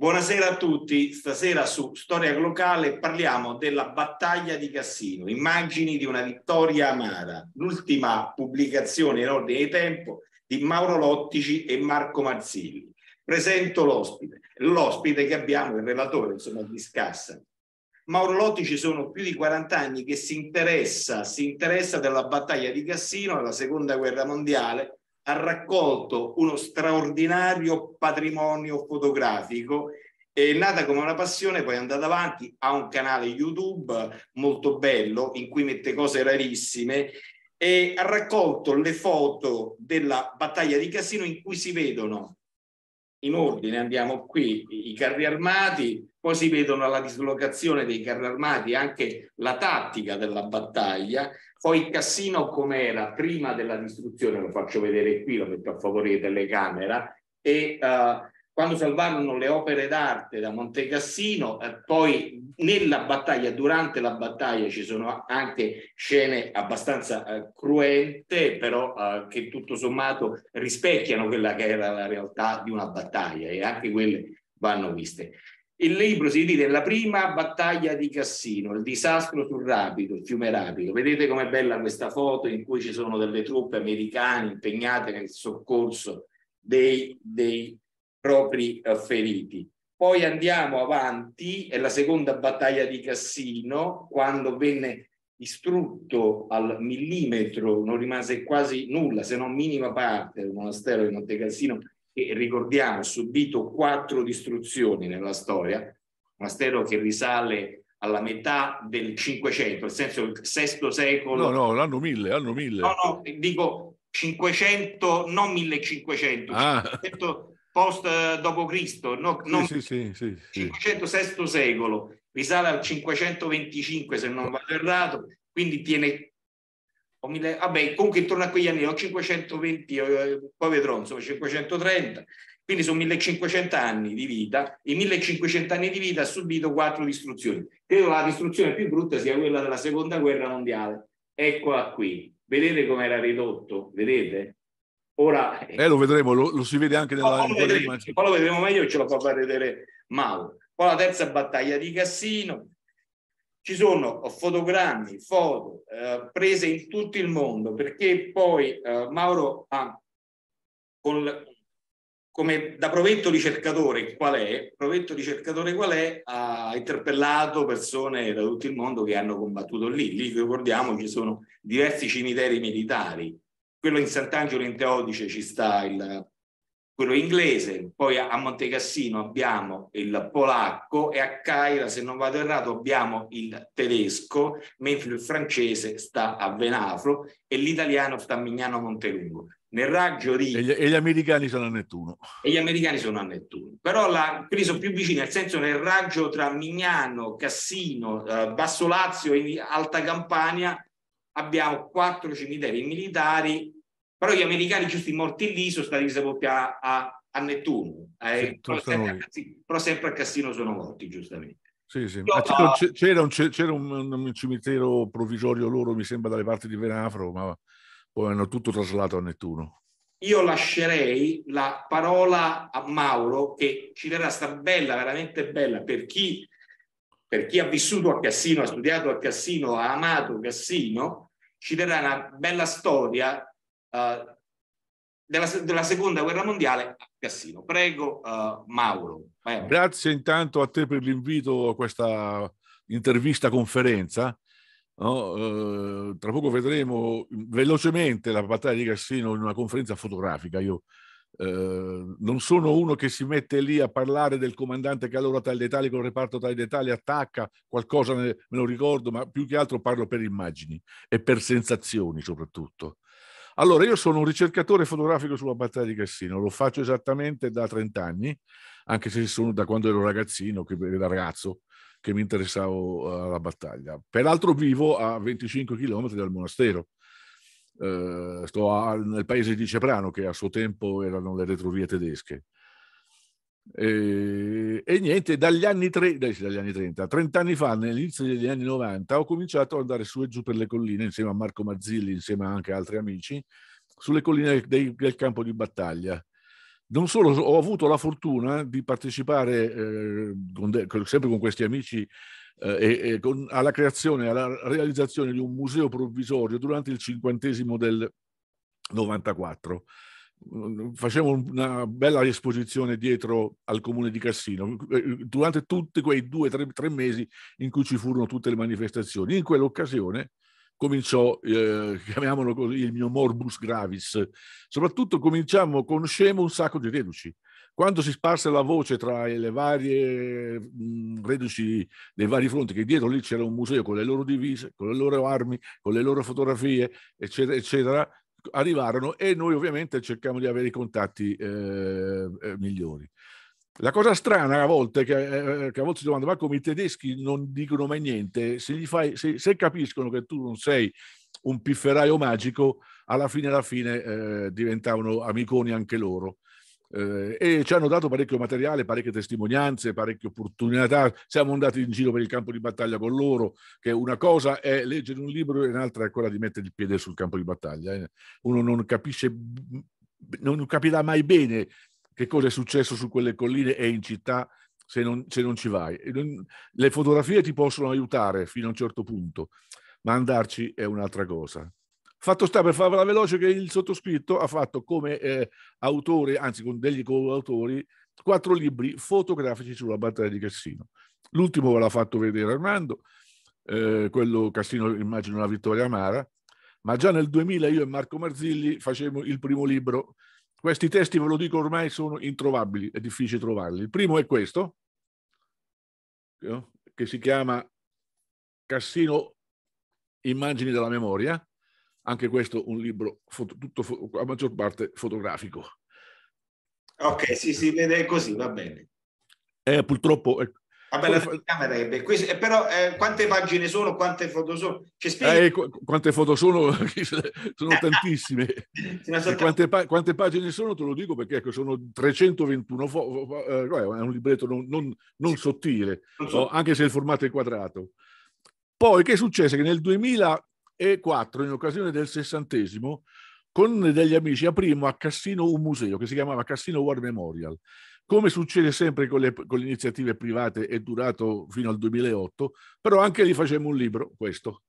Buonasera a tutti, stasera su Storia Locale parliamo della battaglia di Cassino, immagini di una vittoria amara, l'ultima pubblicazione in ordine di tempo di Mauro Lottici e Marco Marzilli. Presento l'ospite, l'ospite che abbiamo, il relatore insomma di Scassa. Mauro Lottici sono più di 40 anni che si interessa, si interessa della battaglia di Cassino, della seconda guerra mondiale, ha raccolto uno straordinario patrimonio fotografico è nata come una passione, poi è andata avanti, ha un canale YouTube molto bello in cui mette cose rarissime e ha raccolto le foto della battaglia di Cassino in cui si vedono in ordine, andiamo qui, i carri armati, poi si vedono la dislocazione dei carri armati, anche la tattica della battaglia poi Cassino com'era prima della distruzione, lo faccio vedere qui, lo metto a favore di telecamera, e uh, quando salvarono le opere d'arte da Monte Cassino, eh, poi nella battaglia, durante la battaglia ci sono anche scene abbastanza eh, cruente, però eh, che tutto sommato rispecchiano quella che era la realtà di una battaglia e anche quelle vanno viste. Il libro si divide la prima battaglia di Cassino, il disastro sul Rapido, il fiume Rapido. Vedete com'è bella questa foto in cui ci sono delle truppe americane impegnate nel soccorso dei, dei propri eh, feriti. Poi andiamo avanti, è la seconda battaglia di Cassino, quando venne distrutto al millimetro, non rimase quasi nulla, se non minima parte del monastero di Monte Cassino che ricordiamo ha subito quattro distruzioni nella storia, monastero che risale alla metà del Cinquecento, nel senso del VI secolo. No, no, l'anno 1000, l'anno 1000. No, no, dico 500, non 1500, ah. 500 post eh, dopo Cristo, no, non sì, sì, sì, sì, 500 VI secolo, risale al 525 se non vado errato, quindi tiene 1000, vabbè, comunque intorno a quegli anni ho 520, eh, poi vedrò, insomma 530, quindi sono 1500 anni di vita, e 1500 anni di vita ha subito quattro distruzioni. Credo la distruzione più brutta sia quella della seconda guerra mondiale. Eccola qui, vedete com'era ridotto, vedete? Ora... Eh, lo vedremo, lo, lo si vede anche nella... Poi lo vedremo, poi lo vedremo meglio, ce lo fa vedere Mauro. Poi la terza battaglia di Cassino, ci sono eh, fotogrammi, foto eh, prese in tutto il mondo perché poi eh, Mauro ha, col, come da provetto ricercatore qual è, provetto ricercatore qual è, ha interpellato persone da tutto il mondo che hanno combattuto lì. Lì, ricordiamo, ci sono diversi cimiteri militari. Quello in Sant'Angelo in Teodice ci sta il quello inglese, poi a Montecassino abbiamo il polacco e a Caira, se non vado errato, abbiamo il tedesco, mentre il francese sta a Venafro e l'italiano sta a Mignano Montelungo. Nel raggio di... E gli, e gli americani sono a Nettuno. E gli americani sono a Nettuno. Però l'ha preso più vicino, nel senso nel raggio tra Mignano, Cassino, eh, Basso Lazio e Alta Campania abbiamo quattro cimiteri militari però gli americani giusti morti lì sono stati disavolti a, a, a Nettuno, eh, però, sempre a Cassino, però, sempre a Cassino sono morti giustamente. Sì, sì. Io, c'era, c'era, un, c'era un, un, cimitero provvisorio loro, mi sembra, dalle parti di Venafro, ma poi hanno tutto traslato a Nettuno. Io lascerei la parola a Mauro che ci verrà sta bella, veramente bella, per chi, per chi ha vissuto a Cassino, ha studiato a Cassino, ha amato Cassino, ci darà una bella storia eh, della, della, seconda guerra mondiale a Cassino. Prego, eh, Mauro. Vai. Grazie intanto a te per l'invito a questa intervista conferenza. No? Eh, tra poco vedremo velocemente la battaglia di Cassino in una conferenza fotografica. Io Uh, non sono uno che si mette lì a parlare del comandante che allora tra tale dettagli con il reparto tra i dettagli attacca qualcosa, ne, me lo ricordo, ma più che altro parlo per immagini e per sensazioni soprattutto. Allora, io sono un ricercatore fotografico sulla battaglia di Cassino, lo faccio esattamente da 30 anni, anche se sono da quando ero ragazzino, che, da ragazzo, che mi interessavo eh, alla battaglia. Peraltro vivo a 25 km dal monastero, eh, sto a, nel paese di Ceprano, che a suo tempo erano le retrovie tedesche. E, ehm, e niente, dagli anni, tre, dagli anni 30, 30 anni fa, nell'inizio degli anni 90, ho cominciato ad andare su e giù per le colline insieme a Marco Mazzilli, insieme anche ad altri amici, sulle colline dei, del campo di battaglia. Non solo, ho avuto la fortuna di partecipare eh, con de, con, sempre con questi amici eh, e, con, alla creazione, e alla realizzazione di un museo provvisorio durante il cinquantesimo del 94 Mm, mm, facevo una bella esposizione dietro al comune di Cassino eh, eh, durante tutti quei due o tre, tre, mesi in cui ci furono tutte le manifestazioni. In quell'occasione cominciò, eh, chiamiamolo così, il mio morbus gravis. Soprattutto cominciamo con scemo un sacco di reduci. Quando si sparse la voce tra le varie mh, mm, reduci dei vari fronti, che dietro lì c'era un museo con le loro divise, con le loro armi, con le loro fotografie, eccetera, eccetera, arrivarono e noi ovviamente cerchiamo di avere i contatti ehm, eh, migliori. La cosa strana a volte, che, eh, eh, eh, che a volte si domanda, ma come i tedeschi non dicono mai niente, se, fai, se, se capiscono che tu non sei un pifferaio magico, alla fine, alla fine eh, diventavano amiconi anche loro. Eh, e ci hanno dato parecchio materiale, parecchie testimonianze, parecchie opportunità. Siamo andati in giro per il campo di battaglia con loro, che una cosa è leggere un libro e un'altra è quella di mettere il piede sul campo di battaglia. Eh. Uno non capisce, non capirà mai bene che cosa è successo su quelle colline e in città se non, se non ci vai. Le fotografie ti possono aiutare fino a un certo punto, ma andarci è un'altra cosa. Fatto sta per farla veloce che il sottoscritto ha fatto come eh, autore, anzi con degli coautori, quattro libri fotografici sulla battaglia di Cassino. L'ultimo ve l'ha fatto vedere Armando, eh, quello Cassino immagino la vittoria amara, ma già nel 2000 io e Marco Marzilli facevamo il primo libro. Questi testi, ve lo dico ormai, sono introvabili, è difficile trovarli. Il primo è questo, eh, che si chiama Cassino Immagini della memoria, anche questo un libro foto, tutto, a maggior parte fotografico. Ok, sì, si vede così, va bene. Eh, purtroppo... Eh, Vabbè, la chiamerebbe. questo, però eh, quante pagine sono, quante foto sono? Eh, qu- quante foto sono? sono tantissime. quante, pa- quante, pagine sono? Te lo dico perché ecco, sono 321 foto, eh, è un libretto non, non, non sottile, non so. anche se il formato è quadrato. Poi che successe? Che nel 2000 e 4 in occasione del sessantesimo con degli amici aprimo a Cassino un museo che si chiamava Cassino War Memorial. Come succede sempre con le, con le iniziative private, è durato fino al 2008, però anche lì facevamo un libro, questo.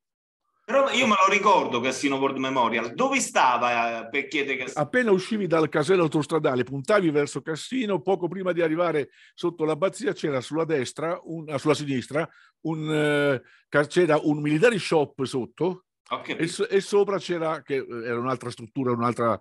Però io me lo ricordo Cassino World Memorial. Dove stava eh, Pecchiete Cassino? Appena uscivi dal casello autostradale, puntavi verso Cassino, poco prima di arrivare sotto l'abbazia c'era sulla destra, un, sulla sinistra, un, eh, c'era un military shop sotto, Okay. E, so- e, sopra c'era, che eh, era un'altra struttura, un'altra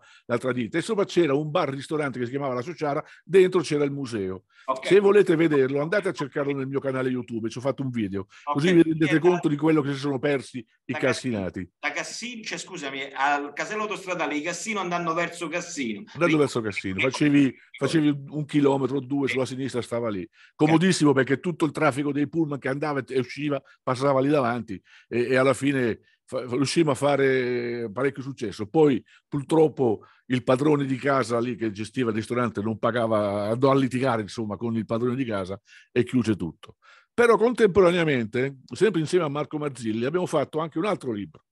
ditta, e sopra c'era un bar-ristorante che si chiamava La Sociara, dentro c'era il museo. Okay. Se volete vederlo, andate a cercarlo nel mio canale YouTube, ci ho fatto un video, okay. così vi rendete e conto da... di quello che si sono persi i cassinati. da Cassino, cioè, scusami, al casello autostradale di Cassino andando verso Cassino. Andando lì... verso Cassino, facevi, facevi un chilometro o due sulla sinistra, stava lì. Comodissimo perché tutto il traffico dei pullman che andava e usciva passava lì davanti e, e alla fine riuscimmo a fare parecchio successo. Poi purtroppo il padrone di casa lì che gestiva il ristorante non pagava, andò a litigare insomma con il padrone di casa e chiuse tutto. Però contemporaneamente, sempre insieme a Marco Mazzilli, abbiamo fatto anche un altro libro.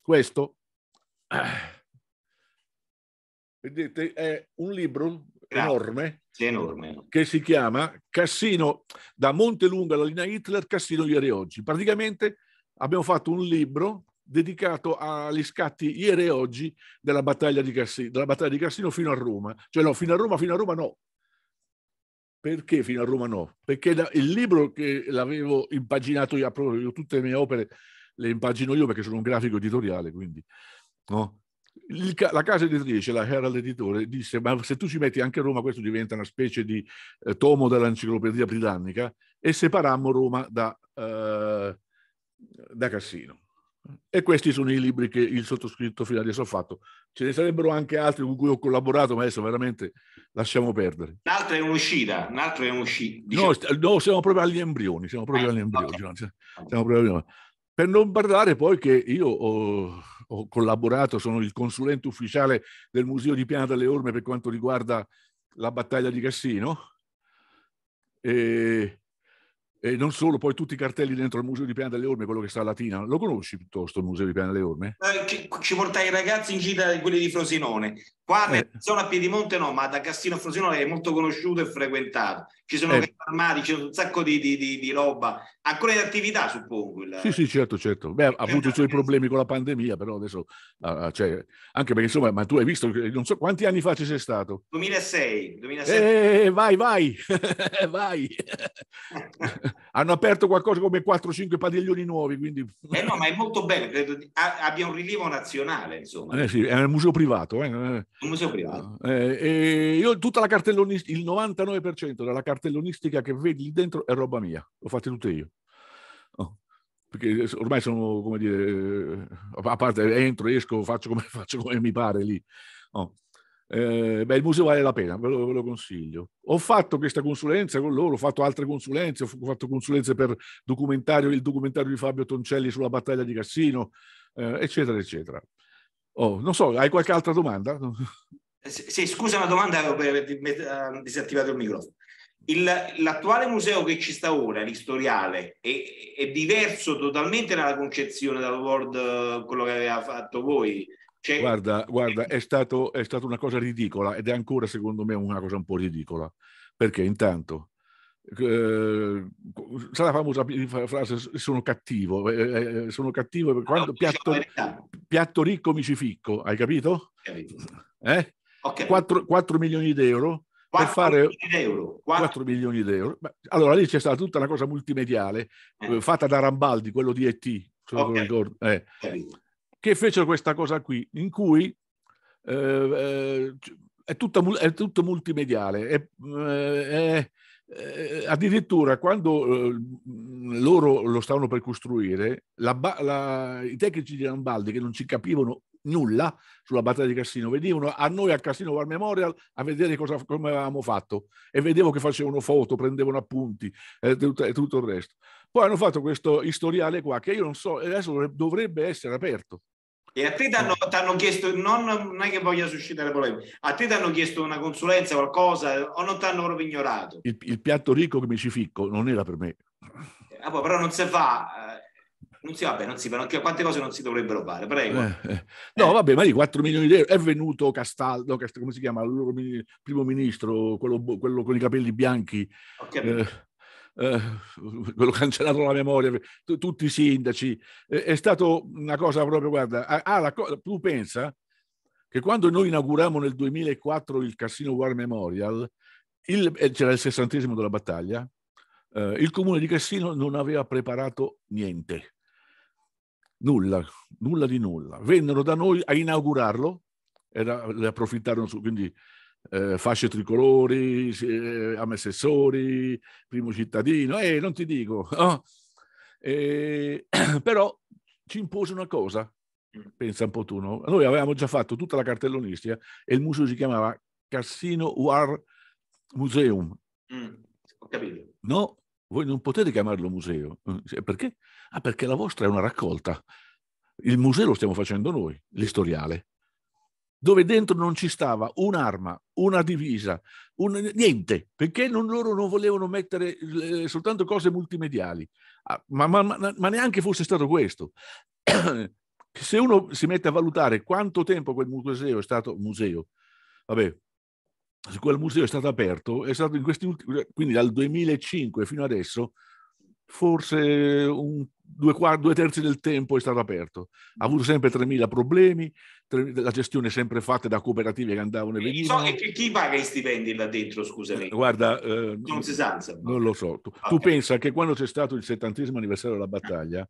Questo, vedete, è un libro enorme, enorme, che si chiama Cassino da Montelunga alla linea Hitler, Cassino ieri e oggi. Praticamente abbiamo fatto un libro dedicato agli scatti ieri e oggi della battaglia di Cassino, dalla battaglia di Cassino fino a Roma. Cioè no, fino a Roma, fino a Roma no. Perché fino a Roma no? Perché il libro che l'avevo impaginato io, proprio tutte le mie opere le impagino io perché sono un grafico editoriale, quindi no? Il, la casa editrice, la Herald Editore, disse: Ma se tu ci metti anche Roma, questo diventa una specie di eh, tomo dell'enciclopedia britannica. E separammo Roma da, eh, da Cassino. E questi sono i libri che il sottoscritto fino adesso ha fatto. Ce ne sarebbero anche altri con cui ho collaborato, ma adesso veramente lasciamo perdere. Un altro è un'uscita, un altro è un'uscita. Diciamo. No, no, siamo proprio agli embrioni, siamo proprio ah, agli embrioni. Okay. Siamo proprio agli Per non parlare poi che io ho, ho, collaborato, sono il consulente ufficiale del Museo di Piana delle Orme per quanto riguarda la battaglia di Cassino. E e non solo, poi tutti i cartelli dentro il Museo di Piana delle Orme, quello che sta a Latina. Lo conosci piuttosto il Museo di Piana delle Orme? Eh, ci, ci portai i ragazzi in gita quelli di Frosinone. Qua nella eh. zona Piedimonte no, ma da Castino Frosinone è molto conosciuto e frequentato. Ci sono eh. armati, c'è un sacco di, di, di, di, roba, ancora in attività suppongo. Il... Sì, sì, certo, certo. Beh, ha certo, avuto i suoi problemi con la pandemia, però adesso... Uh, cioè, anche perché insomma, ma tu hai visto, non so quanti anni fa ci sei stato? 2006. 2007. Eh, eh, eh, eh, vai, vai, vai. Hanno aperto qualcosa come 4-5 padiglioni nuovi, quindi... eh no, ma è molto bello, credo abbia un rilievo nazionale, insomma. Eh sì, è un museo privato, eh. Un museo privato. Ah, eh, eh, io tutta la cartellonistica, il 99% della cartellonistica che vedi lì dentro è roba mia, l'ho fatta tutta io. Oh, perché ormai sono, come dire, eh, a parte entro, esco, faccio come, faccio come mi pare lì. Oh. Eh, beh, il museo vale la pena, ve lo, ve lo, consiglio. Ho fatto questa consulenza con loro, ho fatto altre consulenze, ho fatto consulenze per documentario, il documentario di Fabio Toncelli sulla battaglia di Cassino, eh, eccetera, eccetera. Oh, non so, hai qualche altra domanda? Eh, sì, scusa una domanda, avevo uh, ehm, disattivato il microfono. Il, l'attuale museo che ci sta ora, l'istoriale, è, è diverso totalmente dalla concezione dal World, eh, quello che aveva fatto voi. Cioè... Guarda, guarda eh, è, stato, è stata una cosa ridicola ed è ancora secondo me una cosa un po' ridicola, perché intanto eh, la famosa frase sono cattivo eh, eh, eh sono cattivo quando ah, no, piatto, piatto, ricco mi ci ficco hai capito? Eh? Okay. 4, 4 milioni d'euro 4 fare milioni d'euro. 4. 4 milioni d'euro. Allora lì c'è stata tutta una cosa multimediale eh. eh fatta da Rambaldi, quello di ET, okay. eh, che fecero questa cosa qui, in cui eh, è, tutta, è, tutto multimediale, è, è, eh, addirittura quando eh, loro lo stavano per costruire, la, la, i tecnici di Rambaldi che non ci capivano nulla sulla battaglia di Cassino, venivano a noi a Cassino War Memorial a vedere cosa, come avevamo fatto e vedevo che facevano foto, prendevano appunti eh, e eh, tutto, tutto, il resto. Poi hanno fatto questo istoriale qua che io non so, adesso dovrebbe essere aperto e a te ti hanno eh. chiesto, non, non, è che voglia suscitare problemi, a te ti hanno chiesto una consulenza, qualcosa, o non ti hanno proprio ignorato? Il, il, piatto ricco che mi ci ficco non era per me. Ah, però non si fa, eh, non si, vabbè, non si fa, non, quante cose non si dovrebbero fare, prego. Eh, eh. No, vabbè, ma lì 4 milioni di euro, è venuto Castaldo, come si chiama, il loro primo ministro, quello, quello con i capelli bianchi. Ho Eh eh, l'ho cancellato la memoria, t- tutti i sindaci, eh, è stata una cosa proprio, guarda, ah, ah co- tu pensa che quando noi inaugurammo nel 2004 il Cassino War Memorial, il, eh, c'era il sessantesimo della battaglia, eh, il comune di Cassino non aveva preparato niente, nulla, nulla di nulla. Vennero da noi a inaugurarlo e ne approfittarono su, quindi eh, fasce tricolori, eh, amministratori, primo cittadino, e eh, non ti dico. Oh. Eh, però ci impose una cosa, pensa un po' tu, no? Noi avevamo già fatto tutta la cartellonistica e il museo si chiamava Cassino War Museum. Mm, ho capito. No, voi non potete chiamarlo museo. Mm, perché? Ah, perché la vostra è una raccolta. Il museo lo stiamo facendo noi, l'istoriale dove dentro non ci stava un'arma, una divisa, un, niente, perché non, loro non volevano mettere eh, soltanto cose multimediali, ah, ma, ma, ma, ma, neanche fosse stato questo. Se uno si mette a valutare quanto tempo quel museo è stato museo, vabbè, se quel museo è stato aperto, è stato in questi ultimi, quindi dal 2005 fino adesso, forse un, due, due, terzi del tempo è stato aperto. Ha avuto sempre 3.000 problemi, la gestione sempre fatta da cooperative che andavano e eh, venivano. So, e chi paga i stipendi là dentro, scusami? Eh, guarda, eh, non si sa. Non lo so. Tu, okay. tu pensa che quando c'è stato il settantesimo anniversario della battaglia,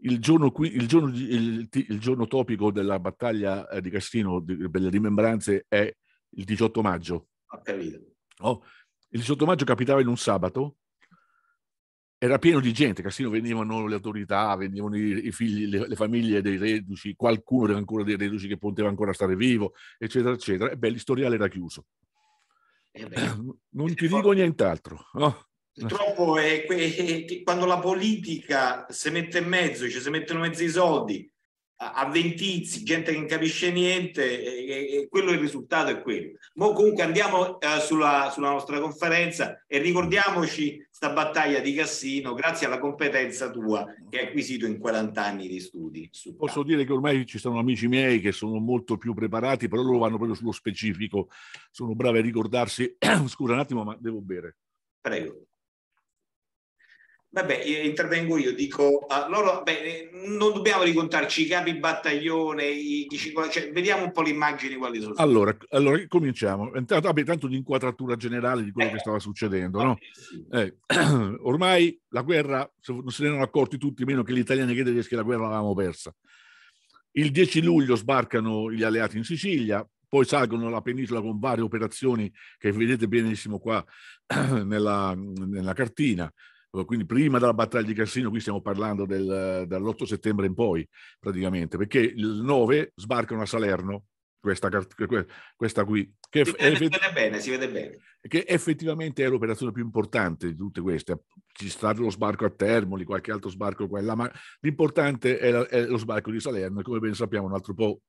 il giorno, qui, il, giorno, il, il giorno, topico della battaglia eh, di Cassino per le rimembranze è il 18 maggio. Ho capito. Oh, il 18 maggio capitava in un sabato era pieno di gente, Cassino venivano le autorità, venivano i, i figli, le, le, famiglie dei reduci, qualcuno era ancora dei reduci che poteva ancora stare vivo, eccetera, eccetera. E beh, l'istoriale era chiuso. Eh non eh, ti dico nient'altro. No? Purtroppo eh, è eh, che quando la politica si mette in mezzo, cioè si mettono mezzi i soldi, avventizi, gente che non capisce niente, e, e quello è il risultato è quello. Ma comunque andiamo eh, sulla, sulla nostra conferenza e ricordiamoci sta battaglia di Cassino grazie alla competenza tua che hai acquisito in 40 anni di studi. Posso dire che ormai ci sono amici miei che sono molto più preparati, però loro vanno proprio sullo specifico, sono bravi a ricordarsi. Scusa un attimo, ma devo bere. Prego. Vabbè, intervengo io, dico a ah, loro, beh, eh, non dobbiamo ricontarci i capi battaglione, i, i cioè, vediamo un po' le immagini quali sono. Allora, allora cominciamo. Intanto, vabbè, tanto inquadratura generale di quello eh, che stava succedendo, no? Eh, sì. Eh, ormai la guerra, non se ne erano accorti tutti, meno che gli italiani e i tedeschi la guerra l'avevamo persa. Il 10 luglio sbarcano gli alleati in Sicilia, poi salgono la penisola con varie operazioni che vedete benissimo qua nella, nella cartina quindi prima della battaglia di Cassino, qui stiamo parlando del, dall'8 settembre in poi, praticamente, perché il 9 sbarcano a Salerno, questa, questa qui, che si, vede, effett- si vede bene, si vede bene. Che effettivamente è l'operazione più importante di tutte queste. Ci sta lo sbarco a Termoli, qualche altro sbarco qua e là, ma l'importante è, la, è lo sbarco di Salerno e come ben sappiamo un altro po'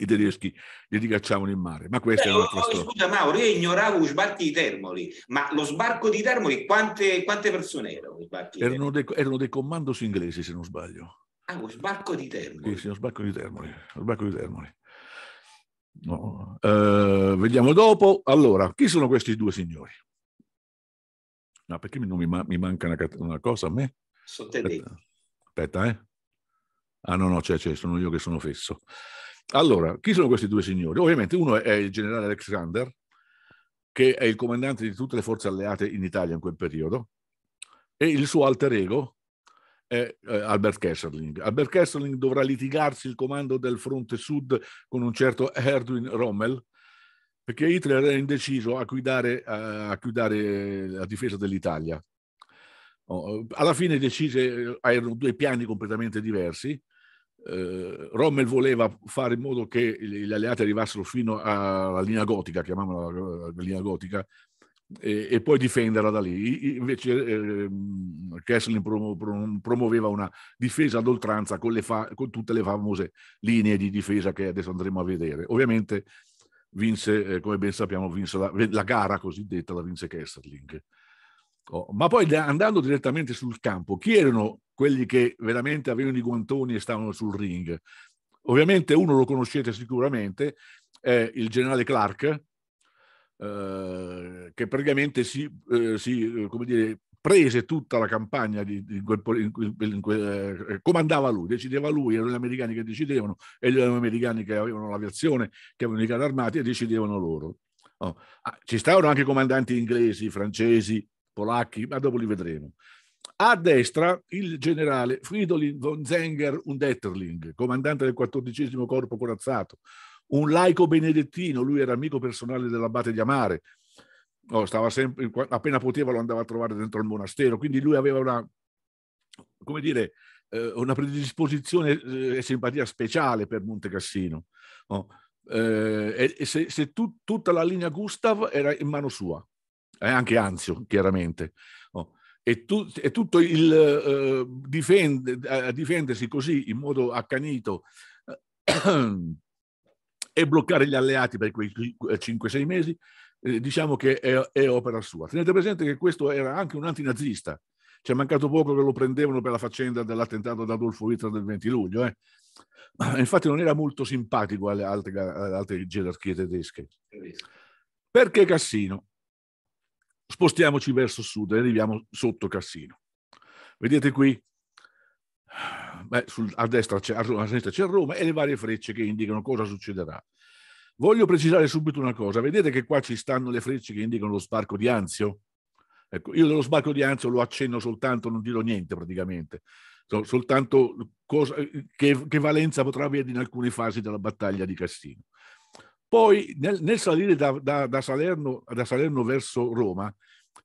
i tedeschi li ricacciavano in mare. Ma questa Beh, è un'altra oh, storia. Scusa Mauro, io ignoravo lo sbarco di Termoli, ma lo sbarco di Termoli quante, quante persone erano? Erano dei, erano dei commandos inglesi, se non sbaglio. Ah, lo sbarco di Termoli. Sì, sì, lo sbarco di Termoli. Lo sbarco di Termoli. No. Eh, vediamo dopo. Allora, chi sono questi due signori? No, perché non mi, mi manca una, una, cosa a me? Sono Aspetta, aspetta, eh. Ah no, no, cioè, cioè, sono io che sono fesso. Allora, chi sono questi due signori? Ovviamente uno è il generale Alexander, che è il comandante di tutte le forze alleate in Italia in quel periodo, e il suo alter ego è eh, Albert Kesserling. Albert Kesserling dovrà litigarsi il comando del fronte sud con un certo Erwin Rommel, perché Hitler era indeciso a guidare, a, a la difesa dell'Italia. Oh, alla fine decise, eh, erano due piani completamente diversi, eh, Rommel voleva fare in modo che gli alleati arrivassero fino alla linea gotica, chiamiamola eh, linea gotica, e, e, poi difenderla da lì. Invece eh, Kesslin promu- prom- promuoveva una difesa ad oltranza con, fa- con, tutte le famose linee di difesa che adesso andremo a vedere. Ovviamente vinse, eh, come ben sappiamo, vinse la, la gara cosiddetta, la vinse Kesselring. Oh, ma poi andando direttamente sul campo, chi erano quelli che veramente avevano i guantoni e stavano sul ring. Ovviamente uno lo conoscete sicuramente, è il generale Clark, eh, che praticamente si, eh, si eh, dire, prese tutta la campagna, di, di quel, in quel, eh, comandava lui, decideva lui, erano gli americani che decidevano, e gli americani che avevano l'aviazione, che avevano i carri armati e decidevano loro. Oh. Ah, ci stavano anche comandanti inglesi, francesi, polacchi, ma dopo li vedremo. A destra il generale Fridolin von Zenger und Etterling, comandante del XIV Corpo Corazzato, un laico benedettino, lui era amico personale dell'abate di Amare, no, sempre, appena poteva lo andava a trovare dentro il monastero, quindi lui aveva una, come dire, eh, una predisposizione eh, e simpatia speciale per Montecassino. No? Eh, e se, se tu, tutta la linea Gustav era in mano sua, e anche Anzio, chiaramente e, tu, e tutto il eh, difende, a difendersi così in modo accanito eh, e bloccare gli alleati per quei 5-6 eh, mesi, eh, diciamo che è, è, opera sua. Tenete presente che questo era anche un antinazista. Ci è mancato poco che lo prendevano per la faccenda dell'attentato ad Adolfo Hitler del 20 luglio. Eh. Infatti non era molto simpatico alle altre, alle altre gerarchie tedesche. Perché Cassino? Spostiamoci verso sud e arriviamo sotto Cassino. Vedete qui? Beh, sul, a, destra c'è, a, a sinistra c'è Roma e le varie frecce che indicano cosa succederà. Voglio precisare subito una cosa. Vedete che qua ci stanno le frecce che indicano lo sbarco di Anzio? Ecco, io dello sbarco di Anzio lo accenno soltanto, non dirò niente praticamente, soltanto cosa, che, che valenza potrà avere in alcune fasi della battaglia di Cassino. Poi nel, nel salire da, da, da, Salerno, da Salerno verso Roma,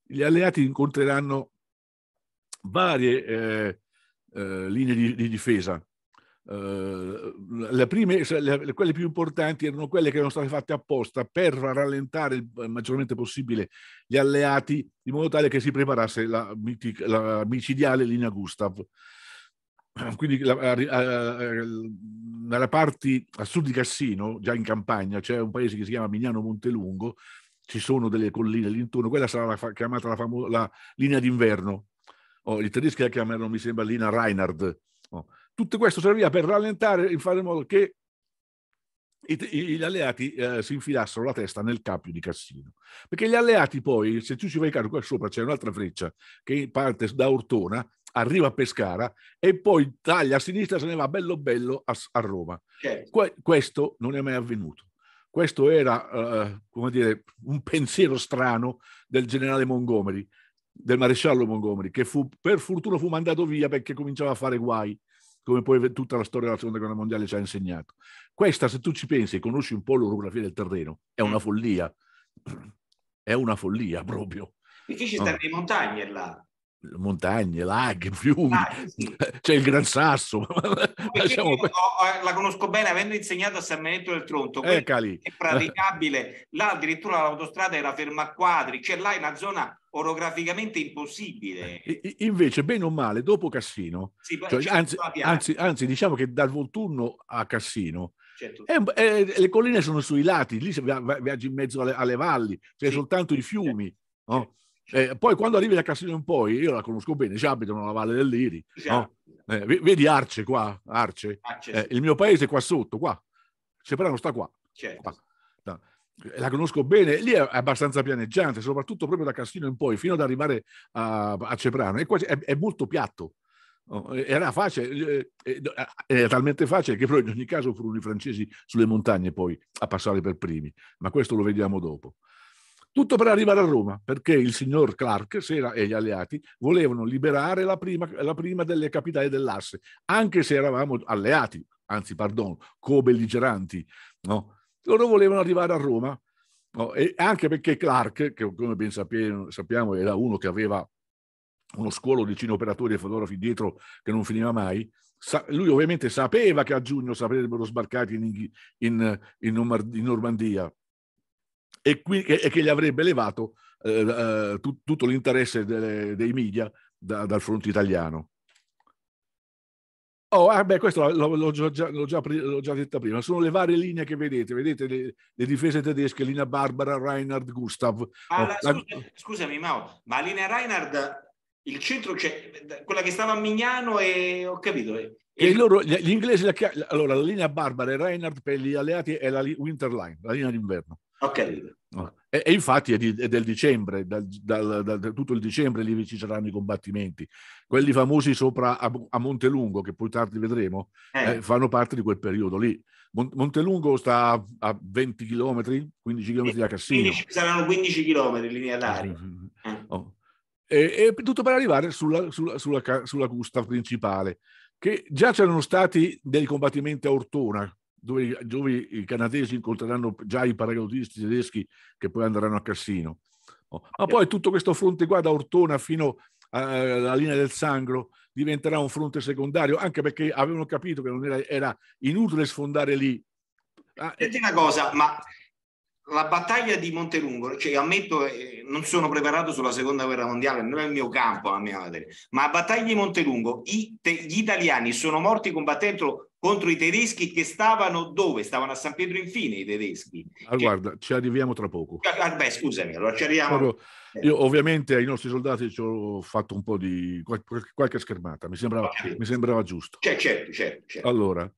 gli alleati incontreranno varie eh, eh, linee di, di difesa. Eh, le prime, le, quelle più importanti erano quelle che erano state fatte apposta per rallentare il eh, maggiormente possibile gli alleati in modo tale che si preparasse la, la micidiale linea Gustav. quindi eh, eh, nella parte a sud di Cassino, già in campagna, c'è un paese che si chiama Mignano Montelungo, ci sono delle colline lì intorno, quella sarà la chiamata la, famo- la, linea d'inverno. Oh, I tedeschi la chiamano, mi sembra, linea Reinhard. Oh. Tutto questo serviva per rallentare e fare in modo che gli alleati eh, si infilassero la testa nel cappio di Cassino. Perché gli alleati poi, se tu ci vai caro, qua sopra c'è un'altra freccia che parte da Ortona arriva a Pescara e poi taglia a sinistra se ne va bello bello a, a Roma. Certo. Que- questo non è mai avvenuto. Questo era, eh, come dire, un pensiero strano del generale Montgomery, del maresciallo Montgomery, che fu, per fortuna fu mandato via perché cominciava a fare guai come poi tutta la storia della seconda guerra mondiale ci ha insegnato. Questa, se tu ci pensi e conosci un po' l'orografia del terreno, è una mm. follia. È una follia proprio. Qui ci ah. stanno le montagne là montagne, laghi, fiumi, ah, sì. c'è il Gran Sasso. Io, eh, la conosco bene, avendo insegnato a San Benedetto del Tronto, è praticabile. Là addirittura l'autostrada era ferma a quadri, cioè là è una zona orograficamente impossibile. Eh, invece, bene o male, dopo Cassino, sì, cioè, anzi, anzi, anzi, diciamo che dal Volturno a Cassino, Certo. Eh, eh, le colline sono sui lati, lì viaggi in mezzo alle, alle valli, c'è cioè sì. soltanto i fiumi. Certo. No? Eh, poi quando arrivi da Castiglione in poi, io la conosco bene, ci abitano alla Valle dell'Iri. No? Eh, vedi Arce qua, Arce. Arce eh, sì. il mio paese è qua sotto, qua. Ceprano sta qua. Certo. qua. No. Eh, la conosco bene, lì è abbastanza pianeggiante, soprattutto proprio da Castiglione in poi, fino ad arrivare a, a Ceprano. È, quasi, è, è molto piatto. No, oh, era facile, eh, era talmente facile che però in ogni caso furono i francesi sulle montagne poi a passare per primi, ma questo lo vediamo dopo. Tutto per arrivare a Roma, perché il signor Clark Sera e gli alleati volevano liberare la prima, la prima delle capitali dell'asse, anche se eravamo alleati, anzi, pardon, co-belligeranti. No? Loro volevano arrivare a Roma, no? e anche perché Clark, che come ben sappiamo era uno che aveva uno scuolo di cine operatori e fotografi dietro che non finiva mai, lui ovviamente sapeva che a giugno sarebbero sbarcati in, in, in, Normandia, e, qui, e che gli avrebbe levato eh, eh, tut, tutto l'interesse delle, dei media da, dal fronte italiano. Oh, ah beh, questo l'ho, l'ho, già, l'ho, già, l'ho, già, detta prima. Sono le varie linee che vedete. Vedete le, le difese tedesche, linea Barbara, Reinhard, Gustav. Ah, oh, la, la... scusami, Mao, ma linea Reinhard, il centro c'è, cioè, quella che stava a Mignano e ho capito. E, e loro, gli, gli inglesi, la, allora la linea Barbara e Reinhard per gli alleati è la Winterline, la linea d'inverno. Ok. E, e infatti è, di, è, del dicembre, dal, dal, dal, tutto il dicembre lì ci saranno i combattimenti. Quelli famosi sopra a, a Montelungo, che poi tardi vedremo, eh. Eh, fanno parte di quel periodo lì. Mon, Montelungo sta a, a 20 km, 15 km da Cassino. 15, saranno 15 km in linea d'aria. Eh. Oh. E, e, tutto per arrivare sulla, sulla, sulla, sulla custa principale, che già c'erano stati dei combattimenti a Ortona, dove, dove i canadesi incontreranno già i paracadutisti tedeschi che poi andranno a Cassino. Oh, ma poi tutto questo fronte qua da Ortona fino eh, alla linea del Sangro diventerà un fronte secondario, anche perché avevano capito che era, era, inutile sfondare lì. Ah, Senti eh. una cosa, ma la battaglia di Montelungo, cioè ammetto, eh, non sono preparato sulla seconda guerra mondiale, non è il mio campo, la mia materia, ma a battaglia di Montelungo i, te, gli italiani sono morti combattendo contro i tedeschi che stavano dove? Stavano a San Pietro Infine i tedeschi. Ah, che... Guarda, ci arriviamo tra poco. Ah, ah beh, scusami, allora ci arriviamo. Allora, eh. io ovviamente ai nostri soldati ci ho fatto un po' di qualche schermata, mi sembrava, certo. mi sembrava giusto. Cioè, certo, certo, certo. Allora,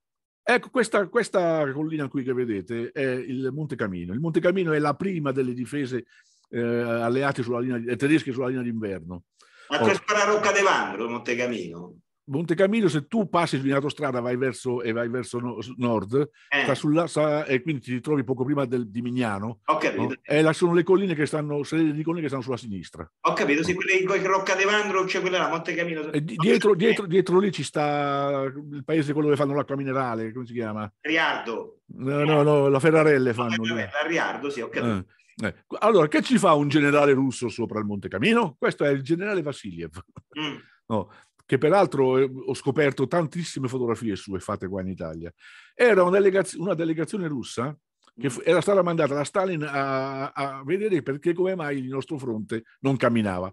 Ecco, questa, questa, collina qui che vedete è il Monte Camino. Il Monte Camino è la prima delle difese eh, alleate sulla linea, tedesche sulla linea d'inverno. Ma oh. per la Rocca de Vandro, Monte Camino? Montecamillo, se tu passi sull'autostrada vai verso, e vai verso nord, eh. sta sulla, sta, e quindi ti ritrovi poco prima del, di Mignano. Ho capito. No? E là sono le colline che stanno, le colline che stanno sulla sinistra. Ho capito, sì, quelle di Rocca Devandro, c'è cioè quella là, Montecamillo. E dietro, dietro, dietro lì ci sta il paese quello dove fanno l'acqua minerale, come si chiama? Riardo. No, no, no, la Ferrarelle fanno. La, Ferrarelle, la Riardo, sì, ho capito. Eh, eh. allora, che ci fa un generale russo sopra il Monte Camino? Questo è il generale Vasiliev. Mm. No, che peraltro eh, ho scoperto tantissime fotografie sue fatte qua in Italia, era una, delegaz- una delegazione russa che mm. fu- era stata mandata da Stalin a-, a vedere perché come mai il nostro fronte non camminava,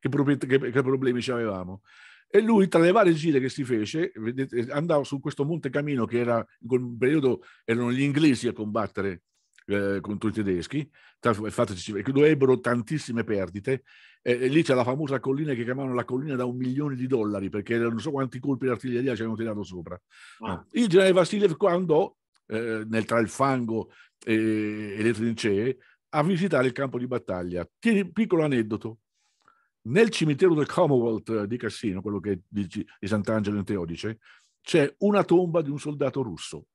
che, che-, che problemi ci avevamo. E lui, tra le varie gire che si fece, andava su questo Monte Camino, che era in quel periodo erano gli inglesi a combattere eh, contro i tedeschi, dove ebbero tantissime perdite. E, e lì c'è la famosa collina che chiamavano la collina da un milione di dollari, perché non so quanti colpi d'artiglieria ci hanno tirato sopra. Ah. Il generale Vasiliev andò eh, nel, tra il fango e, e le trincee a visitare il campo di battaglia. Tieni, piccolo aneddoto. Nel cimitero del Commonwealth di Cassino, quello che dici, di Sant'Angelo in Teodice, c'è una tomba di un soldato russo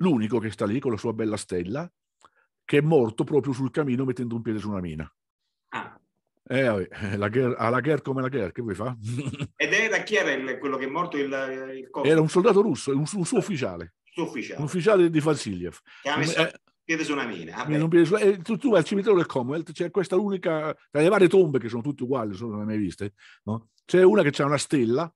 l'unico che sta lì con la sua bella stella, che è morto proprio sul camino mettendo un piede su una mina. Ah. Eh, eh la guerra, alla ah, guerra come la guerra, che vuoi fare? Ed era chi era il, quello che è morto? Il, il era un soldato russo, un, un suo ufficiale. Suo ufficiale. Un ufficiale di Falsiliev. Che ha messo eh, piede su una mina. Ah, piede eh, tu, tu al cimitero del Commonwealth c'è questa unica, tra le varie tombe che sono tutte uguali, sono le mai viste, no? c'è una che ha una stella,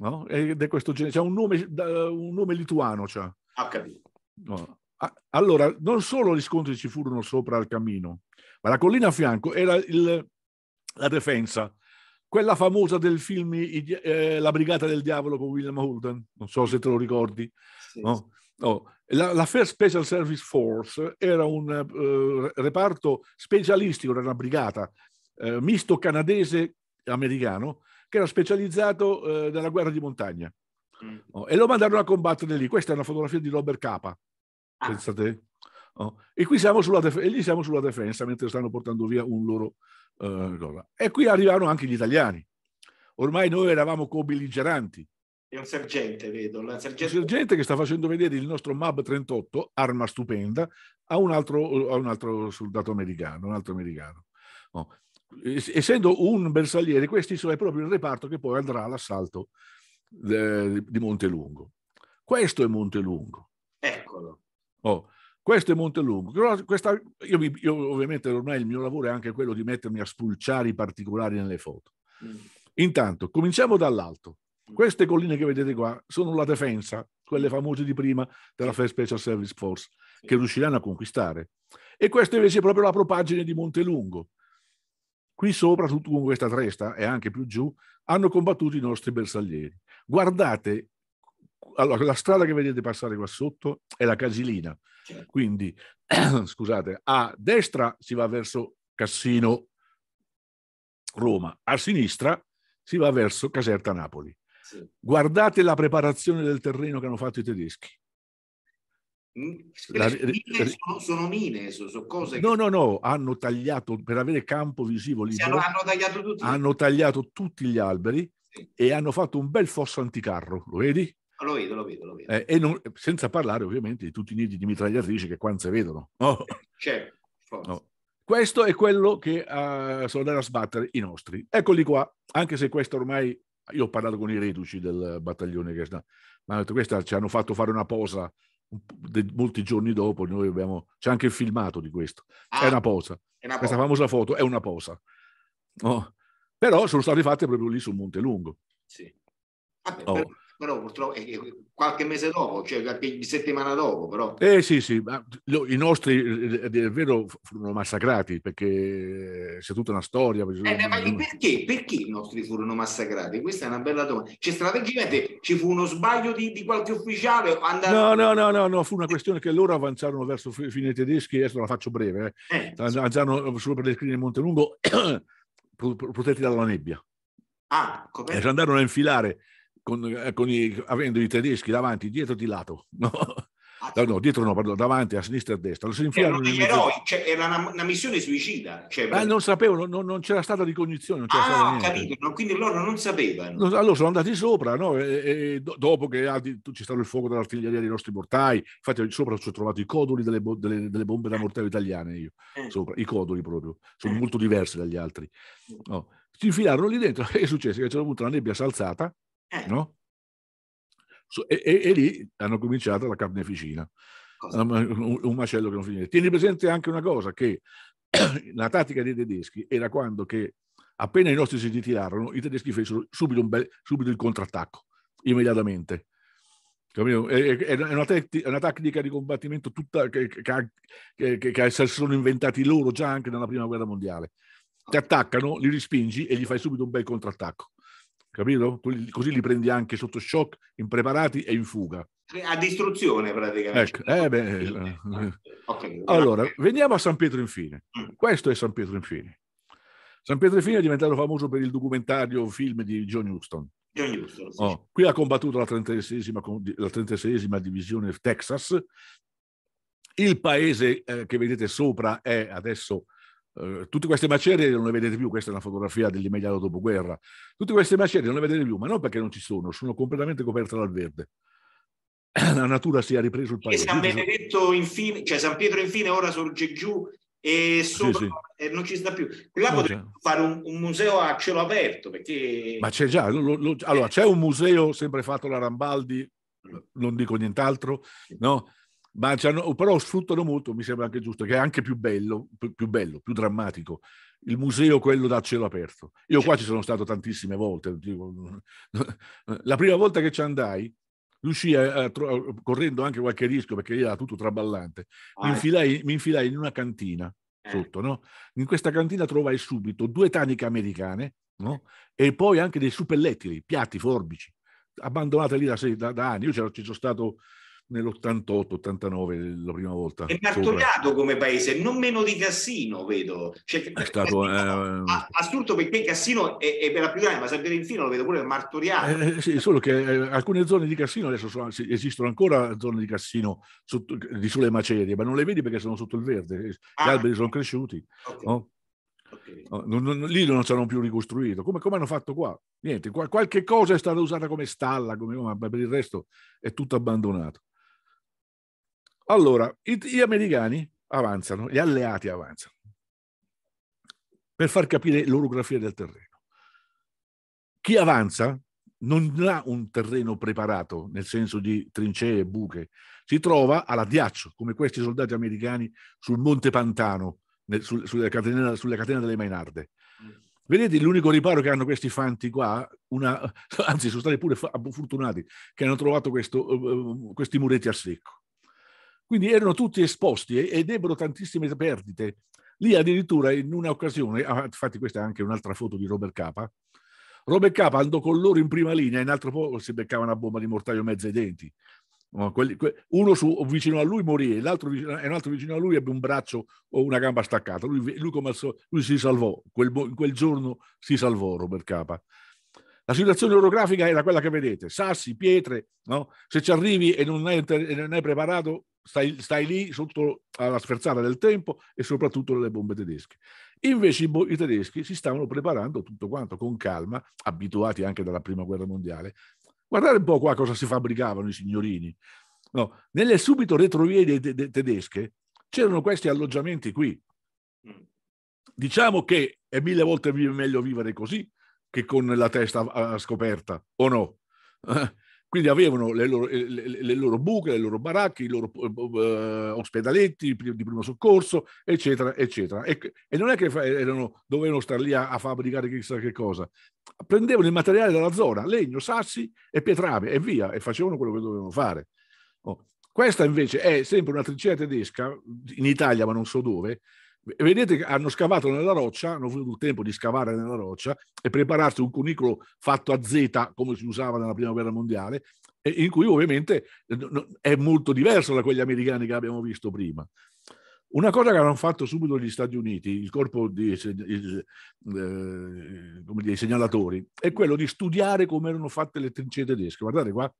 no? ed è questo genere, c'è un nome, un nome lituano. C'ha. Ho capito. No. Ah, allora, non solo gli scontri ci furono sopra il cammino, ma la collina a fianco era il, la defensa, quella famosa del film eh, La brigata del diavolo con William Holden, non so se te lo ricordi. Sì, no? No. La, la, First Special Service Force era un eh, reparto specialistico, era una brigata eh, misto canadese-americano che era specializzato eh, nella guerra di montagna. Mm. Oh, e lo mandarono a combattere lì. Questa è una fotografia di Robert Capa, ah. pensate? Oh. E qui siamo sulla, def- e lì siamo sulla difesa mentre stanno portando via un loro... Uh, e qui arrivarono anche gli italiani. Ormai noi eravamo co-belligeranti. È un sergente, vedo. Un sergente... sergente... che sta facendo vedere il nostro MAB 38, arma stupenda, a un altro, a un altro soldato americano, un altro americano. No. Oh, essendo un bersagliere, questi sono proprio il reparto che poi andrà all'assalto di Montelungo. Questo è Montelungo. Eccolo. Oh, questo è Montelungo. Questa, io, mi, io, ovviamente ormai il mio lavoro è anche quello di mettermi a spulciare i particolari nelle foto. Mm. Intanto, cominciamo dall'alto. Mm. Queste colline che vedete qua sono la defensa, quelle famose di prima della First Special Service Force, che riusciranno a conquistare. E questa invece è proprio la propaggine di Montelungo. Qui sopra, tutto con questa tresta e anche più giù, hanno combattuto i nostri bersaglieri. Guardate, allora, la strada che vedete passare qua sotto è la Casilina, certo. quindi scusate, a destra si va verso Cassino Roma, a sinistra si va verso Caserta Napoli. Sì. Guardate la preparazione del terreno che hanno fatto i tedeschi. Mm, la, mine sono, sono, mine, sono cose. No, che... no, no, hanno tagliato per avere campo visivo lì. Hanno tagliato, hanno tagliato tutti gli alberi e hanno fatto un bel fosso anticarro, lo vedi? Lo vedo, lo vedo, lo vedo. Eh, e non, senza parlare ovviamente di tutti i nidi di mitragliatrici che qua non si vedono. Oh. Certo, no. Questo è quello che uh, sono andati a sbattere i nostri. Eccoli qua, anche se questo ormai... Io ho parlato con i reduci del battaglione che sta... Ma questa ci hanno fatto fare una posa molti giorni dopo noi abbiamo c'è anche il filmato di questo ah, è una posa è una questa famosa foto è una posa oh però sono state fatte proprio lì sul Monte Lungo. Sì. Vabbè, ah, oh. però, però, purtroppo eh, eh, qualche mese dopo, cioè qualche settimana dopo, però. Eh sì, sì, i nostri eh, è vero furono massacrati perché c'è tutta una storia. Eh, ma perché, perché i nostri furono massacrati? Questa è una bella domanda. C'è strategicamente ci fu uno sbaglio di, di qualche ufficiale? No, no, no, no, no, fu una questione che loro avanzarono verso fine tedeschi, adesso la faccio breve, eh. eh. andarono sopra le scrine di Montelungo protetti dalla nebbia. Ah, E ci andarono a infilare con, eh, con i, avendo i tedeschi davanti, dietro di lato. No? no, ah, no, dietro no, pardon, davanti, a sinistra e a destra. Lo si erano degli eroi, cioè, era una, una, missione suicida. Cioè, ah, per... non sapevano, non, non, c'era stata ricognizione. Non c'era ah, stata capito, no, quindi loro non sapevano. allora sono andati sopra, no? e, e dopo che ah, ci stato il fuoco dell'artiglieria dei nostri mortai, infatti sopra ci ho trovato i coduli delle, delle, delle bombe da mortaio italiane, io, eh. sopra, i coduli proprio, sono eh. molto diversi dagli altri. Mm. No? Ci infilarono lì dentro e è successo che c'era un certo nebbia salzata, eh. no? E, e, e lì hanno cominciato la carneficina, un, un macello che non finisce. Tieni presente anche una cosa, che la tattica dei tedeschi era quando che appena i nostri si ritirarono, i tedeschi fecero subito, bel, subito il contrattacco, immediatamente. È, una, tecti, una tattica di combattimento tutta che, che, che, che, si sono inventati loro già anche nella prima guerra mondiale. Ti ah. attaccano, li respingi e gli fai subito un bel contrattacco capito? così li prendi anche sotto shock, impreparati e in fuga. A distruzione praticamente. Ecco, eh beh, eh, eh. okay. Allora, veniamo a San Pietro infine. Mm. Questo è San Pietro infine. San Pietro infine è diventato famoso per il documentario film di John Huston. John Huston sì. oh, qui ha combattuto la 36esima, la 36esima divisione Texas. Il paese eh, che vedete sopra è adesso eh, tutte queste macerie non le vedete più, questa è una fotografia dell'immediato dopoguerra, tutte queste macerie non le vedete più, ma non perché non ci sono, sono completamente coperte dal verde. La natura si è ripreso il paese. San Benedetto infine, cioè San Pietro infine ora sorge giù e sopra sì, sì. non ci sta più. Là no, oh, potremmo fare un, un, museo a cielo aperto perché... Ma c'è già, lo, lo, allora c'è un museo sempre fatto da Rambaldi, non dico nient'altro, no? ma però sfruttano molto, mi sembra anche giusto, che è anche più bello, più, bello, più drammatico. Il museo, quello da cielo aperto. Io qua ci sono stato tantissime volte. La prima volta che ci andai, riuscii, a, a, correndo anche qualche rischio, perché era tutto traballante, mi, ah, eh. infilai, mi, infilai, in una cantina eh. sotto, no? In questa cantina trovai subito due taniche americane, no? E poi anche dei suppellettili, piatti, forbici, abbandonate lì da, da, da anni. Io ci sono stato nell'88-89 la prima volta. È martoriato sopra. come paese, non meno di Cassino, vedo. Cioè, è stato Cassino, eh, assurdo perché Cassino è, è per la più grande, ma San Pierentino lo vedo pure martoriato. Eh, eh, sì, solo che eh, alcune zone di Cassino adesso sono, esistono ancora zone di Cassino sotto, di sulle macerie, ma non le vedi perché sono sotto il verde, eh, ah, gli alberi sono cresciuti. Okay. No? Okay. lì non ci hanno più ricostruito. Come, come, hanno fatto qua? Niente, qualche cosa è stata usata come stalla, come, ma per il resto è tutto abbandonato. Allora, gli americani avanzano, gli alleati avanzano, per far capire l'orografia del terreno. Chi avanza non ha un terreno preparato, nel senso di trincee, buche, si trova alla ghiaccio, come questi soldati americani sul Monte Pantano, nel, sul, sulla, catena, sulla, catena, delle Mainarde. Vedete l'unico riparo che hanno questi fanti qua, una, anzi sono stati pure fortunati che hanno trovato questo, eh, eh, questi muretti a secco quindi erano tutti esposti ed ebbero tantissime perdite. Lì addirittura in un'occasione, ah, infatti questa è anche un'altra foto di Robert Capa, Robert Capa andò con loro in prima linea, in altro po' si beccava una bomba di mortaio mezzo ai denti. Uno su, vicino a lui morì, e un altro vicino a lui ebbe un braccio o una gamba staccata. Lui, lui, so, lui si salvò, quel, quel giorno si salvò Robert Capa. La situazione orografica era quella che vedete, sassi, pietre, no? se ci arrivi e non hai, non hai preparato stai, stai, lì sotto alla sferzata del tempo e soprattutto delle bombe tedesche. Invece i, i tedeschi si stavano preparando tutto quanto con calma, abituati anche dalla prima guerra mondiale. Guardate un po' qua cosa si fabbricavano i signorini. No, nelle subito retrovie de- de- tedesche c'erano questi alloggiamenti qui. Mm. Diciamo che è mille volte meglio vivere così che con la testa scoperta, o no? Quindi avevano le loro, le, le loro, buche, le loro baracche, i loro eh, eh ospedaletti di primo soccorso, eccetera, eccetera. E, e non è che erano, dovevano stare lì a, a, fabricare chissà che cosa. Prendevano il materiale dalla zona, legno, sassi e pietrame e via, e facevano quello che dovevano fare. Oh. Questa invece è sempre una trincea tedesca, in Italia ma non so dove, Vedete che hanno scavato nella roccia, hanno avuto il tempo di scavare nella roccia e prepararsi un cunicolo fatto a Z come si usava nella prima guerra mondiale, in cui ovviamente eh, è molto diverso da quelli americani che abbiamo visto prima. Una cosa che hanno fatto subito gli Stati Uniti, il corpo dei eh, segnalatori, è quello di studiare come erano fatte le trincee tedesche. Guardate qua,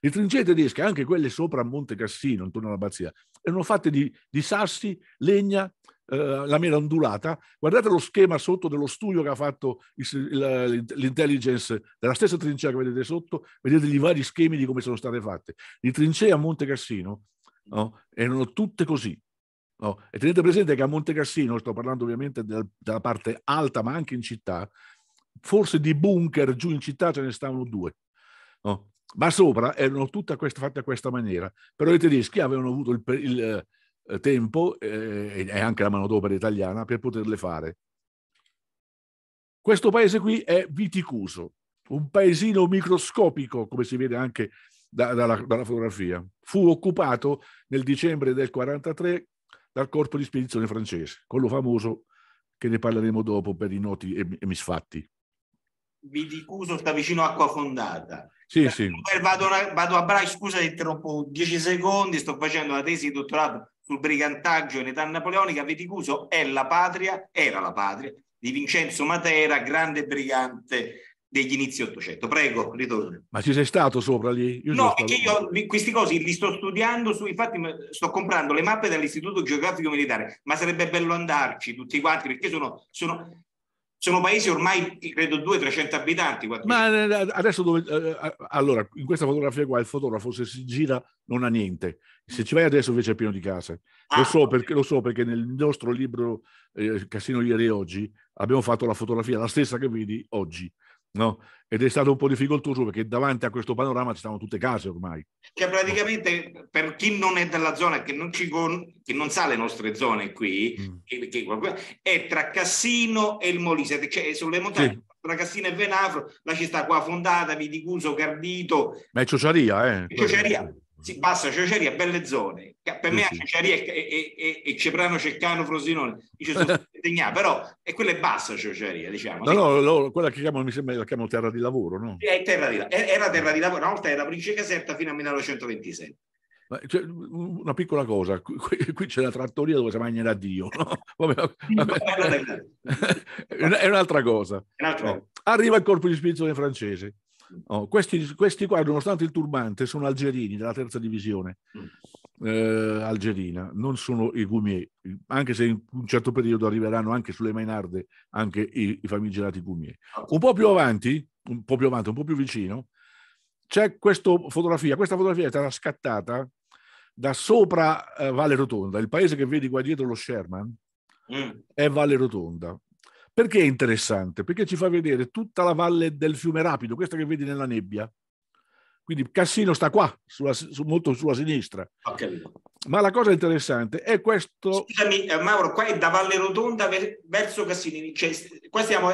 le trincee tedesche, anche quelle sopra Monte Cassino, intorno all'abbazia, erano fatte di, di sassi, legna eh, la mela ondulata, guardate lo schema sotto dello studio che ha fatto l'intelligence della stessa trincea che vedete sotto, vedete i vari schemi di come sono state fatte. Le trincee a Monte Cassino no, erano tutte così, No. E tenete presente che a Monte Cassino, sto parlando ovviamente del, della parte alta, ma anche in città, forse di bunker giù in città ce ne stavano due, no. ma sopra erano tutte queste, fatte a questa maniera. Però i tedeschi avevano avuto il, il, eh, tempo eh, e anche la manodopera italiana per poterle fare. Questo paese qui è Viticuso, un paesino microscopico, come si vede anche da, dalla, dalla, fotografia. Fu occupato nel dicembre del 1943 dal corpo di spedizione francese, quello famoso che ne parleremo dopo per i noti e, misfatti. Viticuso sta vicino a Fondata. Sì, sì. Vado, vado, a Brai, scusa, interrompo 10 secondi, sto facendo la tesi di dottorato sul brigantaggio in età napoleonica, Viticuso è la patria, era la patria di Vincenzo Matera, grande brigante degli inizi Ottocento. Prego, ritorno. Ma ci sei stato sopra lì? Io no, stato... io questi cosi li sto studiando, su, infatti sto comprando le mappe dall'Istituto Geografico Militare, ma sarebbe bello andarci tutti quanti perché sono, sono sono paesi ormai, credo, 200-300 abitanti. Ma eh, adesso dove... Eh, eh, allora, in questa fotografia qua il fotografo se si gira non ha niente. Se ci vai adesso invece è pieno di case. Ah, lo, so perché, lo, so perché, nel nostro libro eh, Cassino ieri e oggi abbiamo fatto la fotografia, la stessa che vedi oggi no? Ed è stato un po' difficoltoso perché davanti a questo panorama ci stanno tutte case ormai. Cioè praticamente per chi non è della zona, che non, ci con... che non sa le nostre zone qui, mm. che, che... è tra Cassino e il Molise, cioè sulle montagne. Sì. Tra Cassino e Venafro, la città qua fondata, Viticuso, Cardito. Ma è Ciociaria, eh? È Ciociaria si passa Ciaceria belle zone. Per me Ciaceria e, e, e, Ceprano Ceccano Frosinone, dice sono però e quella è bassa Ciaceria, eh, diciamo. No, no, no, quella che chiamano, mi sembra, la chiamano terra di lavoro, no? È terra di, era terra di lavoro, una volta era Principe Caserta fino a 1927. Cioè, una piccola cosa, qui, qui, c'è la trattoria dove si mangia da Dio. No? Vabbè, vabbè. è un'altra cosa. È un'altra. Arriva il corpo di spizzo francese. Oh, questi, questi qua, nonostante il turbante, sono algerini della terza divisione mm. eh, algerina, non sono i Gumier, anche se in un certo periodo arriveranno anche sulle Mainarde anche i, i famigerati Gumier. Un po' più avanti, un po' più avanti, un po' più vicino, c'è questa fotografia. Questa fotografia è stata scattata da sopra eh, Valle Rotonda, il paese che vedi qua dietro lo Sherman mm. è Valle Rotonda. Perché è interessante? Perché ci fa vedere tutta la valle del fiume Rapido, questa che vedi nella nebbia. Quindi Cassino sta qua, sulla, su, molto sulla sinistra. Okay. Ma la cosa interessante è questo... Scusami eh, Mauro, qua è da Valle Rotonda verso Cassino, cioè, qua siamo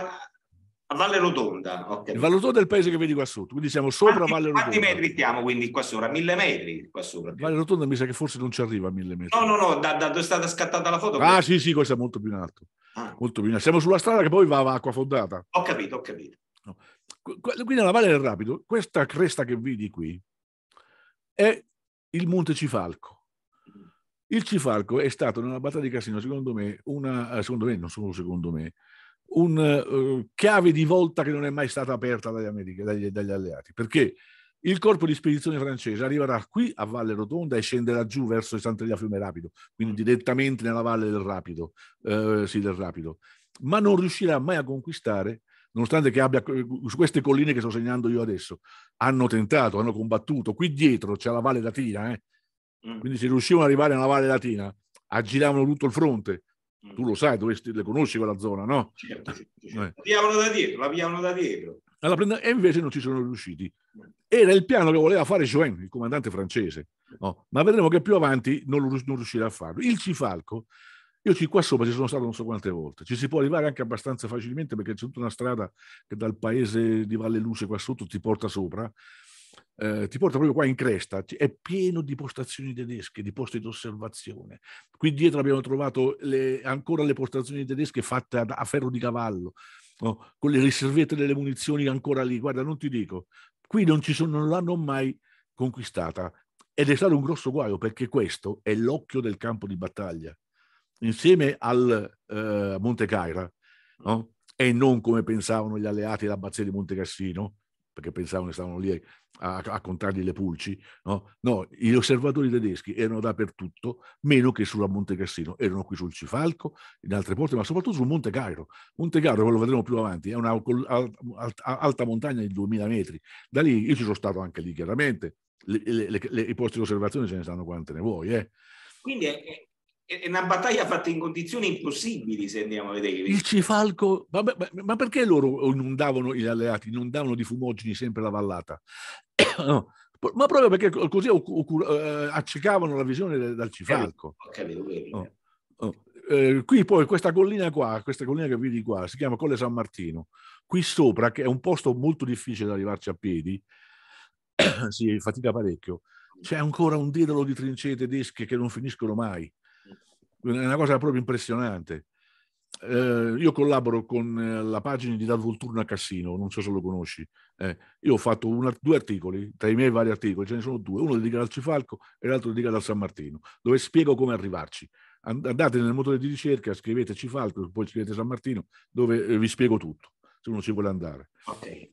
a Valle Rotonda, ok. Valle Rotonda è il paese che vedi qua sotto, quindi siamo sopra quanti, Valle Rotonda. Quanti metri siamo quindi qua sopra? Mille metri qua sopra. Valle Rotonda mi sa che forse non ci arriva a mille metri. No, no, no, da, da dove è stata scattata la foto? Ah, sì, sì, questa è molto più in alto. Ah. Molto più in alto. Siamo sulla strada che poi va a fondata. Ho capito, ho capito. No. Quindi nella Valle del Rapido, questa cresta che vedi qui è il Monte Cifalco. Il Cifalco è stato nella battaglia di Cassino, secondo me, una, eh, secondo me, non solo secondo me, un uh, chiave di volta che non è mai stata aperta dagli, America, dagli, dagli alleati, perché il corpo di spedizione francese arriverà qui a Valle Rotonda e scenderà giù verso Sant'Elia Fiume Rapido, quindi mm. direttamente nella valle del Rapido, eh, sì, del Rapido, ma non riuscirà mai a conquistare, nonostante che abbia eh, su queste colline che sto segnando io adesso, hanno tentato, hanno combattuto, qui dietro c'è la Valle Latina, eh? Mm. quindi se riuscivano ad arrivare nella Valle Latina, aggiravano tutto il fronte, Mm. Tu lo sai, dovresti, le conosci quella zona, no? Certo, certo, certo. Piavano da dietro, la piavano da dietro. Prenda... E invece non ci sono riusciti. Mm. Era il piano che voleva fare Joen, il comandante francese, no? ma vedremo che più avanti non, non riuscirà a farlo. Il Cifalco, io ci, qua sopra ci sono stato non so quante volte, ci si può arrivare anche abbastanza facilmente perché c'è tutta una strada che dal paese di Valle Luce qua sotto ti porta sopra eh, ti porta proprio qua in cresta, è pieno di postazioni tedesche, di posti d'osservazione. Qui dietro abbiamo trovato le, ancora le postazioni tedesche fatte a, a ferro di cavallo, no? con le riservette delle munizioni ancora lì. Guarda, non ti dico, qui non, ci sono, non l'hanno mai conquistata ed è stato un grosso guaio perché questo è l'occhio del campo di battaglia, insieme al eh, Monte Caira, no? e non come pensavano gli alleati dell'abbazia di Monte Cassino, perché pensavano che stavano lì a, a, a contargli le pulci, no? no? gli osservatori tedeschi erano dappertutto, meno che sulla Monte Cassino, erano qui sul Cifalco, in altre porte, ma soprattutto sul Monte Cairo. Monte Cairo, ve lo vedremo più avanti, è una alta montagna di 2000 metri. Da lì, io ci sono stato anche lì chiaramente, le, le, le, i posti di osservazione ce ne stanno quante ne vuoi. Eh. Quindi è, è una battaglia fatta in condizioni impossibili se andiamo a vedere. Il Cifalco, vabbè, ma perché loro inondavano gli alleati, inondavano di fumogeni sempre la vallata? no. Ma proprio perché così eh, accecavano la visione dal Cifalco. Ho capito, ho oh, oh. eh, qui poi questa collina qua, questa collina che vedi qua, si chiama Colle San Martino. Qui sopra, che è un posto molto difficile da arrivarci a piedi, si fatica parecchio, c'è ancora un dedalo di trincee tedesche che non finiscono mai è una cosa proprio impressionante. Eh, io collaboro con eh, la pagina di Dal Volturno a Cassino, non so se lo conosci. Eh, io ho fatto una, due articoli, tra i miei vari articoli, ce ne sono due, uno dedicato al Cifalco e l'altro dedicato al San Martino, dove spiego come arrivarci. Andate nel motore di ricerca, scrivete Cifalco, poi scrivete San Martino, dove eh, vi spiego tutto, se uno ci vuole andare. Okay.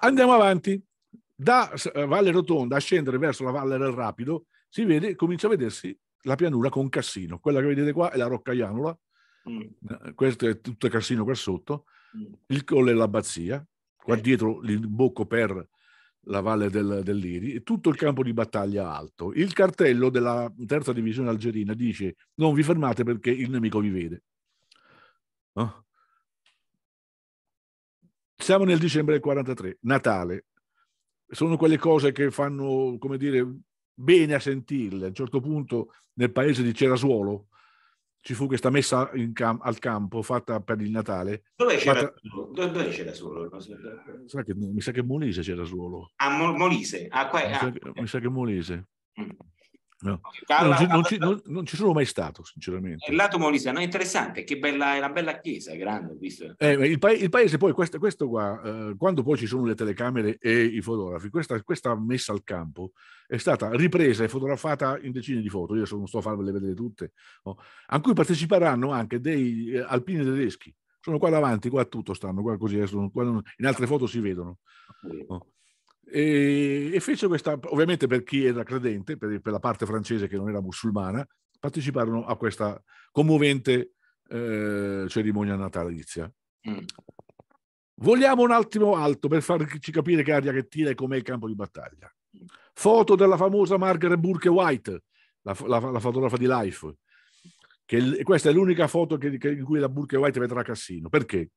Andiamo avanti. Da Valle Rotonda a scendere verso la Valle del Rapido si vede, comincia a vedersi la pianura con Cassino. Quella che vedete qua è la Rocca Ianula, mm. Eh, questo è tutto Cassino qua sotto, mm. il colle e l'abbazia, qua eh. dietro l'imbocco per la valle del, dell'Iri, e tutto il campo di battaglia alto. Il cartello della terza divisione algerina dice non vi fermate perché il nemico vi vede. No? Ah. Siamo nel dicembre del 43, Natale. Sono quelle cose che fanno, come dire, bene a sentirle. A un certo punto nel paese di Cerasuolo ci fu questa messa cam- al campo fatta per il Natale. Dove c'era, fatta... dove c'era Suolo? Sa che, mi sa che Molise c'era Suolo. A ah, Mo- Molise? Ah, qua, mi, sa, ah, mi sa che Molise. Mm. No. Alla, non, ci, non, ci, non, non, ci, sono mai stato, sinceramente. Il eh, lato molisano è interessante, che bella, è una bella chiesa, grande. Eh, il, pa- il, paese poi, questo, questo qua, eh, quando poi ci sono le telecamere e i fotografi, questa, questa, messa al campo è stata ripresa e fotografata in decine di foto, io non sto a farvele vedere tutte, no? a cui parteciperanno anche dei eh, alpini tedeschi. Sono qua davanti, qua tutto stanno, qua così, sono, qua in altre foto si vedono. No? E, e fece questa, ovviamente per chi era credente, per, per, la parte francese che non era musulmana, parteciparono a questa commovente eh, cerimonia natalizia. Mm. Vogliamo un attimo alto per farci capire che aria che tira e com'è il campo di battaglia. Foto della famosa Margaret Burke White, la, la, la fotografa di Life, che questa è l'unica foto che, che, in cui la Burke White vedrà Cassino. Perché?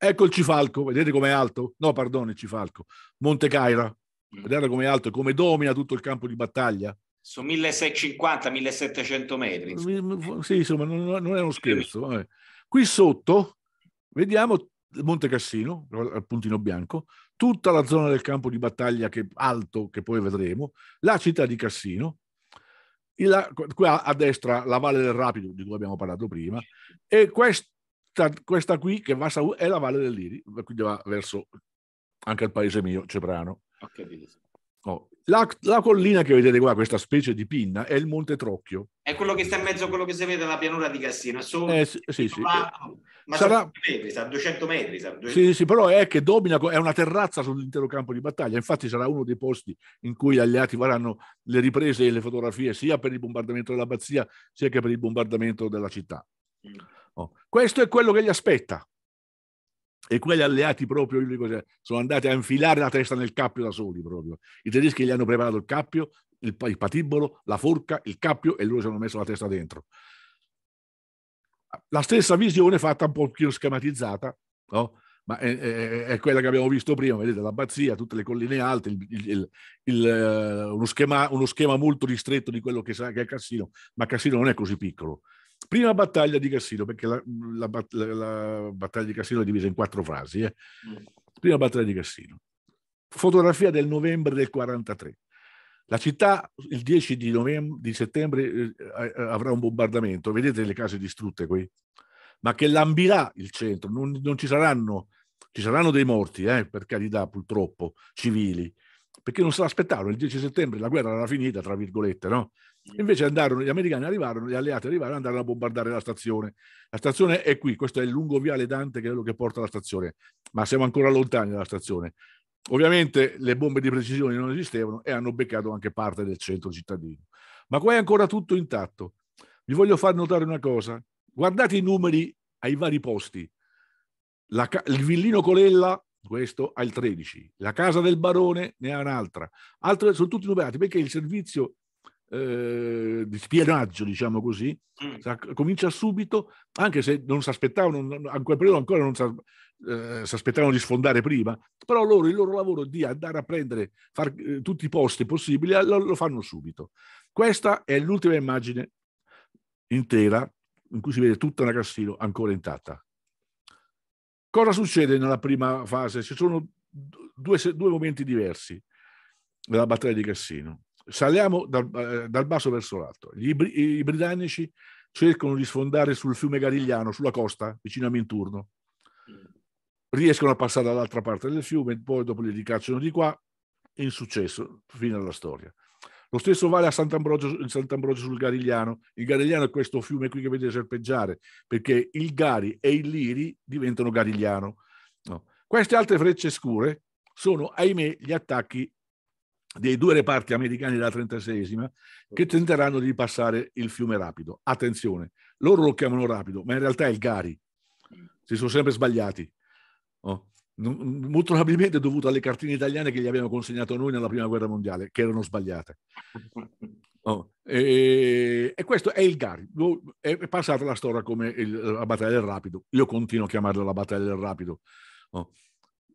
Ecco il Cifalco, vedete com'è alto? No, perdone, il Cifalco. Monte Caira, mm. vedete com'è alto e come domina tutto il campo di battaglia? Sono 1650-1700 metri. Insomma. Sì, insomma, non, non è uno scherzo. Vabbè. Qui sotto vediamo Monte Cassino, al puntino bianco, tutta la zona del campo di battaglia che, alto che poi vedremo, la città di Cassino, la, qua a destra la Valle del Rapido di cui abbiamo parlato prima, e questo questa qui che va a, è la Valle dell'Iri, quindi va verso anche il paese mio, Ceprano. Oh. La, la, collina che vedete qua, questa specie di pinna, è il Monte Trocchio. È quello che sta in mezzo a quello che si vede nella pianura di Cassino. Sono, eh, sì, sì, sì. Ma, Sarà... metri, sta a 200 metri. Sta 200... Sì, sì, però è che domina, è una terrazza sull'intero campo di battaglia. Infatti sarà uno dei posti in cui gli alleati faranno le riprese e le fotografie sia per il bombardamento dell'abbazia sia che per il bombardamento della città. Mm Oh. Questo è quello che gli aspetta. E quegli alleati proprio sono andati a infilare la testa nel cappio da soli proprio. I tedeschi gli hanno preparato il cappio, il, il patibolo, la forca, il cappio e loro ci hanno messo la testa dentro. La stessa visione fatta un po' schematizzata, no? ma è, è, è, quella che abbiamo visto prima, vedete l'abbazia, tutte le colline alte, il, il, il, eh, uno, schema, uno, schema, molto ristretto di quello che, che, è Cassino, ma Cassino non è così piccolo, Prima battaglia di Cassino, perché la, la, la, la battaglia di Cassino è divisa in quattro frasi. Eh. Mm. Prima battaglia di Cassino. Fotografia del novembre del 43. La città il 10 di, novembre, di settembre eh, eh, eh, avrà un bombardamento, vedete le case distrutte qui, ma che lambirà il centro, non, non ci, saranno, ci saranno, dei morti, eh, per carità purtroppo, civili, perché non se l'aspettavano, il 10 settembre la guerra era finita, tra virgolette, no? Invece andarono, gli americani arrivarono, gli alleati arrivarono e andarono a bombardare la stazione. La stazione è qui, questo è il lungo viale Dante che è quello che porta alla stazione, ma siamo ancora lontani dalla stazione. Ovviamente le bombe di precisione non esistevano e hanno beccato anche parte del centro cittadino. Ma qua è ancora tutto intatto. Vi voglio far notare una cosa. Guardate i numeri ai vari posti. La, il villino Colella, questo ha il 13, la casa del barone ne ha un'altra. Altre sono tutti numerati perché il servizio di eh, spionaggio, diciamo così, mm. comincia subito, anche se non si aspettavano, a quel periodo ancora non si eh, aspettavano di sfondare prima, però loro il loro lavoro di andare a prendere far, eh, tutti i posti possibili lo, lo, fanno subito. Questa è l'ultima immagine intera in cui si vede tutta la Cassino ancora intatta. Cosa succede nella prima fase? Ci sono due, due momenti diversi della battaglia di Cassino Saliamo dal, eh, dal basso verso l'alto. Gli, I britannici cercano di sfondare sul fiume Garigliano, sulla costa, vicino a Minturno. Riescono a passare dall'altra parte del fiume, poi dopo li ricacciano di qua, insuccesso, fine alla storia. Lo stesso vale a Sant'Ambrogio, Sant'Ambrogio sul Garigliano. Il Garigliano è questo fiume qui che vedete serpeggiare, perché il Gari e il Liri diventano Garigliano. No. Queste altre frecce scure sono, ahimè, gli attacchi dei due reparti americani della 36esima che tenteranno di passare il fiume rapido. Attenzione, loro lo chiamano rapido, ma in realtà è il Gari. Si sono sempre sbagliati. Oh. Molto probabilmente dovuto alle cartine italiane che gli abbiamo consegnato noi nella prima guerra mondiale, che erano sbagliate. Oh. E, e, questo è il Gari. È passata la storia come il, la battaglia del rapido. Io continuo a chiamarla la battaglia del rapido. Oh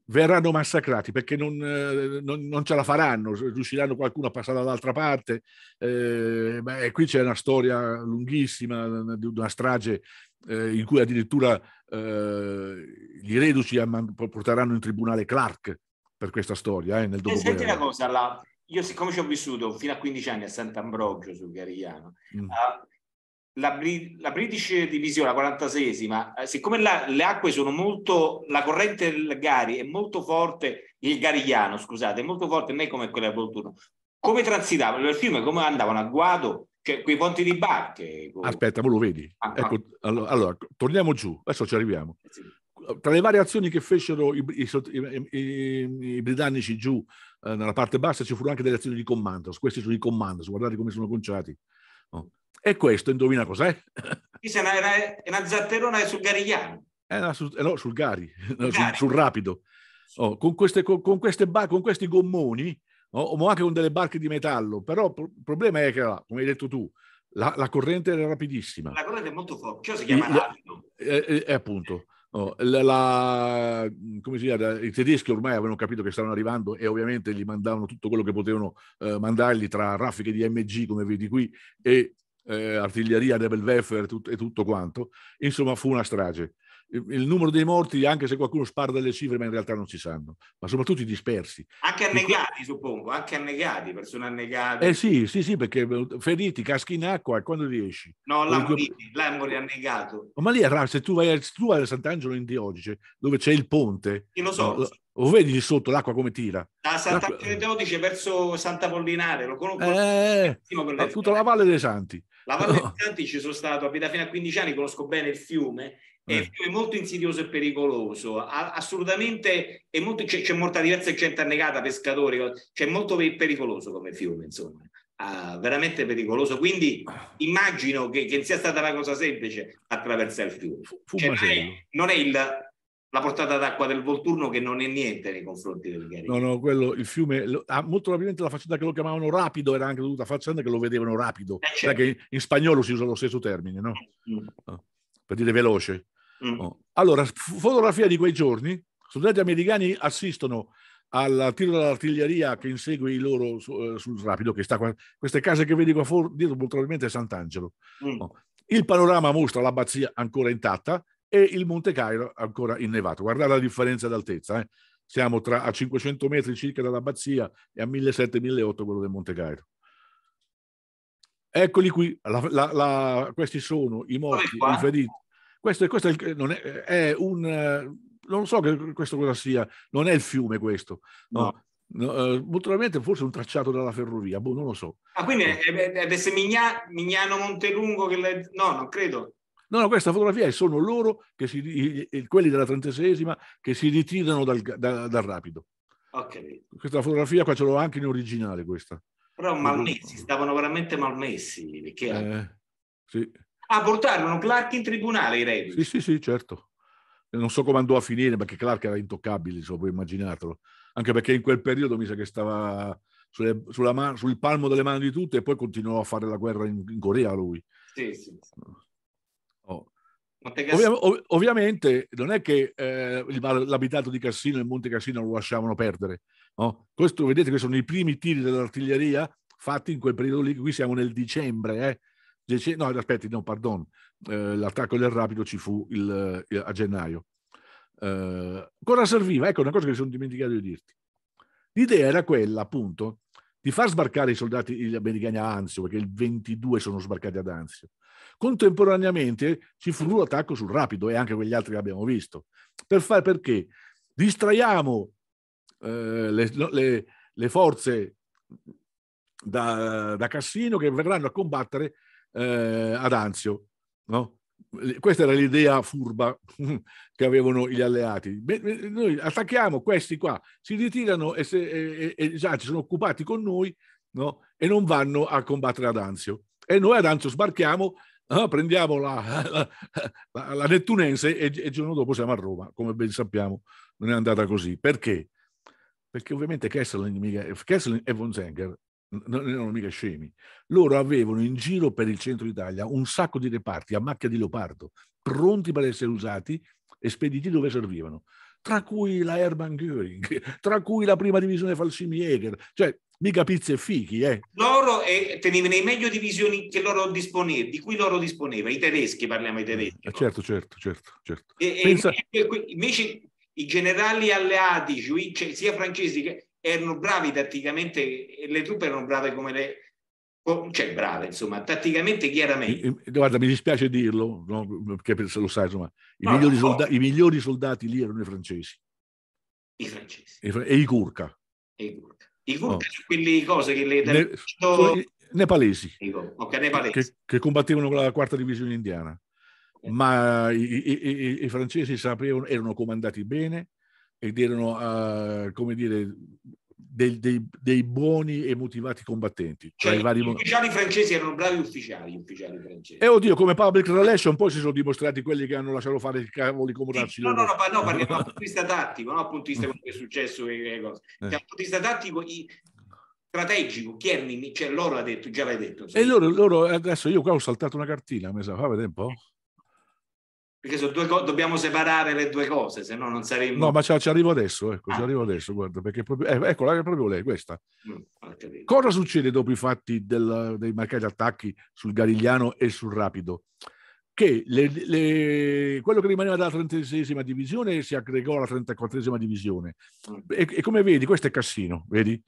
verranno massacrati perché non, eh, non, non, ce la faranno, riusciranno qualcuno a passare dall'altra parte. Eh, beh, qui c'è una storia lunghissima di una strage eh, in cui addirittura eh, gli reduci porteranno in tribunale Clark per questa storia eh, nel dopoguerra. senti una cosa, la... io siccome ci ho vissuto fino a 15 anni a Sant'Ambrogio sul Garigliano, mm. uh, la, la British Division, la 46esima, eh, siccome la, le acque sono molto, la corrente del Gari è molto forte, il Garigliano, scusate, è molto forte, non è come quella del Volturno. Come transitavano il fiume, come andavano a guado, cioè quei ponti di barche. Con... Aspetta, voi lo vedi. Ah, ah. ecco, ah. Allora, torniamo giù, adesso ci arriviamo. Eh, sì. Tra le varie azioni che fecero i, i, i, i britannici giù eh, nella parte bassa ci furono anche delle azioni di commandos, questi sono i commandos, guardate come sono conciati. No? E questo, indovina cos'è? Questa è una, è una zatterona sul Garigliano. Eh, eh, no, sul Gari, no, sul, sul, rapido. Oh, con, queste, con, con, queste bar, con, questi gommoni, oh, ma anche con delle barche di metallo. Però il problema è che, come hai detto tu, la, la corrente era rapidissima. La corrente è molto forte, ciò cioè si chiama rapido. E, eh, e, eh, appunto. Oh, la, la, come si chiama, I tedeschi ormai avevano capito che stavano arrivando e ovviamente gli mandavano tutto quello che potevano eh, mandargli tra raffiche di MG, come vedi qui, e eh, artiglieria, Nebelwerfer tut- e tutto quanto. Insomma, fu una strage. Il, numero dei morti, anche se qualcuno spara delle cifre, ma in realtà non si sanno, ma soprattutto i dispersi. Anche annegati, que- suppongo, anche annegati, persone annegate. Eh sì, sì, sì, perché eh, feriti, caschi in acqua quando riesci. No, là morì, là morì annegato. Ma lì, se tu vai, se tu vai a Sant'Angelo in Diodice, dove c'è il ponte... Io lo so. Lo, lo vedi sotto l'acqua come tira? Da Sant'Angelo in Diodice verso Santa Pollinare, lo conosco. Eh, eh, eh tutta la Valle dei Santi. La Valle dei Santi ci sono stato, abita fino a 15 anni, conosco bene il fiume, eh. il mm. fiume è molto insidioso e pericoloso, assolutamente, molto, c'è, c'è, molta diversa gente annegata, pescatori, c'è molto pericoloso come fiume, insomma. Uh, veramente pericoloso. Quindi immagino che, che sia stata una cosa semplice attraversare il fiume. Cioè, non, è, non, è, il la portata d'acqua del Volturno che non è niente nei confronti del Garibaldi. No, no, quello, il fiume, ah, molto probabilmente la faccenda che lo chiamavano rapido era anche dovuta a faccenda che lo vedevano rapido, eh certo. perché in spagnolo si usa lo stesso termine, no? Mm. Ah, per dire veloce. Mm. Oh. Allora, fotografia di quei giorni, studenti americani assistono al tiro dell'artiglieria che insegue i loro su, eh, sul rapido, che sta qua, queste case che vedi qua fuori, dietro molto probabilmente è Sant'Angelo. Mm. Oh. Il panorama mostra l'abbazia ancora intatta, e il Monte Cairo ancora innevato. Guardate la differenza d'altezza, eh? siamo tra, a 500 metri circa dall'abbazia e a 1700-1800 quello del Monte Cairo. Eccoli qui, la, la, la, questi sono i morti, i feriti. Questo, questo è, il, non è, è, un... Non so che questo cosa sia, non è il fiume questo. No. no. No, eh, naturalmente forse un tracciato dalla ferrovia, boh, non lo so. ah, quindi è, è, è Mignano Montelungo che... Le... No, non credo. No, no, questa fotografia è sono loro, che si, quelli della trentaseiesima, che si ritirano dal, da, dal rapido. Ok. Questa fotografia qua ce l'ho anche in originale questa. Però malmessi, stavano veramente malmessi. Perché... Eh, sì. Ah, portarono Clark in tribunale, i reduci. Sì, sì, sì, certo. Non so come andò a finire, perché Clark era intoccabile, insomma, puoi immaginarlo. Anche perché in quel periodo mi sa che stava sulle, man- sul palmo delle mani di tutte e poi continuò a fare la guerra in, in Corea lui. Sì, sì. sì. Gas... Ovvi- ovviamente non è che eh, l'abitato di Cassino e il Monte Cassino lo lasciavano perdere. No? Questo, vedete, questi sono i primi tiri dell'artiglieria fatti in quel periodo lì, qui siamo nel dicembre. Eh? Dece- no, aspetti, no, pardon. Eh, l'attacco del rapido ci fu il, il, eh, a gennaio. Eh, cosa serviva? Ecco una cosa che mi sono dimenticato di dirti. L'idea era quella, appunto, di far sbarcare i soldati americani a Anzio, perché il 22 sono sbarcati ad Anzio Contemporaneamente ci fu l'attacco sul rapido e anche quegli altri che abbiamo visto. Per fare perché? Distraiamo eh, le, le, le, forze da, da, Cassino che verranno a combattere eh, ad Anzio. No? Questa era l'idea furba che avevano gli alleati. Noi attacchiamo questi qua, si ritirano e, se, e, e già ci sono occupati con noi no? e non vanno a combattere ad Anzio. E noi ad Anzio sbarchiamo Ah, prendiamo la, la, la Nettunense e, e il giorno dopo siamo a Roma, come ben sappiamo non è andata così. Perché? Perché ovviamente Kesselin, mica, Kesselin e Von Zenger non erano mica scemi. Loro avevano in giro per il centro Italia un sacco di reparti a macchia di leopardo, pronti per essere usati e spediti dove servivano tra cui la Hermann Göring, tra cui la prima divisione Falsimieger, cioè mica pizze e fichi. Eh. Loro eh, tenevano i meglio divisioni dispone, di cui loro disponevano, i tedeschi, parliamo i eh, tedeschi. Eh, Certo, certo, certo. certo. E, Pensa... e invece i generali alleati, cioè sia francesi che erano bravi tatticamente, le truppe erano brave come le, Boh, cioè brava, insomma, tatticamente chi meglio? Guarda, mi dispiace dirlo, no? perché se lo sai, insomma, i, no, migliori no. Solda- i, migliori soldati lì erano i francesi. I francesi. E, e i Curca. E i Curca. I Curca oh. sono quelle cose che le... Ne, tutto... nepalesi. Okay, nepalesi. Che, che, combattevano con la quarta divisione indiana. Okay. Ma i, i, i, francesi sapevano, erano comandati bene ed erano, uh, come dire, dei, dei, dei, buoni e motivati combattenti. Cioè, cioè i vari... Gli ufficiali francesi erano bravi ufficiali, ufficiali francesi. E eh, oddio, come public relation poi si sono dimostrati quelli che hanno lasciato fare i cavoli comodacci. Sì, no, no, no, no, no parliamo dal punto di vista tattico, non dal punto di vista quello che è successo. Eh. Cioè, dal punto di vista tattico, i strategico, Chierni, cioè loro ha detto, già l'hai detto. E loro, loro, adesso io qua ho saltato una cartina, mi sa, fa vedere un po'. Perché sono due co- dobbiamo separare le due cose, se no non saremmo... No, ma ci arrivo adesso, ecco, ah. ci arrivo adesso, guarda, perché proprio, eh, eccola, è proprio lei questa. Mm, Cosa succede dopo i fatti del, dei marcati attacchi sul Garigliano e sul Rapido? Che le, le, quello che rimaneva dalla 36 divisione si aggregò alla 34 divisione. Mm. E, e, come vedi, questo è Cassino, vedi?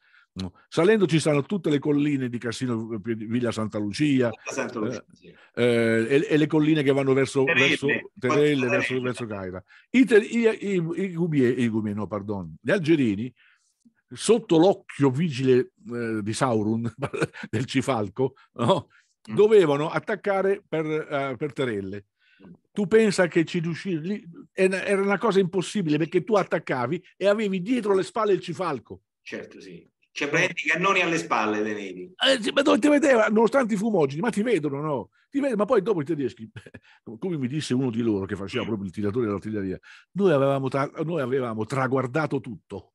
Salendo ci stanno tutte le colline di Cassino eh, Villa Santa Lucia, Santa Lucia eh, sì. eh, e, e, le colline che vanno verso Terelle, verso, Terelle, verso, verso Caira. I, i, i, Gubie, i Gubie, no, pardon, gli algerini, sotto l'occhio vigile eh, di Sauron, del Cifalco, no, mm. dovevano attaccare per, uh, per Terelle mm. tu pensa che ci riuscivi era una cosa impossibile perché tu attaccavi e avevi dietro le spalle il cifalco certo sì cioè, prendi i cannoni alle spalle, te vedi. Eh, ma dove ti vedeva, nonostante i fumogeni, ma ti vedono, no? Ti vedono, ma poi dopo i tedeschi, come mi disse uno di loro che faceva proprio il tiratore dell'artiglieria, noi avevamo, tra- noi avevamo traguardato tutto.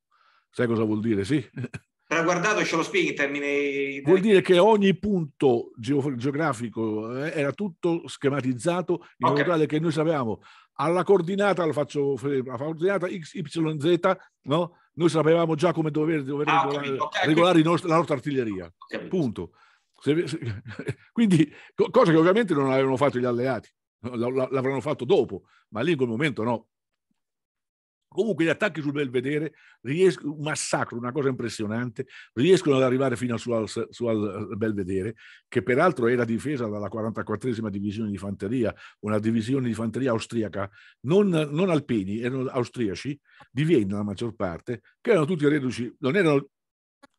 Sai cosa vuol dire, sì? Traguardato ce lo spieghi in termini... Vuol dire che ogni punto geografico eh, era tutto schematizzato in okay. modo tale che noi sapevamo alla coordinata, la faccio la coordinata XYZ, no? Noi sapevamo già come dover, dover ah, regolare, capito, okay, regolare okay. Nostro, la nostra artiglieria. Okay, punto. Se, se, quindi, cosa che ovviamente non avevano fatto gli alleati, l'avranno fatto dopo, ma lì in quel momento no. Comunque gli attacchi sul Belvedere, riesco, un massacro, una cosa impressionante, riescono ad arrivare fino al, al, al Belvedere, che peraltro era difesa dalla 44esima divisione di fanteria, una divisione di fanteria austriaca, non, non alpini, erano austriaci, di Vienna la maggior parte, che erano tutti reduci, non erano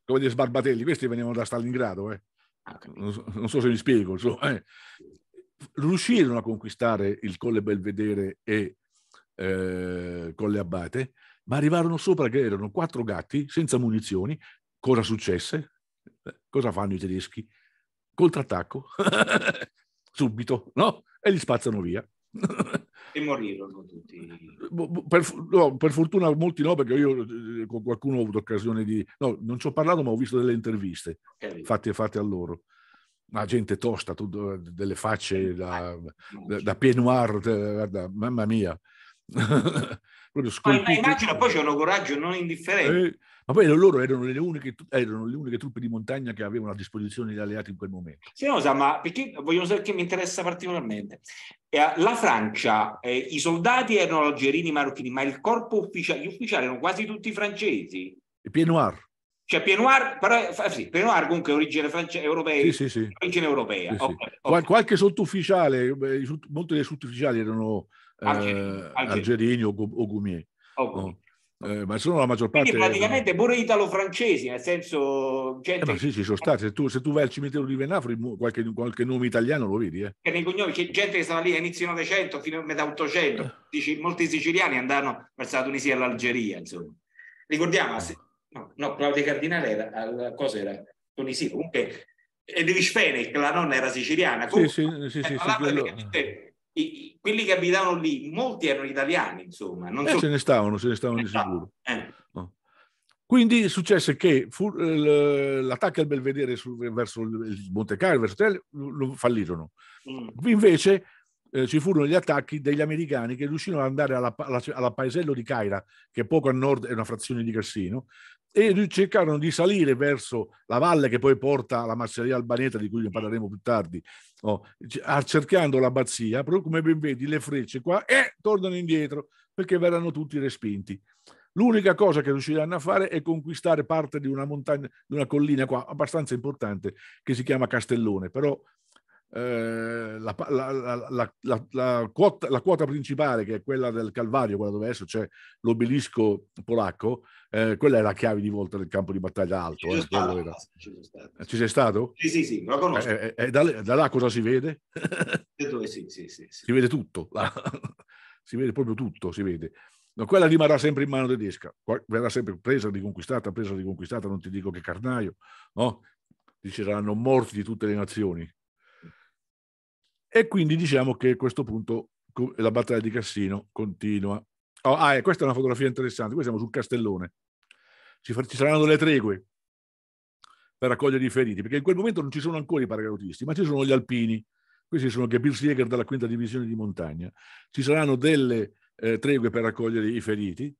come dire sbarbatelli, questi venivano da Stalingrado, eh. Ah, non, so, non, so, se mi spiego, insomma, eh. riuscirono a conquistare il Colle Belvedere e eh, con le abate, ma arrivarono sopra che erano quattro gatti senza munizioni. Cosa successe? Eh, cosa fanno i tedeschi? Contrattacco, subito, no? E li spazzano via. e morirono tutti. Boh, boh, per, no, per, fortuna molti no, perché io eh, con qualcuno ho avuto occasione di... No, non ci ho parlato, ma ho visto delle interviste okay. fatte, fatte a loro La gente tosta, tutto, delle facce da, ah, da, da pienoir, guarda, mamma mia. Proprio scolpito. ma immagino poi c'è un coraggio non indifferente. Eh, ma poi loro erano le, uniche, erano le, uniche, truppe di montagna che avevano a disposizione gli alleati in quel momento. Sì, no, sa, ma perché voglio sapere che mi interessa particolarmente. Eh, la Francia, eh, i soldati erano algerini marocchini, ma il corpo ufficiale, gli ufficiali erano quasi tutti francesi. E Pienoir. Cioè Pienoir, però, eh, sì, Pienoir comunque è origine francese, europea. Sì, sì, sì. Origine europea. Sì, okay, Okay. Qual- qualche sottufficiale, eh, molti dei sottufficiali erano eh, Algerini, o, Gumier. Eh, ma sono la maggior parte. Quindi praticamente pure italo-francesi, nel senso. Gente... Eh, ma sì, ci sono stati. Se tu, se tu vai al cimitero di Venafri, qualche, qualche nome italiano lo vedi. Eh. nei cognomi c'è gente che stava lì a inizio Novecento, fino a metà Ottocento. Eh. Dici, molti siciliani andarono verso la Tunisia e l'Algeria, insomma. Ricordiamo, eh. se... no, no, Claudio Cardinale era, al, cosa era? Tunisino. Comunque, Edwige Fenech, la nonna era siciliana. Comunque, sì, sì, sì, sì, sì, sì quello i, quelli che abitavano lì, molti erano italiani, insomma. Non eh, so... Se ne stavano, ce ne stavano di eh, sicuro. Eh. No. Quindi successe che fu, l'attacco al Belvedere su, verso il Monte Carlo, verso Tele, lo fallirono. Mm. Invece eh, ci furono gli attacchi degli americani che riuscirono ad andare alla, alla, alla paesello di Caira, che poco a nord è una frazione di Cassino, e cercarono di salire verso la valle che poi porta alla masseria albaneta, di cui ne parleremo più tardi, no? cercando l'abbazia, però come ben vedi le frecce qua, e eh, tornano indietro perché verranno tutti respinti. L'unica cosa che riusciranno a fare è conquistare parte di una montagna, di una collina qua abbastanza importante che si chiama Castellone, però eh, la, la, la, quota, la, quota, principale, che è quella del Calvario, quella dove adesso c'è l'obelisco polacco, eh, quella è la chiave di volta del campo di battaglia alto. Ci, eh, stato, ci, stato. Eh, ci sei stato? Sì, sì, sì, la conosco. Eh, eh, da, da, là cosa si vede? Sì, sì, sì, si vede tutto, si vede proprio tutto, si vede. No, quella rimarrà sempre in mano tedesca, verrà sempre presa, riconquistata, presa, riconquistata, non ti dico che carnaio, no? ci saranno morti di tutte le nazioni, e quindi diciamo che a questo punto la battaglia di Cassino continua. Oh, ah, questa è una fotografia interessante. Qui siamo sul castellone. Ci, ci saranno delle tregue per raccogliere i feriti, perché in quel momento non ci sono ancora i paracadutisti, ma ci sono gli alpini. Questi sono Gebirschläger della quinta divisione di montagna. Ci saranno delle eh, tregue per raccogliere i feriti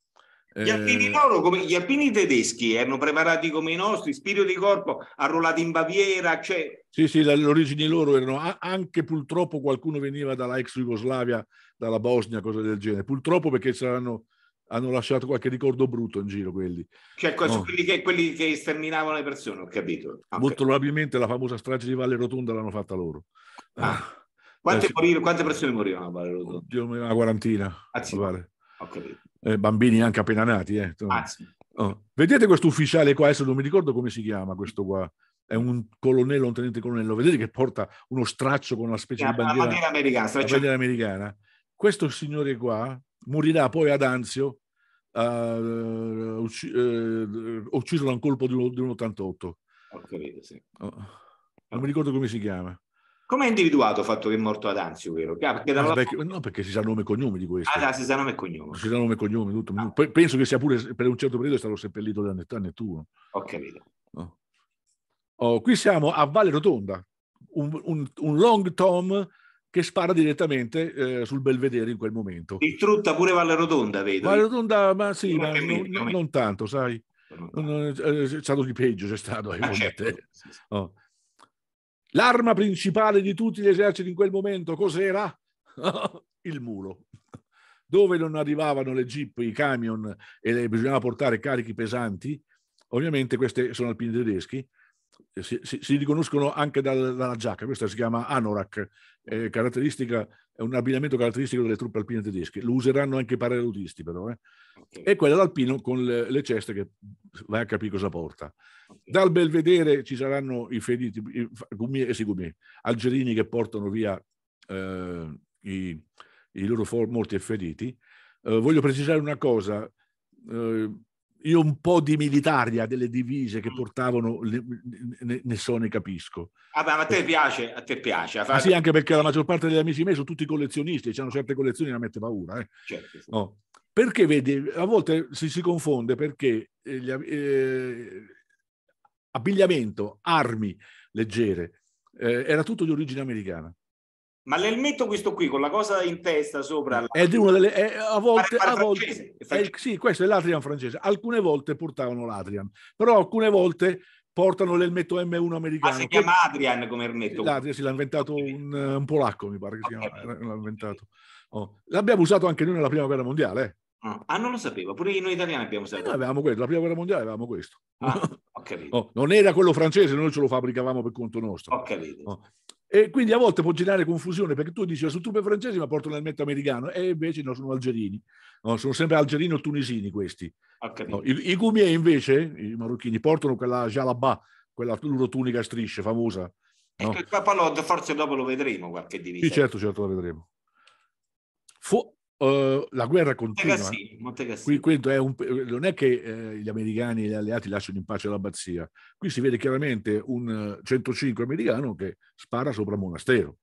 gli alpini, eh, loro, come, gli alpini tedeschi erano preparati come i nostri, spirito di corpo, arruolati in Baviera. Cioè... Sì, sì, le origini loro erano anche purtroppo qualcuno veniva dalla ex Jugoslavia, dalla Bosnia, cose del genere. Purtroppo perché saranno, hanno lasciato qualche ricordo brutto in giro quelli. Cioè, no. Oh. quelli, che, quelli che sterminavano le persone, ho capito. Okay. Molto probabilmente la famosa strage di Valle Rotonda l'hanno fatta loro. Ah. Eh. Quante, eh, morire, quante persone morivano a Valle Rotonda? una quarantina. Ah, sì. Ho capito eh, bambini anche appena nati. Eh. Ah, sì. oh. Vedete questo ufficiale qua, adesso non mi ricordo come si chiama questo qua, è un colonnello, un tenente colonnello, vedete che porta uno straccio con una specie sì, di bandiera, bandiera americana, straccio... bandiera americana. Questo signore qua morirà poi ad Anzio, uh, eh, ucc- uh, eh, ucciso da un colpo di un, di un 88. Capito, sì. oh. Non mi ricordo come si chiama. Come ha individuato il fatto che è morto ad Anzio, vero? Perché dalla... Ah, perché, no, perché si sa nome e cognome di questo. Ah, si sa nome e cognome. Si sa nome e cognome, tutto. Ah. Penso che sia pure per un certo periodo è stato seppellito da Nettuno. Ho capito. No. Oh, qui siamo a Valle Rotonda, un, un, un long tom che spara direttamente eh, sul belvedere in quel momento. Il trutta pure Valle Rotonda, vedo. Valle Rotonda, ma sì, ma non, non, non, tanto, sai. Eh, eh, è stato di peggio, c'è stato. Ah, eh, certo. Oh. L'arma principale di tutti gli eserciti in quel momento cos'era? il mulo. Dove non arrivavano le jeep, i camion e le, bisognava portare carichi pesanti, ovviamente queste sono alpini tedeschi, si, si, si riconoscono anche dal, dalla giacca, questa si chiama anorak, eh, caratteristica, è un abbinamento caratteristico delle truppe alpine tedesche, lo useranno anche i paraeutisti però, eh okay. e quella d'alpino con le, le, ceste che vai a capire cosa porta. Okay. Dal Belvedere ci saranno i feriti, i, gumie, e i gumie, algerini che portano via eh, i, i, loro for- morti e feriti. Eh, voglio precisare una cosa. Eh, io un po' di militaria delle divise che mm. portavano ne, ne so ne capisco ah, ma a te eh. piace a te piace ah, sì anche perché la maggior parte degli amici miei sono tutti collezionisti e hanno certe collezioni che la mette paura eh. certo, sì. no. Perché vedi, a volte si, si confonde perché eh, eh, abbigliamento, armi leggere, eh, era tutto di origine americana. Ma l'elmetto questo qui, con la cosa in testa sopra... È di una delle... È, a volte... A volte è, sì, questo è l'Atrian francese. Alcune volte portavano l'Atrian, però alcune volte portano l'elmetto M1 americano. Ma si chiama Adrian come elmetto? L'Adrian, si l'ha inventato un, un polacco, mi pare che okay. si chiama. Eh, l'ha inventato. Oh. L'abbiamo usato anche noi nella Prima Guerra Mondiale, eh. Ah, ah, non lo sapevo, pure noi italiani abbiamo eh, sempre. Eh, avevamo questo, la prima guerra mondiale avevamo questo. Ah, no, non era quello francese, noi ce lo fabbricavamo per conto nostro. Ho capito. No. E quindi a volte può generare confusione perché tu dici sono truppe francesi ma portano l'elmetto americano e invece no, sono algerini. No, sono sempre algerini o tunisini questi. No, I, I gumie invece, i marocchini, portano quella jalabà, quella loro tunica strisce famosa. Ecco, no? Ecco, il papalod forse dopo lo vedremo qualche divisa. Sì, certo, certo, lo vedremo. Fu- Uhm, la guerra continua. Montegassini, Qui, è un, non è che eh, gli americani e gli alleati lasciano in pace l'abbazia. Qui si vede chiaramente un 105 americano che spara sopra un monastero.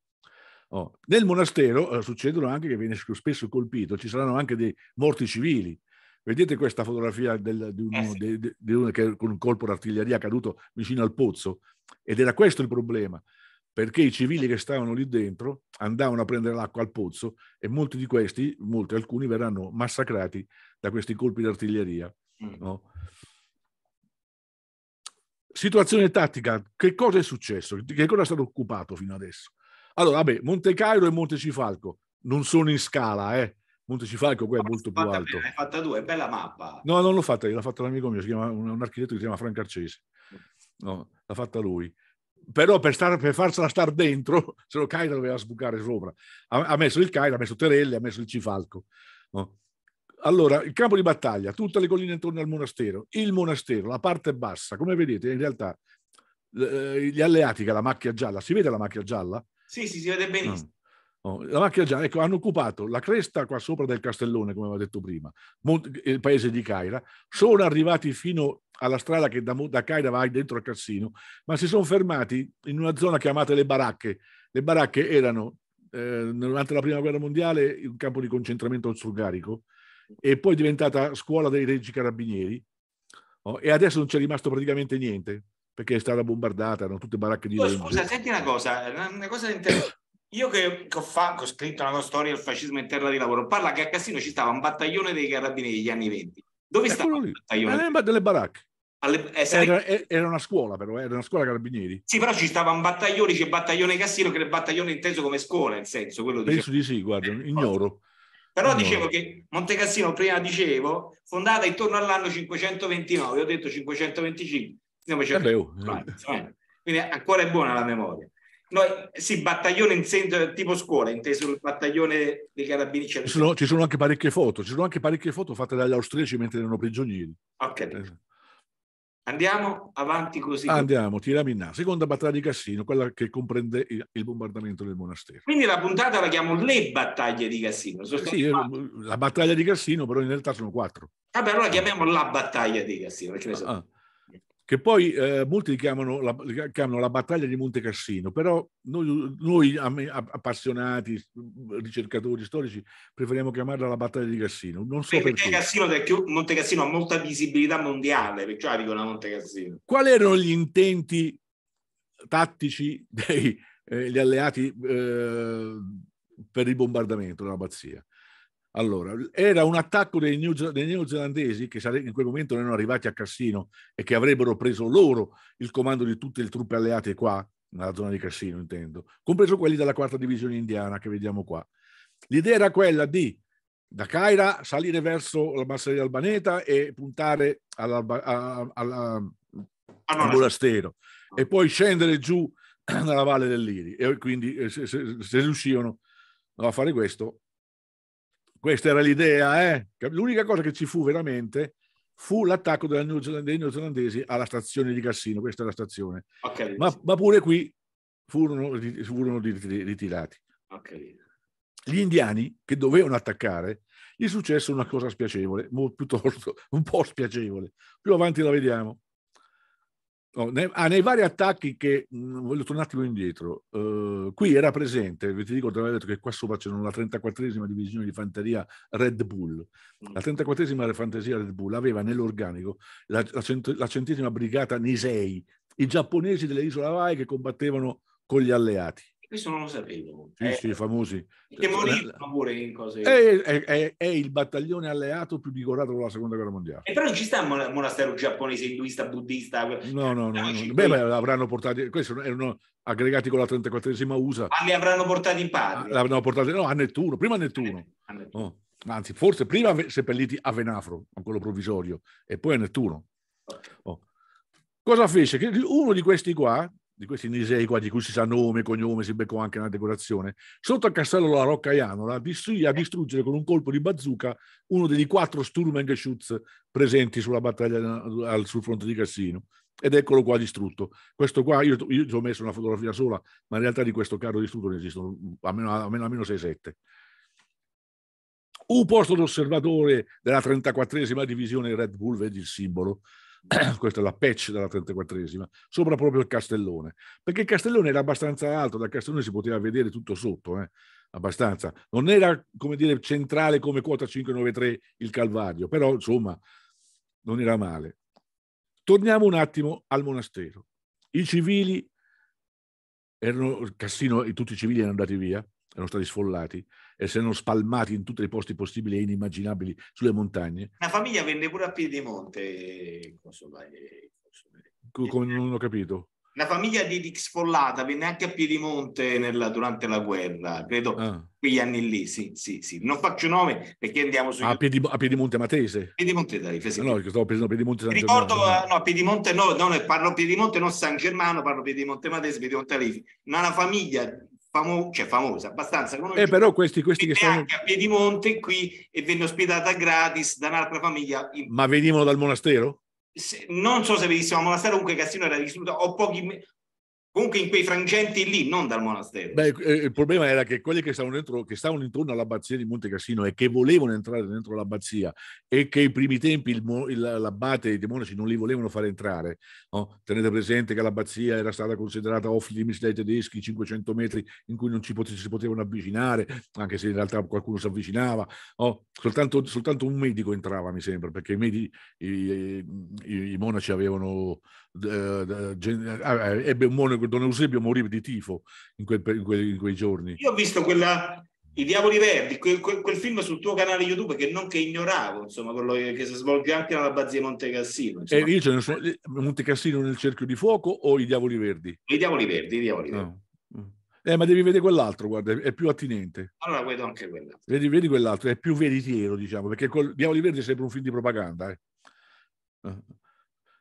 Oh. Nel monastero eh, succedono anche che viene spesso colpito, ci saranno anche dei morti civili. Vedete questa fotografia del, di, uno, eh sì. de, de, di uno che con un colpo d'artiglieria caduto vicino al pozzo? Ed era questo il problema perché i civili che stavano lì dentro andavano a prendere l'acqua al pozzo e molti di questi, molti, alcuni verranno massacrati da questi colpi d'artiglieria. Mm. No? Situazione tattica, che cosa è successo? Che cosa è stato occupato fino adesso? Allora, vabbè, Monte Cairo e Monte Cifalco non sono in scala, eh? Cifalco qua è molto più alto. Hai fatta due, bella mappa. No, non l'ho fatta l'ha fatta un amico mio, chiama, un architetto che si chiama Francarcesi. Mm. No, l'ha fatta lui però per, star, per, farsela stare dentro, se lo Cairo doveva sbucare sopra. Ha, ha, messo il Cairo, ha messo Terelli, ha messo il Cifalco. No? Allora, il campo di battaglia, tutte le colline intorno al monastero, il monastero, la parte bassa, come vedete in realtà eh, gli alleati che la macchia gialla, si vede la macchia gialla? Sì, sì, si vede mm. benissimo la oh, macchia gialla, ecco, hanno occupato la cresta qua sopra del castellone, come avevo detto prima, il paese di Caira, sono arrivati fino alla strada che da, da Caira va dentro a Cassino, ma si sono fermati in una zona chiamata le baracche. Le baracche erano, eh, durante la Prima Guerra Mondiale, un campo di concentramento sulgarico e poi è diventata scuola dei Reggi Carabinieri oh, e adesso non c'è rimasto praticamente niente perché è stata bombardata, erano tutte baracche di... Oh, scusa, senti una cosa, eh, una cosa interessante. Io che, che, ho fa, che, ho scritto una storia del fascismo in terra di lavoro, parla che a Cassino ci stava un battaglione dei carabinieri degli anni 20. Dove stava il battaglione? Era delle baracche. Alle, eh, sai... era, eh, era, una scuola però, eh, era una scuola carabinieri. Sì, però ci stava un battaglione, c'è battaglione Cassino che è il battaglione inteso come scuola, in senso quello Penso dicevo. di sì, guarda, eh, ignoro. Però ignoro. dicevo che Monte Cassino, prima dicevo, fondata intorno all'anno 529, ho detto 525. Siamo cercando... oh. Quindi ancora è buona la memoria. No, sì, battaglione in senso tipo scuola, inteso il battaglione dei carabinieri. Ci cioè sono, ci sono, anche parecchie foto, ci sono anche parecchie foto fatte dagli austriaci mentre erano prigionieri. Ok. Eh. Andiamo avanti così. Andiamo, tirami Tiramina, seconda battaglia di Cassino, quella che comprende il, bombardamento del monastero. Quindi la puntata la chiamo le battaglie di Cassino. Sì, eh, la battaglia di Cassino, però in realtà sono quattro. Vabbè, allora la chiamiamo la battaglia di Cassino, perché ne ah. ah che poi eh, molti chiamano la, chiamano la, battaglia di Monte Cassino, però noi, noi appassionati, mm, ricercatori storici, preferiamo chiamarla la battaglia di Cassino. Non so perché, perché. Cassino, Monte Cassino ha molta visibilità mondiale, perciò la dicono Monte Cassino. Quali erano gli intenti tattici degli eh, alleati eh, per il bombardamento dell'abbazia? Allora, era un attacco dei, new, dei neozelandesi che sare- in quel momento erano arrivati a Cassino e che avrebbero preso loro il comando di tutte le truppe alleate qua, nella zona di Cassino intendo, compreso quelli della quarta divisione indiana che vediamo qua. L'idea era quella di da Caira salire verso la masseria albaneta e puntare ah, al monastero e poi scendere giù nella valle dell'Iri e quindi eh, se, se, se riuscivano a fare questo questa era l'idea, eh? L'unica cosa che ci fu veramente fu l'attacco dei neozelandesi alla stazione di Cassino, questa è la stazione. Okay. Ma, ma, pure qui furono, furono ritirati. Okay. Gli indiani che dovevano attaccare, gli successe una cosa spiacevole, piuttosto un po' spiacevole. Più avanti la vediamo. Oh, nei, ah, nei, vari attacchi che mh, mm, voglio tornare un attimo indietro, uh, qui era presente, vi dico, ti avevo detto che qua sopra c'era la 34esima divisione di fanteria Red Bull. Mm. La 34esima fanteria Red Bull aveva nell'organico la, la, cent- la centesima brigata Nisei, i giapponesi delle isole Hawaii che combattevano con gli alleati. Questo non lo sapevo. Sì, eh, sì, famosi. Che cioè, morirono pure in cose... È, è, è, è, il battaglione alleato più dicorato della Seconda Guerra Mondiale. E però non ci sta un monastero giapponese, induista, buddista... No, no, no. no, no. Beh, beh, l'avranno portati... Questi erano aggregati con la 34esima USA. Ma ah, li avranno portati in patria? Ah, l'avranno portato No, a Nettuno. Prima a Nettuno. Eh, a Nettuno. Oh. Anzi, forse prima seppelliti a Venafro, a quello provvisorio, e poi a Nettuno. Oh. Cosa fece? Uno di questi qua, di questi Nisei qua, di cui si sa nome, cognome, si beccò anche una decorazione, sotto al castello della Rocca Ianola a distruggere con un colpo di bazooka uno dei quattro Sturm Schutz presenti sulla battaglia sul fronte di Cassino. Ed eccolo qua distrutto. Questo qua, io, io ci ho messo una fotografia sola, ma in realtà di questo carro distrutto ne esistono almeno, almeno, almeno 6-7. Un posto d'osservatore della 34esima divisione Red Bull, vedi il simbolo, questa è la patch della 34esima, sopra proprio il castellone, perché il castellone era abbastanza alto, dal castellone si poteva vedere tutto sotto, eh? abbastanza. Non era, come dire, centrale come quota 593 il Calvario, però insomma non era male. Torniamo un attimo al monastero. I civili erano, Cassino e tutti i civili erano andati via, erano stati sfollati essendo spalmati in tutti i posti possibili e inimmaginabili sulle montagne. La famiglia venne pure a Piedimonte, eh, come eh, non ho capito. La famiglia di Dix Follata venne anche a Piedimonte nella, durante la guerra, credo ah. quegli anni lì, sì, sì, sì. Non faccio nome perché andiamo su... a, Piedi, a Piedimonte Matese? Piedimonte Tarife, sì. No, no stavo pensando a Piedimonte San Ricordo, Germano. Eh, no, a Piedimonte no, no, parlo Piedimonte non San Germano, parlo Piedimonte Matese, Piedimonte Tarife. Una famiglia famo- cioè famosa, abbastanza conosciuta. Eh però questi, questi che sono... anche a Piedimonte qui e venne ospitata gratis da un'altra famiglia. In... Ma venivano dal monastero? Se, non so se venissimo al monastero, comunque Cassino era vissuta, ho pochi, Comunque in quei frangenti lì, non dal monastero. Beh, eh, il problema era che quelli che stavano, dentro, che stavano intorno all'abbazia di Monte Cassino e che volevano entrare dentro l'abbazia e che i primi tempi il, il, l'abbate e i monaci non li volevano fare entrare. No? Tenete presente che l'abbazia era stata considerata off limits dai tedeschi, 500 metri in cui non ci pot- si potevano avvicinare, anche se in realtà qualcuno si avvicinava. No? Soltanto, soltanto, un medico entrava, mi sembra, perché i, medici, i, i monaci avevano eh, ah, eh, ebbe un monaco, Don Eusebio morì di tifo in, quel, in, quei, in, quei, giorni. Io ho visto quella, I Diavoli Verdi, quel, quel, quel, film sul tuo canale YouTube che non che ignoravo, insomma, quello che si svolge anche nell'abbazia Montecassino. Eh, insomma. E io ce ne sono, Monte Cassino nel cerchio di fuoco o I Diavoli Verdi? I Diavoli Verdi, i Diavoli Verdi. No. Ah, mm. Eh, ma devi vedere quell'altro, guarda, è più attinente. Allora vedo anche quell'altro. Vedi, vedi quell'altro, è più veritiero, diciamo, perché col Diavoli Verdi è sempre un film di propaganda. Eh. Ah.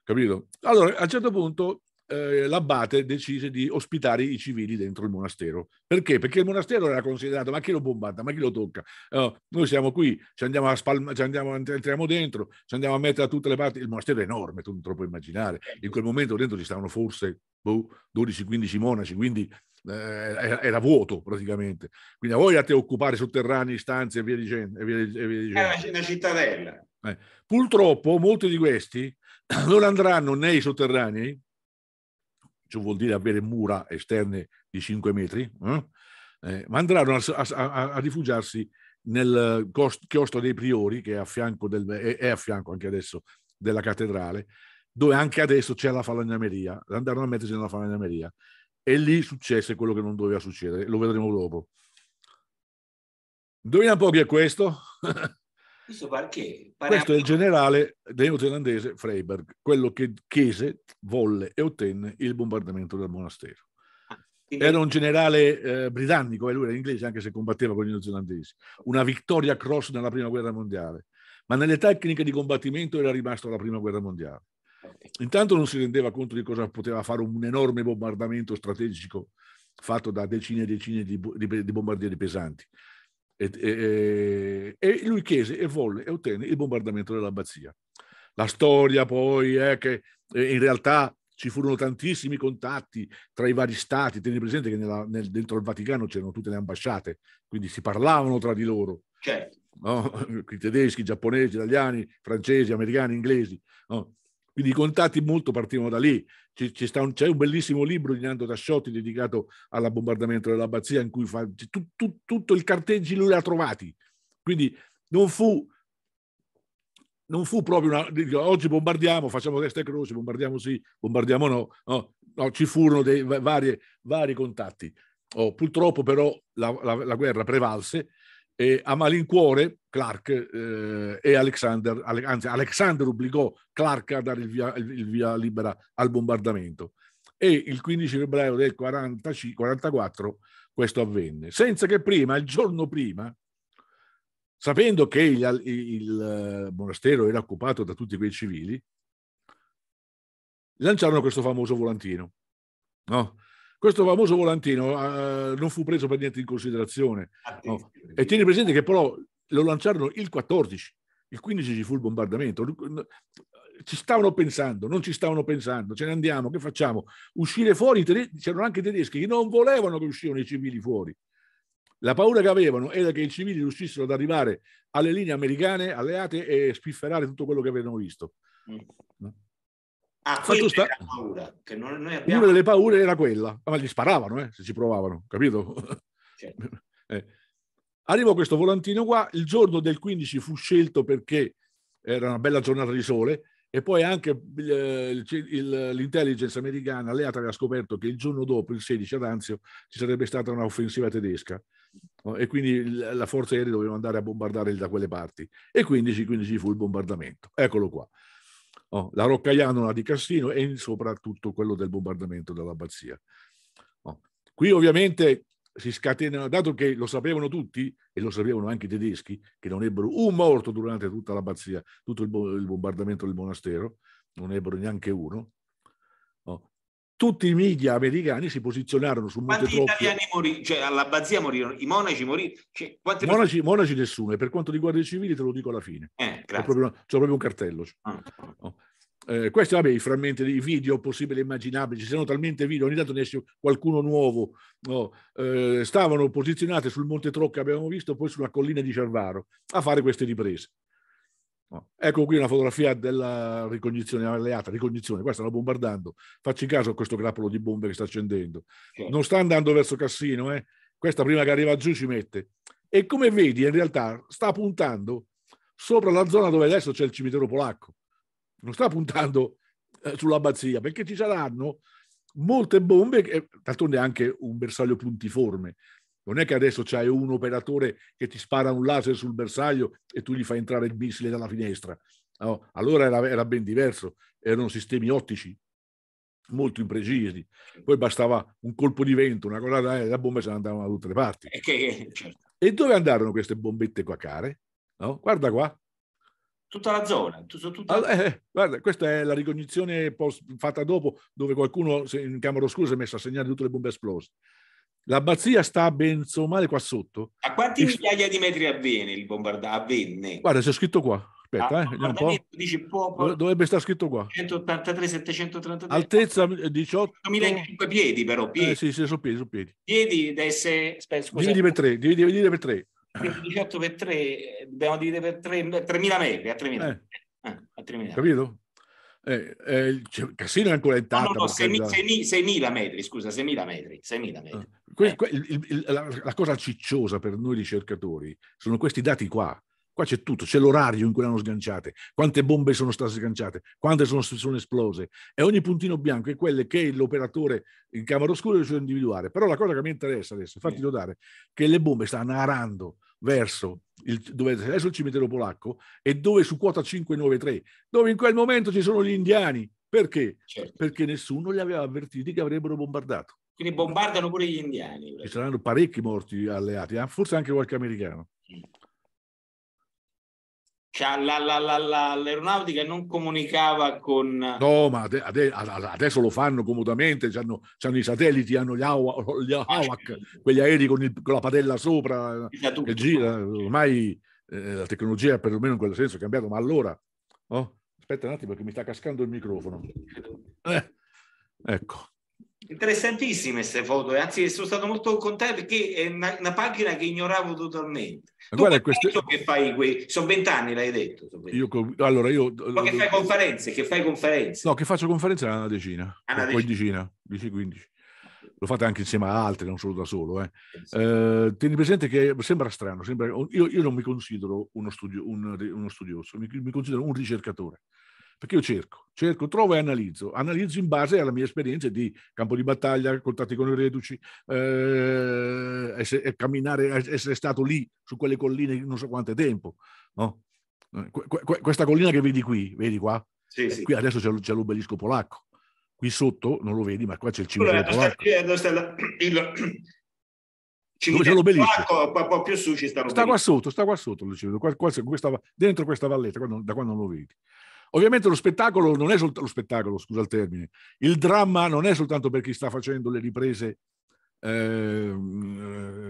Capito? Allora, a un certo punto eh, l'abate decise di ospitare i civili dentro il monastero. Perché? Perché il monastero era considerato, ma chi lo bombarda, ma chi lo tocca? Uh, noi siamo qui, ci andiamo a spalmare, ci andiamo, entriamo dentro, ci andiamo a mettere da tutte le parti. Il monastero è enorme, tu non te lo puoi immaginare. In quel momento dentro ci stavano forse boh, 12-15 monaci, quindi eh, era, vuoto praticamente. Quindi a voi a te occupare sotterranei, stanze e via dicendo. E via, e via dicendo. È una cittadella. Eh. Purtroppo molti di questi non andranno nei sotterranei, ciò vuol dire avere mura esterne di 5 metri, eh? Eh, ma andranno a, a, a, rifugiarsi nel chiostro dei priori, che è a, fianco del, è a fianco anche adesso della cattedrale, dove anche adesso c'è la falegnameria, andarono a mettersi nella falegnameria. E lì successe quello che non doveva succedere, lo vedremo dopo. Indovina un po' chi è questo? Questo, Questo è il generale neozelandese Freiberg, quello che chiese, volle e ottenne il bombardamento del monastero. Ah, era un generale eh, britannico, e lui era inglese, anche se combatteva con i neozelandesi. Una vittoria cross nella prima guerra mondiale, ma nelle tecniche di combattimento era rimasto alla prima guerra mondiale. Intanto non si rendeva conto di cosa poteva fare un enorme bombardamento strategico fatto da decine e decine di, di, di bombardieri pesanti e, e, e, lui chiese e volle e ottenne il bombardamento dell'abbazia. La storia poi è che in realtà ci furono tantissimi contatti tra i vari stati, tenete presente che nella, nel, dentro il Vaticano c'erano tutte le ambasciate, quindi si parlavano tra di loro. Certo. No? I tedeschi, i giapponesi, italiani, francesi, americani, inglesi. No? Quindi i contatti molto partivano da lì. C'è, c'è, un, c'è un, bellissimo libro di Nando Tasciotti dedicato al bombardamento dell'abbazia in cui fa, tu, tu, tutto il carteggio lui l'ha trovati. Quindi non fu, non fu proprio una... Oggi bombardiamo, facciamo testa e croce, bombardiamo sì, bombardiamo no. no, no ci furono dei, varie, vari contatti. Oh, purtroppo però la, la, la guerra prevalse e a malincuore Clark eh, e Alexander, anzi Alexander obbligò Clark a dare il via, il via, libera al bombardamento e il 15 febbraio del 1944 questo avvenne, senza che prima, il giorno prima, sapendo che il, il eh, monastero era occupato da tutti quei civili, lanciarono questo famoso volantino. No? questo famoso volantino eh, non fu preso per niente in considerazione. No? E tieni presente che però lo lanciarono il 14, il 15 ci fu il bombardamento. Ci stavano pensando, non ci stavano pensando, ce ne andiamo, che facciamo? Uscire fuori, c'erano anche i tedeschi che non volevano che uscivano i civili fuori. La paura che avevano era che i civili riuscissero ad arrivare alle linee americane alleate e spifferare tutto quello che avevano visto. Mm. Ah, quella sta... paura. Che non, noi abbiamo... Una delle paure era quella, ah, ma gli sparavano eh, se ci provavano, capito? Certo. Eh. Arrivò questo volantino qua, il giorno del 15 fu scelto perché era una bella giornata di sole e poi anche eh, il, l'intelligence americana, alleata, aveva scoperto che il giorno dopo, il 16 ad Anzio, ci sarebbe stata un'offensiva tedesca e quindi la forza aerea doveva andare a bombardare da quelle parti e 15, 15 fu il bombardamento. Eccolo qua oh, la Roccaianola di Cassino e soprattutto quello del bombardamento dell'abbazia. Oh. Qui ovviamente si scatenano, dato che lo sapevano tutti, e lo sapevano anche i tedeschi, che non ebbero un morto durante tutta l'abbazia, tutto il, bo- il bombardamento del monastero, non ebbero neanche uno, oh tutti i media americani si posizionarono su Monte Quanti Troppo. italiani morirono? Cioè, all'abbazia morirono, i monaci morirono? Cioè, monaci, monaci, nessuno, e per quanto riguarda i civili te lo dico alla fine. Eh, c'è, proprio, c'è, proprio, un cartello. Ah. No. Eh, questi, vabbè, i frammenti di video possibili e immaginabili, ci sono talmente video, ogni tanto ne esce qualcuno nuovo. No? Eh, stavano posizionate sul Monte Tro che abbiamo visto, poi sulla collina di Cervaro, a fare queste riprese. Ecco qui una fotografia della ricognizione alleata, ricognizione, qua stanno bombardando, facci caso a questo grappolo di bombe che sta scendendo, sì. Certo. non sta andando verso Cassino, eh? questa prima che arriva giù ci mette e come vedi in realtà sta puntando sopra la zona dove adesso c'è il cimitero polacco, non sta puntando eh, sull'abbazia perché ci saranno molte bombe, d'altronde anche un bersaglio puntiforme, non è che adesso c'hai un operatore che ti spara un laser sul bersaglio e tu gli fai entrare il missile dalla finestra. No, allora era, era, ben diverso, erano sistemi ottici molto imprecisi. Poi bastava un colpo di vento, una cosa, da la bomba se ne andavano da tutte le parti. E, che, eh, certo. e dove andarono queste bombette qua care? No? Guarda qua. Tutta la zona. Tutta... Allora, ah, eh, guarda, questa è la ricognizione post, fatta dopo, dove qualcuno in camera oscura si è messo a segnare tutte le bombe esplose. L'abbazia sta a Male qua sotto. A quanti il... migliaia di metri avvenne il bombardaggio? Avvenne. Guarda, c'è scritto qua. Aspetta, ah, eh, un po'. Dice popolo, Dovrebbe stare scritto qua. 183, 733. Altezza 18. 2005 eh, piedi però, eh, piedi. Eh, sì, sì, sono piedi, sono piedi. Piedi deve essere... Aspetta, Dividi per tre, dividi, dividi per tre. 18 per 3, eh, dobbiamo dividere per 3, 3000 metri, a 3000 metri. Eh. a 3000 Capito? Eh, eh, Cassino è ancora in tanto. No, no, no 6.000 metri, scusa, 6.000 metri. 6.000 metri. Ah. Eh. que, il, il, la, la, cosa cicciosa per noi ricercatori sono questi dati qua, Qua c'è tutto, c'è l'orario in cui erano sganciate, quante bombe sono state sganciate, quante sono, sono esplose e ogni puntino bianco è quello che l'operatore in camera oscura riesce a individuare. Però la cosa che mi interessa adesso, fatti notare che le bombe stanno arando verso il, dove, adesso il cimitero polacco e dove su quota 593, dove in quel momento ci sono gli indiani. Perché? Certo. Perché nessuno li aveva avvertiti che avrebbero bombardato. Quindi bombardano pure gli indiani. Ci saranno parecchi morti alleati, eh? forse anche qualche americano cioè, la, la, la, l'aeronautica non comunicava con... No, ma ade- ade- adesso lo fanno comodamente, hanno, i satelliti, hanno gli, AWA, gli ah, AWAC, quegli aerei con, il, con, la padella sopra che gira. Eh, ormai eh, la tecnologia, perlomeno in quel senso, è cambiata, ma allora... Oh, aspetta un attimo perché mi sta cascando il microfono. Eh, ecco. Interessantissime queste foto, eh. anzi sono stato molto contento perché è una, una pagina che ignoravo totalmente. Ma guarda, questo... che fai qui? Sono vent'anni, l'hai detto. Io, allora io... Ma che fai conferenze? Che fai conferenze? No, che faccio conferenze è una decina, una poi decina, 10-15. Lo fate anche insieme a altri, non solo da solo. Eh. Eh, tieni presente che sembra strano, sembra... Io, io, non mi considero uno, studio, un, uno studioso, mi, mi considero un ricercatore perché io cerco, cerco, trovo e analizzo, analizzo in base alla mia esperienza di campo di battaglia, contatti con i reduci, eh, essere, camminare, essere stato lì su quelle colline non so quanto tempo, no? Eh, questa collina che vedi qui, vedi qua? Sì, eh, sì. Qui adesso c'è, c'è l'obelisco polacco, qui sotto non lo vedi, ma qua c'è il cimitero allora, polacco. Sta, il, cimitero polacco, un po' più su ci sta Sta qua sotto, sta qua sotto, qua, qua, questa, dentro questa valletta, da qua non lo vedi. Ovviamente lo spettacolo non è soltanto lo spettacolo, scusa il termine, il dramma non è soltanto per chi sta facendo le riprese eh,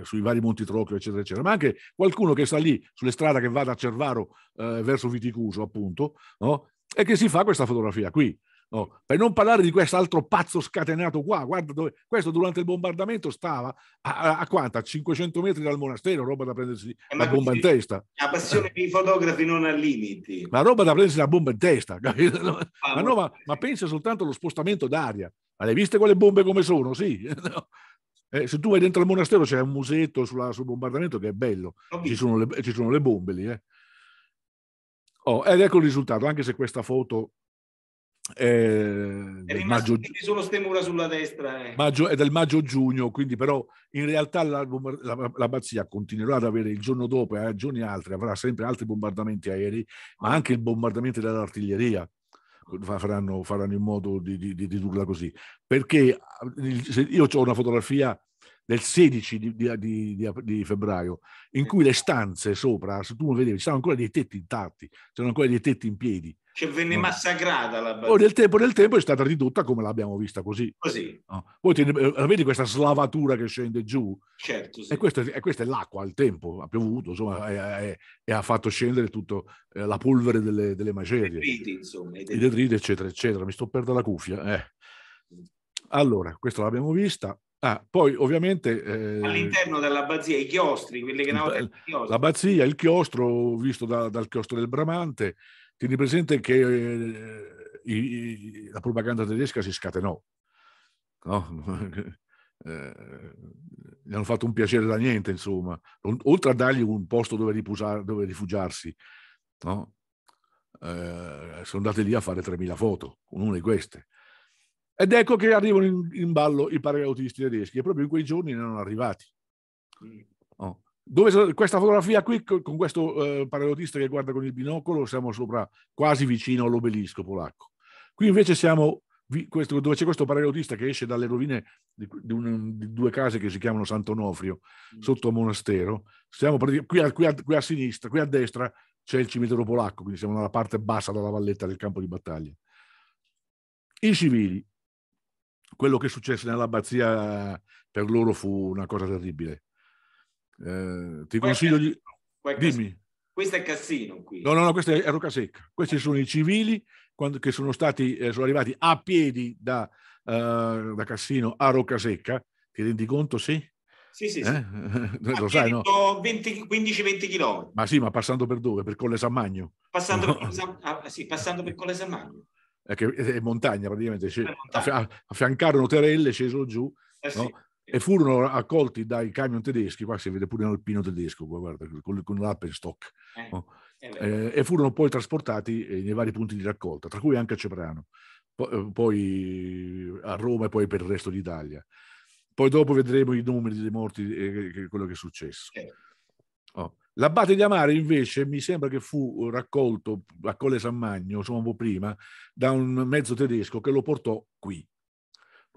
sui vari Monti Trocchio, eccetera, eccetera, ma anche qualcuno che sta lì sulle strade che va da Cervaro eh, verso Viticuso, appunto, no? e che si fa questa fotografia qui. No, per non parlare di quest'altro pazzo scatenato qua, guarda dove, questo durante il bombardamento stava a, a, quanta? 500 metri dal monastero, eh, roba da prendersi la bomba in testa. La passione per i fotografi non ha limiti. La roba da prendersi la bomba in testa, ah, ma, no, ma, ma, pensa soltanto allo spostamento d'aria. Ma le viste quelle bombe come sono? Sì. No. Eh, se tu vai dentro al monastero c'è un musetto sulla, sul bombardamento che è bello, ci sono, le, ci sono le, bombe lì. Eh. Oh, ed ecco il risultato, anche se questa foto eh, è rimasto maggio, solo ste sulla destra eh. maggio, è del maggio-giugno quindi però in realtà l'album, la, l'abbazia continuerà ad avere il giorno dopo e a giorni altri avrà sempre altri bombardamenti aerei ma anche il bombardamento dell'artiglieria faranno, faranno in modo di, di, di ridurla così perché io ho una fotografia del 16 di, di, di, di, febbraio, in cui le stanze sopra, se tu lo vedevi, c'erano ancora dei tetti intatti, c'erano ancora dei tetti in piedi cioè venne massacrata la Poi nel tempo, nel tempo è stata ridotta come l'abbiamo vista così. Così. No. Poi ti, eh, vedi questa slavatura che scende giù? Certo, sì. e, questa, e, questa, è l'acqua il tempo, ha piovuto, insomma, e, e, e ha fatto scendere tutto eh, la polvere delle, delle macerie. I detriti, insomma. I detriti. eccetera, eccetera. Mi sto perdendo la cuffia. Eh. Mm. Allora, questa l'abbiamo vista. Ah, poi ovviamente... Eh, All'interno dell'abbazia, i chiostri, quelli che... L'abbazia, il chiostro, visto da, dal chiostro del Bramante, Tieni presente che eh, i, i, la propaganda tedesca si scatenò. No? eh, gli hanno fatto un piacere da niente, insomma, oltre a dargli un posto dove, ripusar, dove rifugiarsi. No? Eh, sono andati lì a fare 3.000 foto, una di queste. Ed ecco che arrivano in, in ballo i paracautisti tedeschi e proprio in quei giorni ne erano arrivati. No? Dove, questa fotografia qui con questo eh, paralotista che guarda con il binocolo siamo sopra quasi vicino all'obelisco polacco. Qui invece siamo vi, questo, dove c'è questo paralotista che esce dalle rovine di, di, un, di, due case che si chiamano Sant'Onofrio mm. sotto a monastero. Siamo qui, a, qui, a, qui a sinistra, qui a destra c'è il cimitero polacco, quindi siamo nella parte bassa della valletta del campo di battaglia. I civili, quello che successe nell'abbazia per loro fu una cosa terribile. Eh, ti consiglio di... Dimmi. Questo è Cassino qui. No, no, no, questo è Roccasecca. Questi sono i civili quando, che sono, stati, eh, sono arrivati a piedi da, eh, da Cassino a Roccasecca. Ti rendi conto, sì? Sì, sì, sì. Eh? Lo sai, no? 15-20 km. Ma sì, ma passando per dove? Per Colle San Magno. Passando per, San... ah, sì, passando per Colle San Magno che è montagna praticamente, Affiancarono terelle, scesero giù, eh sì e furono accolti dai camion tedeschi, qua si vede pure un alpino tedesco, guarda, con, con l'Appenstock, eh, no? eh, e furono poi trasportati eh, nei vari punti di raccolta, tra cui anche a Ceprano, eh, poi a Roma e poi per il resto d'Italia. Poi dopo vedremo i numeri dei morti eh, e quello che è successo. Oh. L'abbate di Amare invece mi sembra che fu raccolto a Colle San Magno, insomma un po' prima, da un mezzo tedesco che lo portò qui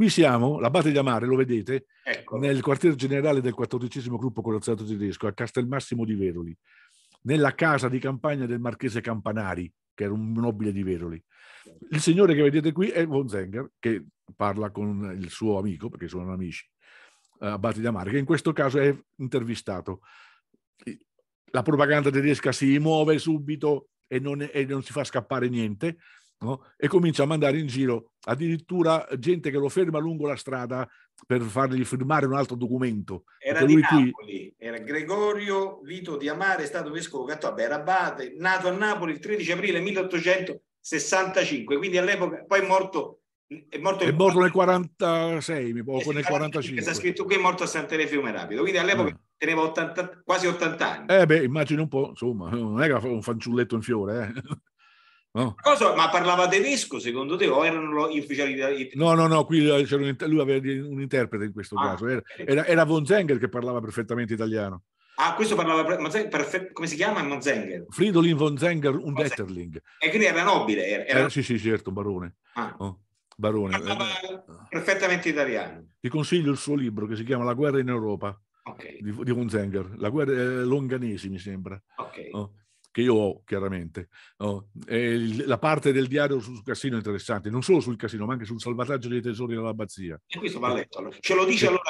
Qui siamo, l'abate di Amare, lo vedete, ecco. nel quartier generale del 14 gruppo colozzato tedesco a Castelmassimo di Veroli, nella casa di campagna del marchese Campanari, che era un nobile di Veroli. Il signore che vedete qui è von Zenger, che parla con il suo amico, perché sono amici, eh, abate di Amare, che in questo caso è intervistato. La propaganda tedesca si muove subito e non, e non si fa scappare niente, no? e comincia a mandare in giro addirittura gente che lo ferma lungo la strada per fargli firmare un altro documento. Era di Napoli, qui... era Gregorio Vito di Amare, stato vescovo cattolico, era abate, nato a Napoli il 13 aprile 1865, quindi all'epoca, poi morto è morto, è morto nel 46, mi poco, eh nel 45. Sta scritto qui è morto a Sant'Ele Fiume Rapido, quindi all'epoca ah. teneva 80, quasi 80 anni. Eh beh, immagino un po', insomma, non era un fanciulletto in fiore. Eh. Oh. No. Cosa, ma parlava tedesco secondo te o erano gli ufficiali No, no, no, qui eh, lui aveva un interprete in questo ah, caso, era, era, era, Von Zenger che parlava perfettamente italiano. Ah, questo parlava perfetto, come si chiama Mazenger? Fridolin von Zenger un Wetterling. E quindi era nobile? Era, era... Eh, sì, sì, certo, barone. Ah. Oh, barone. Eh, parlava eh. perfettamente italiano. Ti consiglio il suo libro che si chiama La guerra in Europa. Okay. Di, di von Zenger, la guerra eh, longanesi mi sembra. ok Oh che io ho chiaramente. No? la parte del diario sul casino è interessante, non solo sul casino, ma anche sul salvataggio dei tesori dell'abbazia. E questo va letto. Allora. Ce lo dice allora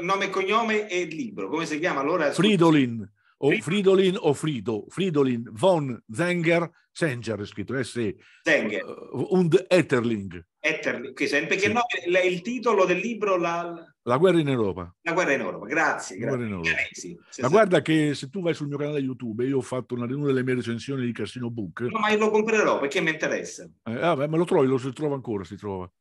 nome e cognome e il libro. Come si chiama allora? Fridolin. O Fridolin o Frido, Fridolin von Zenger, Zenger è scritto S. Zenger. Uh, und Etterling. Etterling, che sempre che sì. no, il titolo del libro la... La guerra in Europa. La guerra in Europa, grazie. La, grazie. Europa. Sì, sì, ma sì. guarda che se tu vai sul mio canale YouTube, io ho fatto una, una delle mie recensioni di Casino Book. No, ma io lo comprerò perché mi interessa. Eh, ah, beh, ma lo trovi, lo si trova ancora, si trova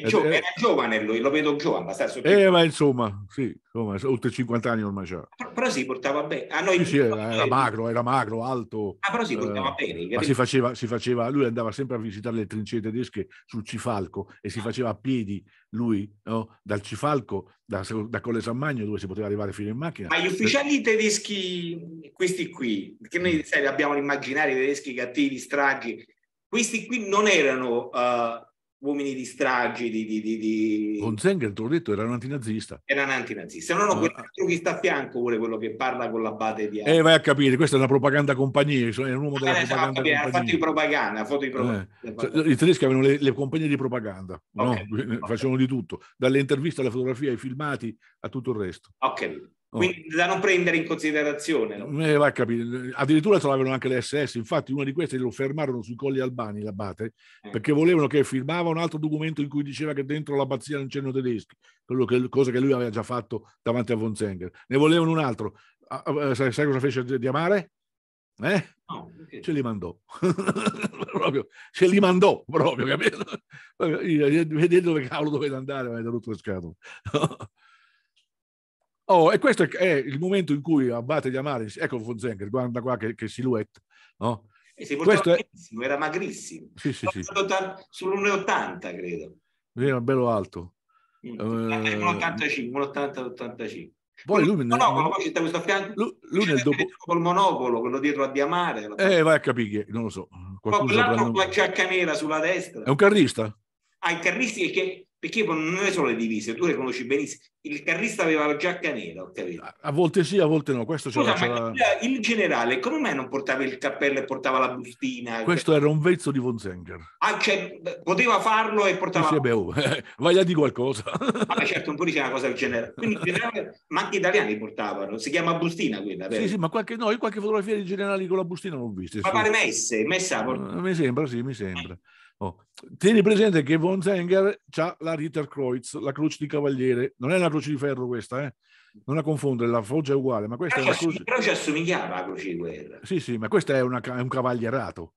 gio- eh, era giovane lui, lo vedo giovane abbastanza. Eh, ma insomma, sì, insomma, oltre 50 anni ormai c'ha. Però, però si portava bene. A ah, noi, sì, sì, era, era, eh, magro, era magro, alto. Ah, però si portava eh, bene. Ma si faceva, si faceva, lui andava sempre a visitare le trincee tedesche sul Cifalco e si faceva a piedi lui no? dal Cifalco, da, da Colle San Magno, dove si poteva arrivare fino in macchina. Ma gli eh, ufficiali tedeschi, questi qui, che noi sai, abbiamo l'immaginario tedeschi cattivi, stragi, questi qui non erano... Uh, uomini di stragi, di... di, di, di... Hunzinger, te l'ho detto, era un antinazista. Era un antinazista. No, no, ah. quell'altro che sta a fianco vuole quello che parla con l'abate di... Eh, vai a capire, questa è una propaganda compagnia, è un uomo della ah, eh, propaganda no, Ha fatto di propaganda, foto di propaganda. Eh. eh I tedeschi avevano le, le, compagnie di propaganda, okay. no? okay. facevano di tutto, dalle interviste alle fotografie, ai filmati, a tutto il resto. Ok. Quindi oh. da non prendere in considerazione. No? Eh, va a capire. Addirittura trovavano anche le SS, infatti una di queste lo fermarono sui colli albani, l'abate, eh. perché volevano che firmava un altro documento in cui diceva che dentro l'abbazia non c'erano tedeschi, che, cosa che lui aveva già fatto davanti a von Zenger. Ne volevano un altro. Ah, ah, eh, sai, sai cosa fece di amare? Eh? No, okay. Ce li mandò. proprio, ce li mandò proprio, capito? Vedendo dove cavolo doveva andare, mi ha rotto le scatole. Oh, e questo è il momento in cui Abate di Amaris, ecco Fonsenger, guarda qua che, che silhouette, no? Eh sì, questo è... era magrissimo, sì, sì, sì. sull'1,80 credo. Era bello alto. Mm. Eh... 1,85, eh, eh, Poi lui, monopolo, poi c'è questo fianco, lui, lui nel dopo... col monopolo, quello dietro a Diamare. Eh, vai a capire, non lo so. Qualcuno poi l'altro con la giacca nera sulla destra. È un carrista? Ah, il carrista che perché non è solo le divise, tu le conosci benissimo. Il carrista aveva la giacca nera, ho capito. A volte sì, a volte no. Questo Scusa, ma il generale, come mai non portava il cappello e portava la bustina? Questo era un vezzo di von Zenger. Ah, cioè, poteva farlo e portava... Sì, sì, beh, oh, vai a di qualcosa. Ma ah, certo, un po' dice una cosa del genere. Quindi il generale, ma anche gli italiani portavano, si chiama bustina quella, vero? Sì, sì, ma qualche, no, io qualche fotografia di generali con la bustina l'ho vista. Ma sì. pare messe, messa. Por... Mi sembra, sì, mi sembra. Eh. Oh. Tieni presente che Von Zenger ha la Ritterkreuz, la croce di cavaliere, non è una croce di ferro questa, eh? non la confondere, la foggia è uguale, ma questa però è una croce... Però ci assomigliava la croce di guerra. Sì, sì, ma questa è, una, è un cavalierato,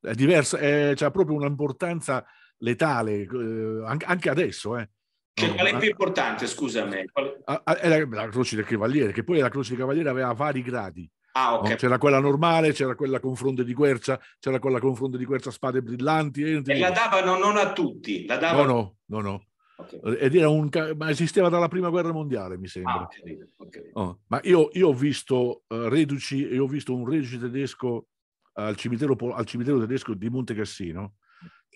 è diversa, ha proprio un'importanza letale, eh, anche adesso, eh. Cioè, qual è più importante, scusami? Qual... Ah, ah, è la, la, croce del cavaliere, che poi la croce di cavaliere aveva vari gradi. Ah, okay. no? C'era quella normale, c'era quella con fronte di quercia, c'era quella con fronte di quercia spade brillanti. E, eh, e la davano non a tutti? La davano... No, no, no, no. Okay. Un, ma esisteva dalla prima guerra mondiale, mi sembra. Ah, okay, okay. Oh, ma io, io, ho visto uh, reduci e ho visto un reduce tedesco al cimitero, al cimitero, tedesco di Monte Cassino.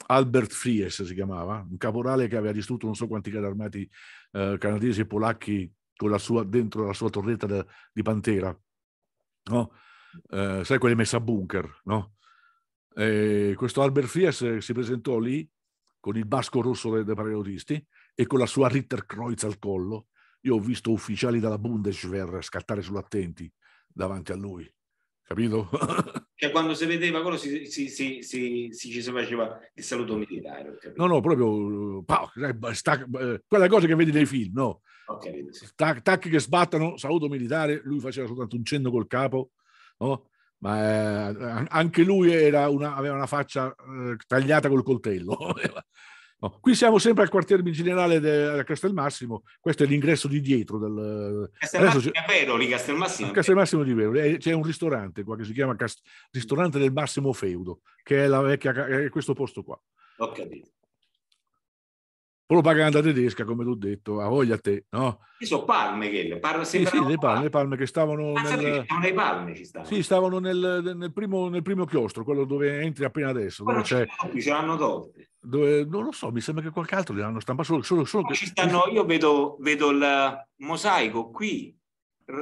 Albert Fries si chiamava, un caporale che aveva distrutto non so quanti carri armati uh, canadesi e polacchi la sua, dentro la sua torretta de, di Pantera no? eh, sai quelle messe a bunker, no? E questo Albert Fies si presentò lì con il basco rosso dei, dei paracautisti e con la sua Ritterkreuz al collo. Io ho visto ufficiali della Bundeswehr scattare sull'attenti davanti a lui, capito? cioè quando si vedeva quello si, si, si, si, ci si faceva il saluto militare. No, no, proprio eh, pa, sta, eh, quella cosa che vedi nei film, no? Okay. Tac, tac, che sbattano, saluto militare, lui faceva soltanto un cenno col capo, no? ma eh, anche lui una, aveva una faccia eh, tagliata col coltello. no. Qui siamo sempre al quartier generale del Castelmassimo, questo è l'ingresso di dietro. Del, Castelmassimo di Veroli, Castelmassimo. Castelmassimo di Veroli, eh, c'è un ristorante qua che si chiama Cast- Ristorante del Massimo Feudo, che è, la vecchia, è questo posto qua. Ho capito propaganda tedesca, come tu hai detto, a voglia te, no? Ci sono palme, che parlo, sì, sì, le palme, palme che stavano... Ah, nel... stavano le palme, ci stavano. Sì, stavano nel, nel, primo, nel, primo, chiostro, quello dove entri appena adesso. Dove c'è... Ce l'hanno tolte. Dove, non lo so, mi sembra che qualche altro li hanno stampato solo... solo, solo che... stanno, io vedo, vedo il mosaico qui,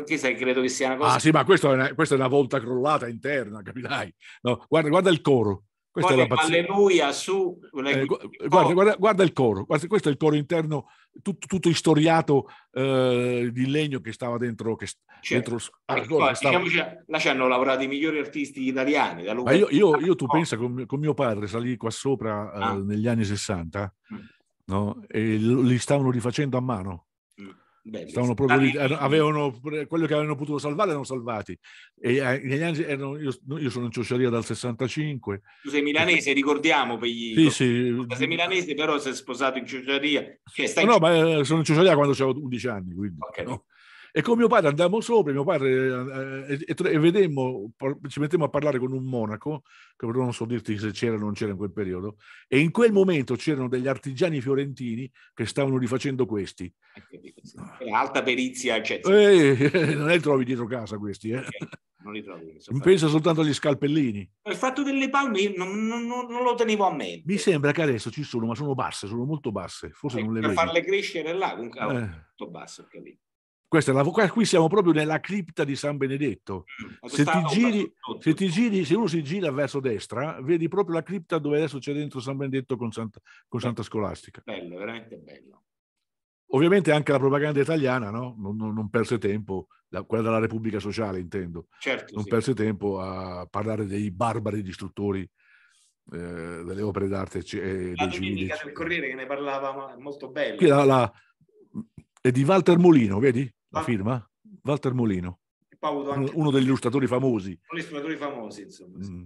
che sai, credo che sia una cosa... Ah sì, ma questa è una, questa è una volta crollata interna, capirai? No, guarda, guarda il coro. Questa Poi, è la pazzia. Alleluia su... Eh, guarda, guarda, guarda, il coro, guarda, questo è il coro interno tutto, tutto istoriato eh, di legno che stava dentro... Che, cioè, dentro ah, qua, stava... Diciamo, là ci hanno lavorato i migliori artisti italiani. Da Ma io, io, io tu oh. pensa, con, con, mio padre salì qua sopra eh, ah. eh, negli anni 60 mm. no? e li stavano rifacendo a mano Stavano proprio lì, avevano, quello che avevano potuto salvare erano salvati. E, eh, erano, io, io, sono in ciociaria dal 65. Tu sei milanese, ricordiamo. Per gli, sì, sì. Sei milanese, però sei sposato in ciociaria. Cioè, no, in... ma eh, sono in ciociaria quando avevo 11 anni. Quindi, okay. no? E con mio padre andammo sopra, mio padre, eh, eh e, e, vedemmo, ci mettemmo a parlare con un monaco, che però non so dirti se c'era o non c'era in quel periodo, e in quel momento c'erano degli artigiani fiorentini che stavano rifacendo questi. È eh, alta perizia, cioè, eh, non li trovi dietro casa questi, eh. Okay. Non li trovi. Pensa soltanto agli scalpellini. Il fatto delle palme io non, non, non, lo tenevo a me. Mi sembra che adesso ci sono, ma sono basse, sono molto basse. Forse eh, non le vedo. Per farle crescere là, comunque, eh. molto oh, basso, capito? Questa è la, qui siamo proprio nella cripta di San Benedetto. Mm, se ti, giri, se ti giri, se uno si gira verso destra, vedi proprio la cripta dove adesso c'è dentro San Benedetto con Santa, con Santa Scolastica. Bello, veramente bello. Ovviamente anche la propaganda italiana no? non, non, non perse tempo, la, quella della Repubblica Sociale intendo, certo, non sì. perse tempo a parlare dei barbari distruttori eh, delle opere d'arte e eh, la dei civili. del Corriere che ne parlava molto bello. Qui la, la, è di Walter Molino, vedi? la ah. firma? Walter Molino. Anche... Uno degli illustratori famosi. Uno degli illustratori famosi, insomma. Mm.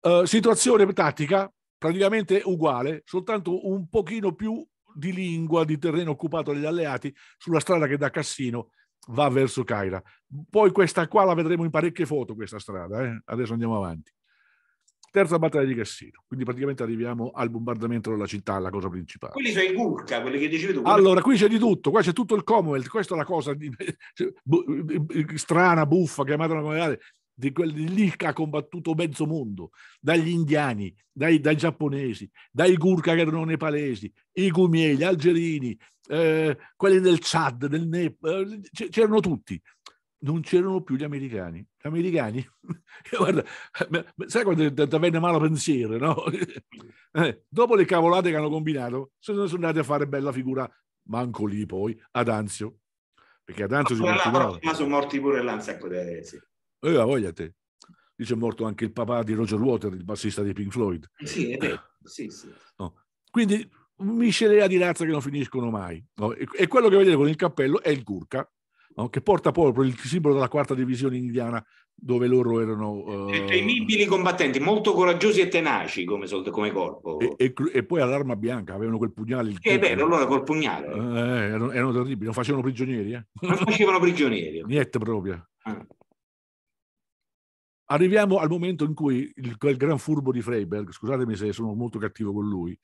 Uh, situazione tattica praticamente uguale, soltanto un pochino più di lingua di terreno occupato dagli alleati sulla strada che da Cassino va verso Caira. Poi questa qua la vedremo in parecchie foto, questa strada. Eh? Adesso andiamo avanti terza battaglia di Cassino. Quindi praticamente arriviamo al bombardamento della città, la cosa principale. Quelli sono i Gurkha, quelli che dicevi tu. Quelli... Allora, qui c'è di tutto, qua c'è tutto il Commonwealth, questa è la cosa di... strana, buffa, chiamata come volete, di quelli lì che ha combattuto mezzo mondo, dagli indiani, dai, dai giapponesi, dai Gurkha che erano nepalesi, i Gumie, gli algerini, eh, quelli del Chad, del Nepal, eh, c'erano tutti non c'erano più gli americani. Gli americani, guarda, sai quando ti venne malo pensiero, no? Eh, dopo le cavolate che hanno combinato, sono, sono andati a fare bella figura, manco lì poi, ad Anzio. Perché ad Anzio Ma si continuava. Ma sono morti pure l'Anzio. un sacco di Eh, voglia te. Lì c'è morto anche il papà di Roger Water, il bassista dei Pink Floyd. Sì, è vero, sì, sì. No. Quindi miscelea di razza che non finiscono mai. No? E, e quello che vedete con il cappello è il Gurkha, no? che porta proprio il simbolo della quarta divisione indiana dove loro erano... Eh, temibili combattenti, molto coraggiosi e tenaci come, come corpo. E, e, e, poi all'arma bianca, avevano quel pugnale. Che è vero, allora col pugnale. Eh, erano, erano, terribili, non facevano prigionieri. Eh? Non facevano prigionieri. Niente proprio. Ah. Arriviamo al momento in cui il, quel gran furbo di Freiberg, scusatemi se sono molto cattivo con lui,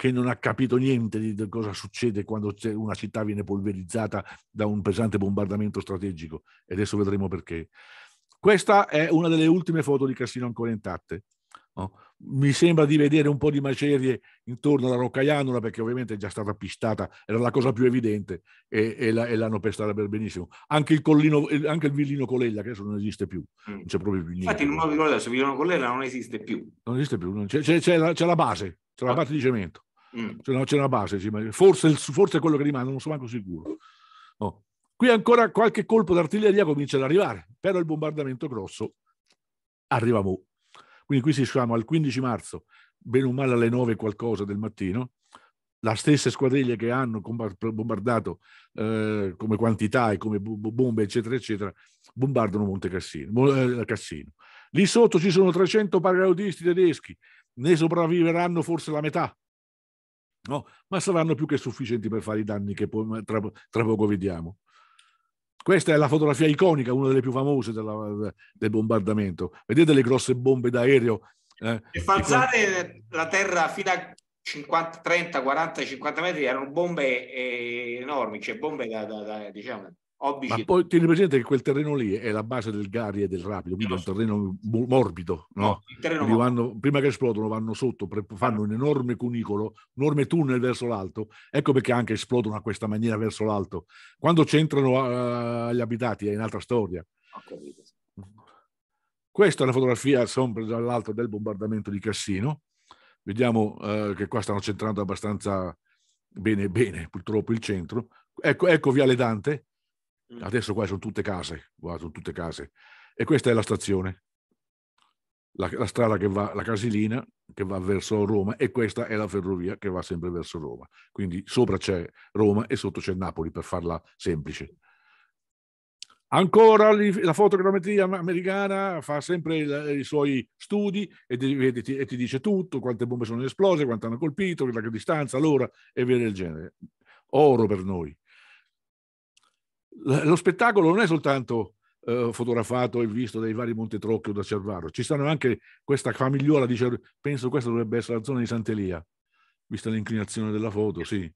che non ha capito niente di cosa succede quando una città viene polverizzata da un pesante bombardamento strategico e adesso vedremo perché. Questa è una delle ultime foto di Cassino ancora intatte. Mi sembra di vedere un po' di macerie intorno alla Roccaianola perché ovviamente è già stata pistata, era la cosa più evidente e, e, la, e l'hanno pestata per benissimo. Anche il, collino, anche il villino Colella che adesso non esiste più, mm. non c'è proprio più niente. Infatti non me lo ricordo adesso, il villino Colella non esiste più. Non esiste più, c'è, c'è, c'è, la, c'è la base, c'è la ah. base di cemento. Mm. C'è, una, c'è, una, base, forse, forse, è quello che rimane, non sono manco sicuro. No. Qui ancora qualche colpo d'artiglieria comincia ad arrivare, però il bombardamento grosso arriva mo. Quindi qui siamo al 15 marzo, bene o male alle 9 qualcosa del mattino, la stessa squadriglia che hanno bombardato eh, come quantità e come bombe, eccetera, eccetera, bombardano Monte Cassino, eh, Cassino. Lì sotto ci sono 300 paracautisti tedeschi, ne sopravviveranno forse la metà no? ma saranno più che sufficienti per fare i danni che poi, tra, tra poco vediamo. Questa è la fotografia iconica, una delle più famose della, del bombardamento. Vedete le grosse bombe d'aereo? Eh, e fa la terra fino a 50, 30, 40, 50 metri, erano bombe eh, enormi, cioè bombe da, da, da diciamo, Obblici. Ma poi tieni presente che quel terreno lì è la base del Gari e del Rapido, quindi è un terreno morbido, no? no vanno, prima che esplodono vanno sotto, eh. fanno un enorme cunicolo, un enorme tunnel verso l'alto, ecco perché anche esplodono a questa maniera verso l'alto. Quando c'entrano uh, gli abitati è un'altra storia. Questa è una fotografia sempre dall'alto del bombardamento di Cassino. Vediamo uh, che qua stanno centrando abbastanza bene, bene purtroppo il centro. Ecco, ecco Viale Dante, Mm. Adesso qua sono tutte case, guarda, sono tutte case. E questa è la stazione, la, la, strada che va, la casilina che va verso Roma e questa è la ferrovia che va sempre verso Roma. Quindi sopra c'è Roma e sotto c'è Napoli, per farla semplice. Ancora la fotogrammetria americana fa sempre il, i suoi studi e ti, e ti, dice tutto, quante bombe sono esplose, quante hanno colpito, la distanza, l'ora e via del genere. Oro per noi lo spettacolo non è soltanto eh, fotografato e visto dai vari Montetrocchio da Cervaro, ci stanno anche questa famigliola di Cervaro, penso questa dovrebbe essere la zona di Sant'Elia, vista l'inclinazione della foto, sì.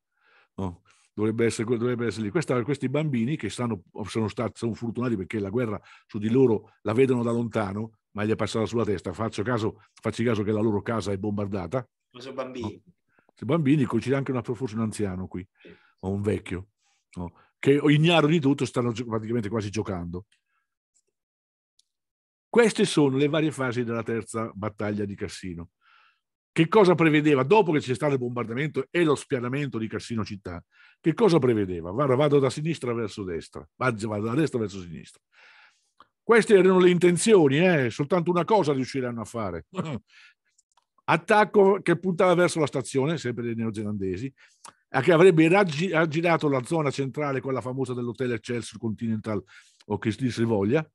No? Dovrebbe essere, dovrebbe essere, lì. Questa, questi bambini che stanno, sono, stati, sono fortunati perché la guerra su di loro la vedono da lontano, ma gli è passata sulla testa. Faccio caso, facci caso che la loro casa è bombardata. Ma sono bambini. No? Se bambini, c'è anche una, forse un anziano qui, o un vecchio. No? che ignaro di tutto stanno praticamente quasi giocando. Queste sono le varie fasi della terza battaglia di Cassino. Che cosa prevedeva dopo che c'è stato il bombardamento e lo spianamento di Cassino città? Che cosa prevedeva? Vado, vado da sinistra verso destra, vado, vado da destra verso sinistra. Queste erano le intenzioni, eh? soltanto una cosa riusciranno a fare. Attacco che puntava verso la stazione, sempre dei neozelandesi, che avrebbe raggi- la zona centrale, quella famosa dell'hotel Excelsior Continental o che si voglia.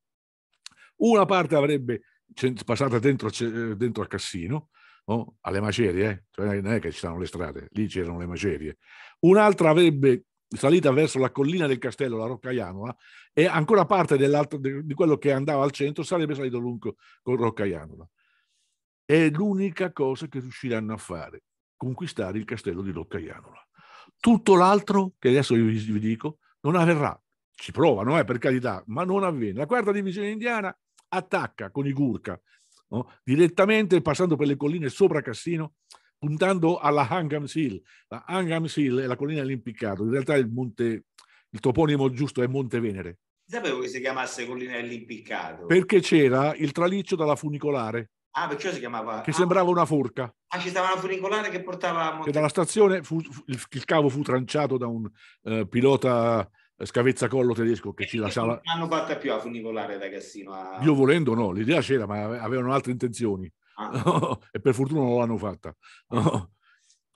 Una parte avrebbe passata dentro, dentro al Cassino, no? Oh, alle macerie, eh? cioè non è che ci stanno le strade, lì c'erano le macerie. Un'altra avrebbe salita verso la collina del castello, la Roccaianola, e ancora parte di quello che andava al centro sarebbe salito lungo con Roccaianola. È l'unica cosa che riusciranno a fare, conquistare il castello di Roccaianola. Tutto l'altro, che adesso vi, vi dico, non avverrà. Ci provano, eh, per carità, ma non avviene. La quarta divisione indiana attacca con i Gurkha no? direttamente passando per le colline sopra Cassino, puntando alla Hangam Hill. La Hangams Hill è la collina dell'impiccato, in realtà il, monte, il toponimo giusto è Monte Venere. Sapevo che si chiamasse collina dell'impiccato. Perché c'era il traliccio dalla funicolare Ah, perciò si chiamava... Che ah, sembrava una forca. Ah, ci stava una funicolare che portava... A Monte... dalla stazione fu, fu, il, cavo fu tranciato da un eh, pilota eh, scavezzacollo tedesco che e eh, ci lasciava... Non l'hanno fatta più a funicolare da Cassino. A... Io volendo no, l'idea c'era, ma avevano altre intenzioni. Ah. e per fortuna non l'hanno fatta. Ah.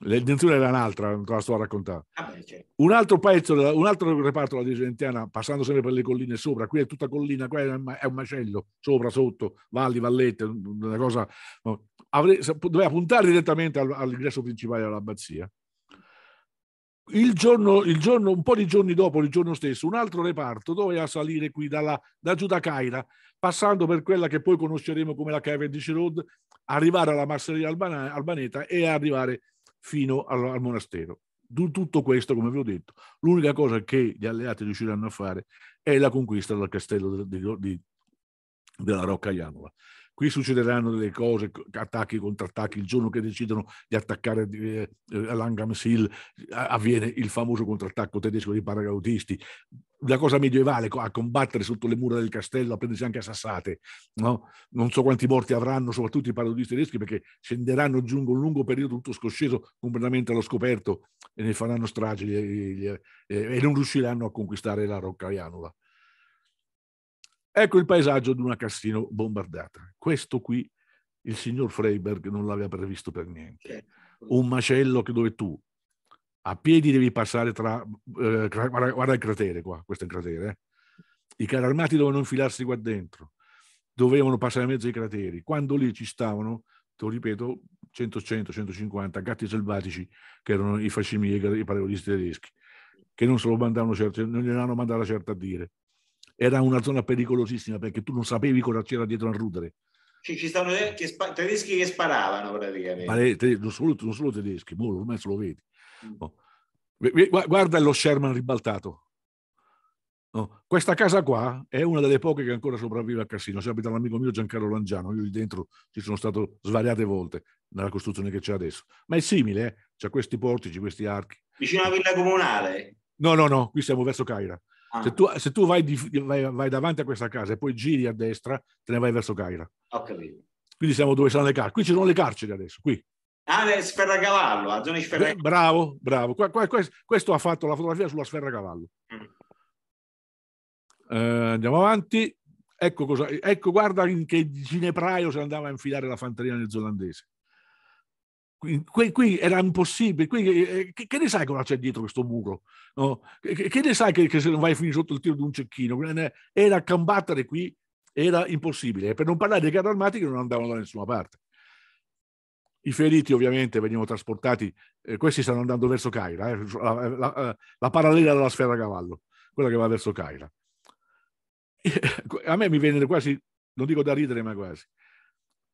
L'intenzione era un'altra, te la sto a raccontare. Ah, certo. Un altro pezzo, un altro reparto della Disintiana, passando sempre per le colline sopra, qui è tutta collina, qua è un macello, sopra, sotto, valli, vallette, una cosa... Avrei, doveva puntare direttamente all'ingresso principale dell'abbazia. Il giorno, il giorno, un po' di giorni dopo, il giorno stesso, un altro reparto doveva salire qui dalla, da giù da Caira, passando per quella che poi conosceremo come la Cavendish Road, arrivare alla masseria albaneta e arrivare fino al, al monastero. Tutto questo, come vi ho detto, l'unica cosa che gli alleati riusciranno a fare è la conquista del castello di, di, della Rocca Ianola qui succederanno delle cose, attacchi, contrattacchi, il giorno che decidono di attaccare eh, eh Langham Seal avviene il famoso contrattacco tedesco dei paragautisti, la cosa medievale a combattere sotto le mura del castello, a prendersi anche assassate. No? Non so quanti morti avranno, soprattutto i paragautisti tedeschi, perché scenderanno giù un lungo periodo tutto scosceso, completamente allo scoperto, e ne faranno strage e, e, eh, e non riusciranno a conquistare la Roccaianola. Ecco il paesaggio di una Cassino bombardata. Questo qui il signor Freiberg non l'aveva previsto per niente. Un macello che dove tu a piedi devi passare tra... Eh, guarda, guarda, il cratere qua, questo è il cratere. Eh. I carri armati dovevano infilarsi qua dentro, dovevano passare in mezzo ai crateri. Quando lì ci stavano, te lo ripeto, 100, 100, 150 gatti selvatici che erano i fascimieger, i parevolisti tedeschi, che non se lo mandavano certo, non gliel'hanno mandata certo a dire era una zona pericolosissima perché tu non sapevi cosa c'era dietro al rudere. Ci, ci stavano che spa- tedeschi che sparavano praticamente. Ma le, te, non, solo, non solo tedeschi, boh, ormai se lo vedi. No. Mm. Oh. Guarda lo Sherman ribaltato. No. Oh, questa casa qua è una delle poche che ancora sopravvive al casino. Ci abita l'amico mio Giancarlo Langiano. Io lì dentro ci sono stato svariate volte nella costruzione che c'è adesso. Ma è simile, eh? c'è questi portici, questi archi. Vicino alla villa comunale? No, no, no, qui siamo verso Caira. Se ah. tu, se tu vai, di, vai, vai, davanti a questa casa e poi giri a destra, te ne vai verso Caira. Ho Quindi siamo dove saranno le carceri. Qui ci sono le carceri adesso, qui. Ah, è Cavallo, la zona di Sferracavallo. Eh, bravo, bravo. Qua, qua, questo, questo ha fatto la fotografia sulla Sferracavallo. Mm. Eh, andiamo avanti. Ecco, cosa, ecco, guarda in che ginepraio si andava a infilare la fanteria nel zolandese. Qui, qui, era impossibile. Qui, eh, eh, che, che, ne sai cosa c'è dietro questo muro? No? Che, che, ne sai che, che, se non vai a sotto il tiro di un cecchino? Eh, era combattere qui, era impossibile. Per non parlare dei carri armati che non andavano da nessuna parte. I feriti ovviamente venivano trasportati, eh, questi stanno andando verso Caira, eh, la, la, la, parallela della sfera a cavallo, quella che va verso Caira. a me mi viene quasi, non dico da ridere, ma quasi.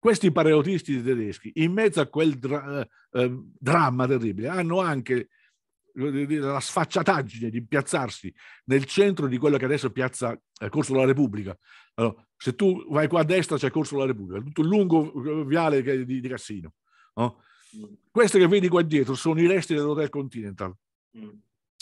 Questi parautisti tedeschi, in mezzo a quel dra- eh, ehm, dramma terribile, hanno anche la sfacciataggine di piazzarsi nel centro di quello che adesso è piazza eh, Corso della Repubblica. Allora, se tu vai qua a destra c'è Corso della Repubblica, tutto il lungo eh, viale di, di Cassino. No? Mm. Queste che vedi qua dietro sono i resti dell'Hotel Continental. Mm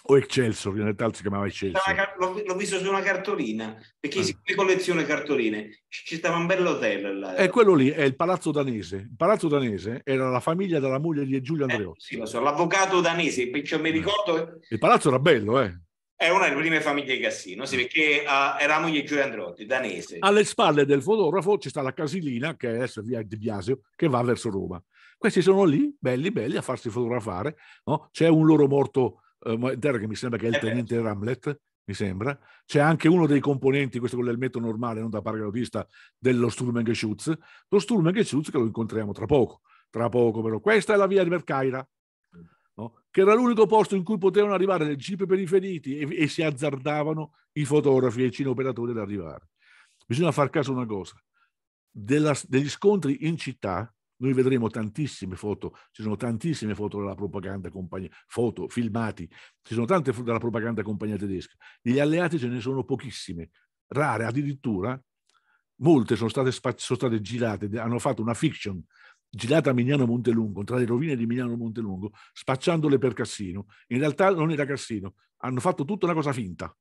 o Excelsior, che nel si chiamava Excelsior. L'ho, l'ho, visto su una cartolina, perché eh. si ah. colleziona cartoline. Ci stava un bell'hotel. Là. E quello lì è il Palazzo Danese. Il Palazzo Danese era la famiglia della moglie di Giulio eh, Andreotti. Eh, sì, lo so, l'avvocato danese, cioè, mi eh. ricordo... Il palazzo era bello, eh? È eh, una delle prime famiglie di Cassino, sì, perché uh, era moglie Giulio Androtti, danese. Alle spalle del fotografo ci sta la casilina, che è adesso via Di Biasio, che va verso Roma. Questi sono lì, belli, belli, a farsi fotografare. No? C'è un loro morto eh, che mi sembra che è il tenente Ramlet, mi sembra. C'è anche uno dei componenti, questo con l'elmetto normale, non da paracadutista, dello Sturm Geschütz. Lo Sturm Geschütz che lo incontriamo tra poco. Tra poco però. Questa è la via di Mercaira, no? che era l'unico posto in cui potevano arrivare le jeep per i feriti e, e si azzardavano i fotografi e i cineoperatori ad arrivare. Bisogna far caso a una cosa. Della, degli scontri in città noi vedremo tantissime foto, ci sono tantissime foto della propaganda compagnia, foto, filmati, ci sono tante foto della propaganda compagnia tedesca. Gli alleati ce ne sono pochissime, rare addirittura, molte sono state, sono state girate, hanno fatto una fiction girata a Mignano Montelungo, tra le rovine di Mignano Montelungo, spacciandole per Cassino. In realtà non era Cassino, hanno fatto tutta una cosa finta.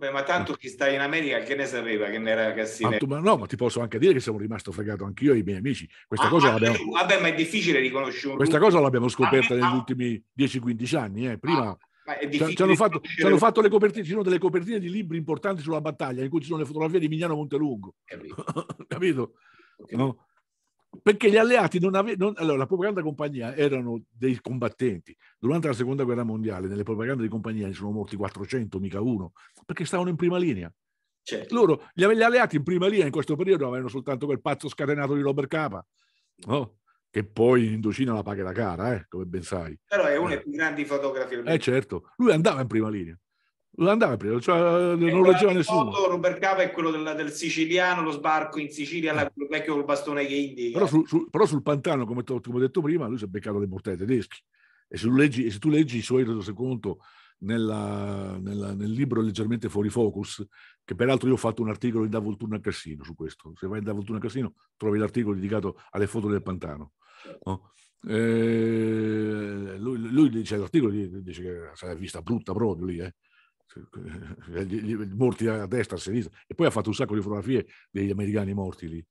Beh, ma tanto mm. chi sta in America che ne sapeva che ne era Cassinelli? Ma ah, tu, ma no, ma ti posso anche dire che sono rimasto fregato anch'io e i miei amici. Questa ah, cosa ah, l'abbiamo... Vabbè, ma è difficile riconoscere. Questa cosa l'abbiamo scoperta ah, negli ultimi 10-15 anni. Eh. Prima ah, ci hanno fatto, fatto, le copertine, ci sono delle copertine di libri importanti sulla battaglia in cui ci sono le fotografie di Mignano Montelungo. Capito? Capito? No? perché gli alleati non avevano... Allora, la propaganda compagnia erano dei combattenti. Durante la seconda guerra mondiale, nelle propagande di compagnia ne sono morti 400, mica uno, perché stavano in prima linea. Certo. Loro, gli alleati in prima linea in questo periodo avevano soltanto quel pazzo scatenato di Robert Capa, no? che poi in Indocina la paga la cara, eh? come ben sai. Però è uno dei eh. più grandi fotografi. Eh certo, lui andava in prima linea andava a prendere, cioè eh, eh, non lo leggeva nessuno. Robert Cava è quello del, del, siciliano, lo sbarco in Sicilia, eh. quello vecchio col bastone che indica. Però, su, su, però sul pantano, come, come ho detto prima, lui si è beccato le mortali tedeschi. E se, leggi, se, tu leggi i suoi resoseconto nella, nella, nel libro leggermente fuori focus, che peraltro io ho fatto un articolo in Da a Cassino su questo, se vai in Da a Cassino trovi l'articolo dedicato alle foto del pantano. Certo. No? Eh, lui, lui, dice l'articolo dice che se l'ha vista brutta proprio lì, eh. Eh, morti a destra, a sinistra, e poi ha fatto un sacco di fotografie degli americani morti lì.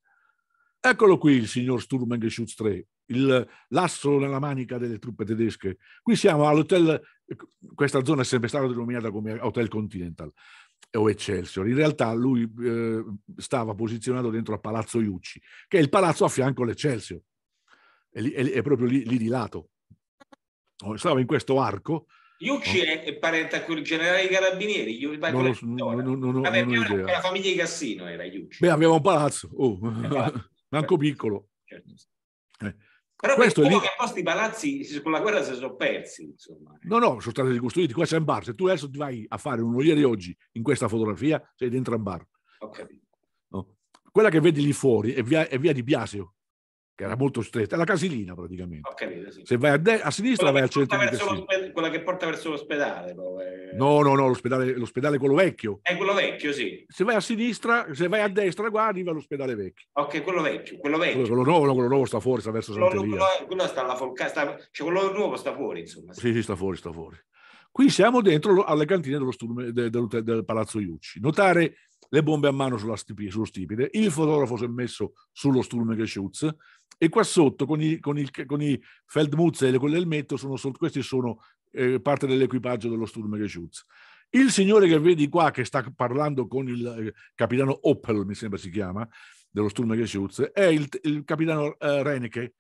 Eccolo qui il signor Sturm und Schutz 3, il, l'asso nella manica delle truppe tedesche. Qui siamo all'hotel, questa zona è sempre stata denominata come Hotel Continental o Excelsior. In realtà lui eh, stava posizionato dentro a Palazzo Iucci, che è il palazzo a fianco all'Excelsior. È, lì, è, è proprio lì, lì, di lato. Oh, stava in questo arco Iucci è, è parente a quel generale dei carabinieri. Io non, lo, no, no, no, non, Vabbè, non ho La famiglia di Cassino era Iucci. Beh, abbiamo un palazzo, oh. Eh, manco certo, piccolo. Certo. Eh. Però questo è lì... che poi i palazzi con la guerra si sono persi. Insomma. Eh. No, no, sono stati ricostruiti. Qua c'è un bar. Se tu adesso ti vai a fare uno ieri oggi in questa fotografia, sei dentro un bar. Ho capito. No. Quella che vedi lì fuori è via, è via di Biasio che era molto stretta, la casilina praticamente. Capito, sì. Se vai a, de- a sinistra quella vai al centro Quella che porta verso l'ospedale. Però, eh. No, no, no, l'ospedale, l'ospedale quello vecchio. È quello vecchio, sì. Se vai a sinistra, se vai a destra, qua arriva l'ospedale vecchio. Ok, quello vecchio, quello vecchio. Quello, quello nuovo, quello nuovo sta fuori, sta verso quello, Santeria. Quello, quello sta alla folca, sta, cioè quello nuovo sta fuori, insomma. Sì, sì, sta fuori, sta fuori. Qui siamo dentro alle cantine dello, del, del, del Palazzo Iucci. Notare le bombe a mano stipi, sullo stipite, il fotografo si è messo sullo Sturmge Schutz e qua sotto con i, con, il, con i Feldmutz e con l'elmetto sono, sono, questi sono eh, parte dell'equipaggio dello Sturmge Schutz. Il signore che vedi qua, che sta parlando con il eh, capitano Oppel, mi sembra si chiama, dello Sturmge Schutz, è il, il capitano eh, Reneke,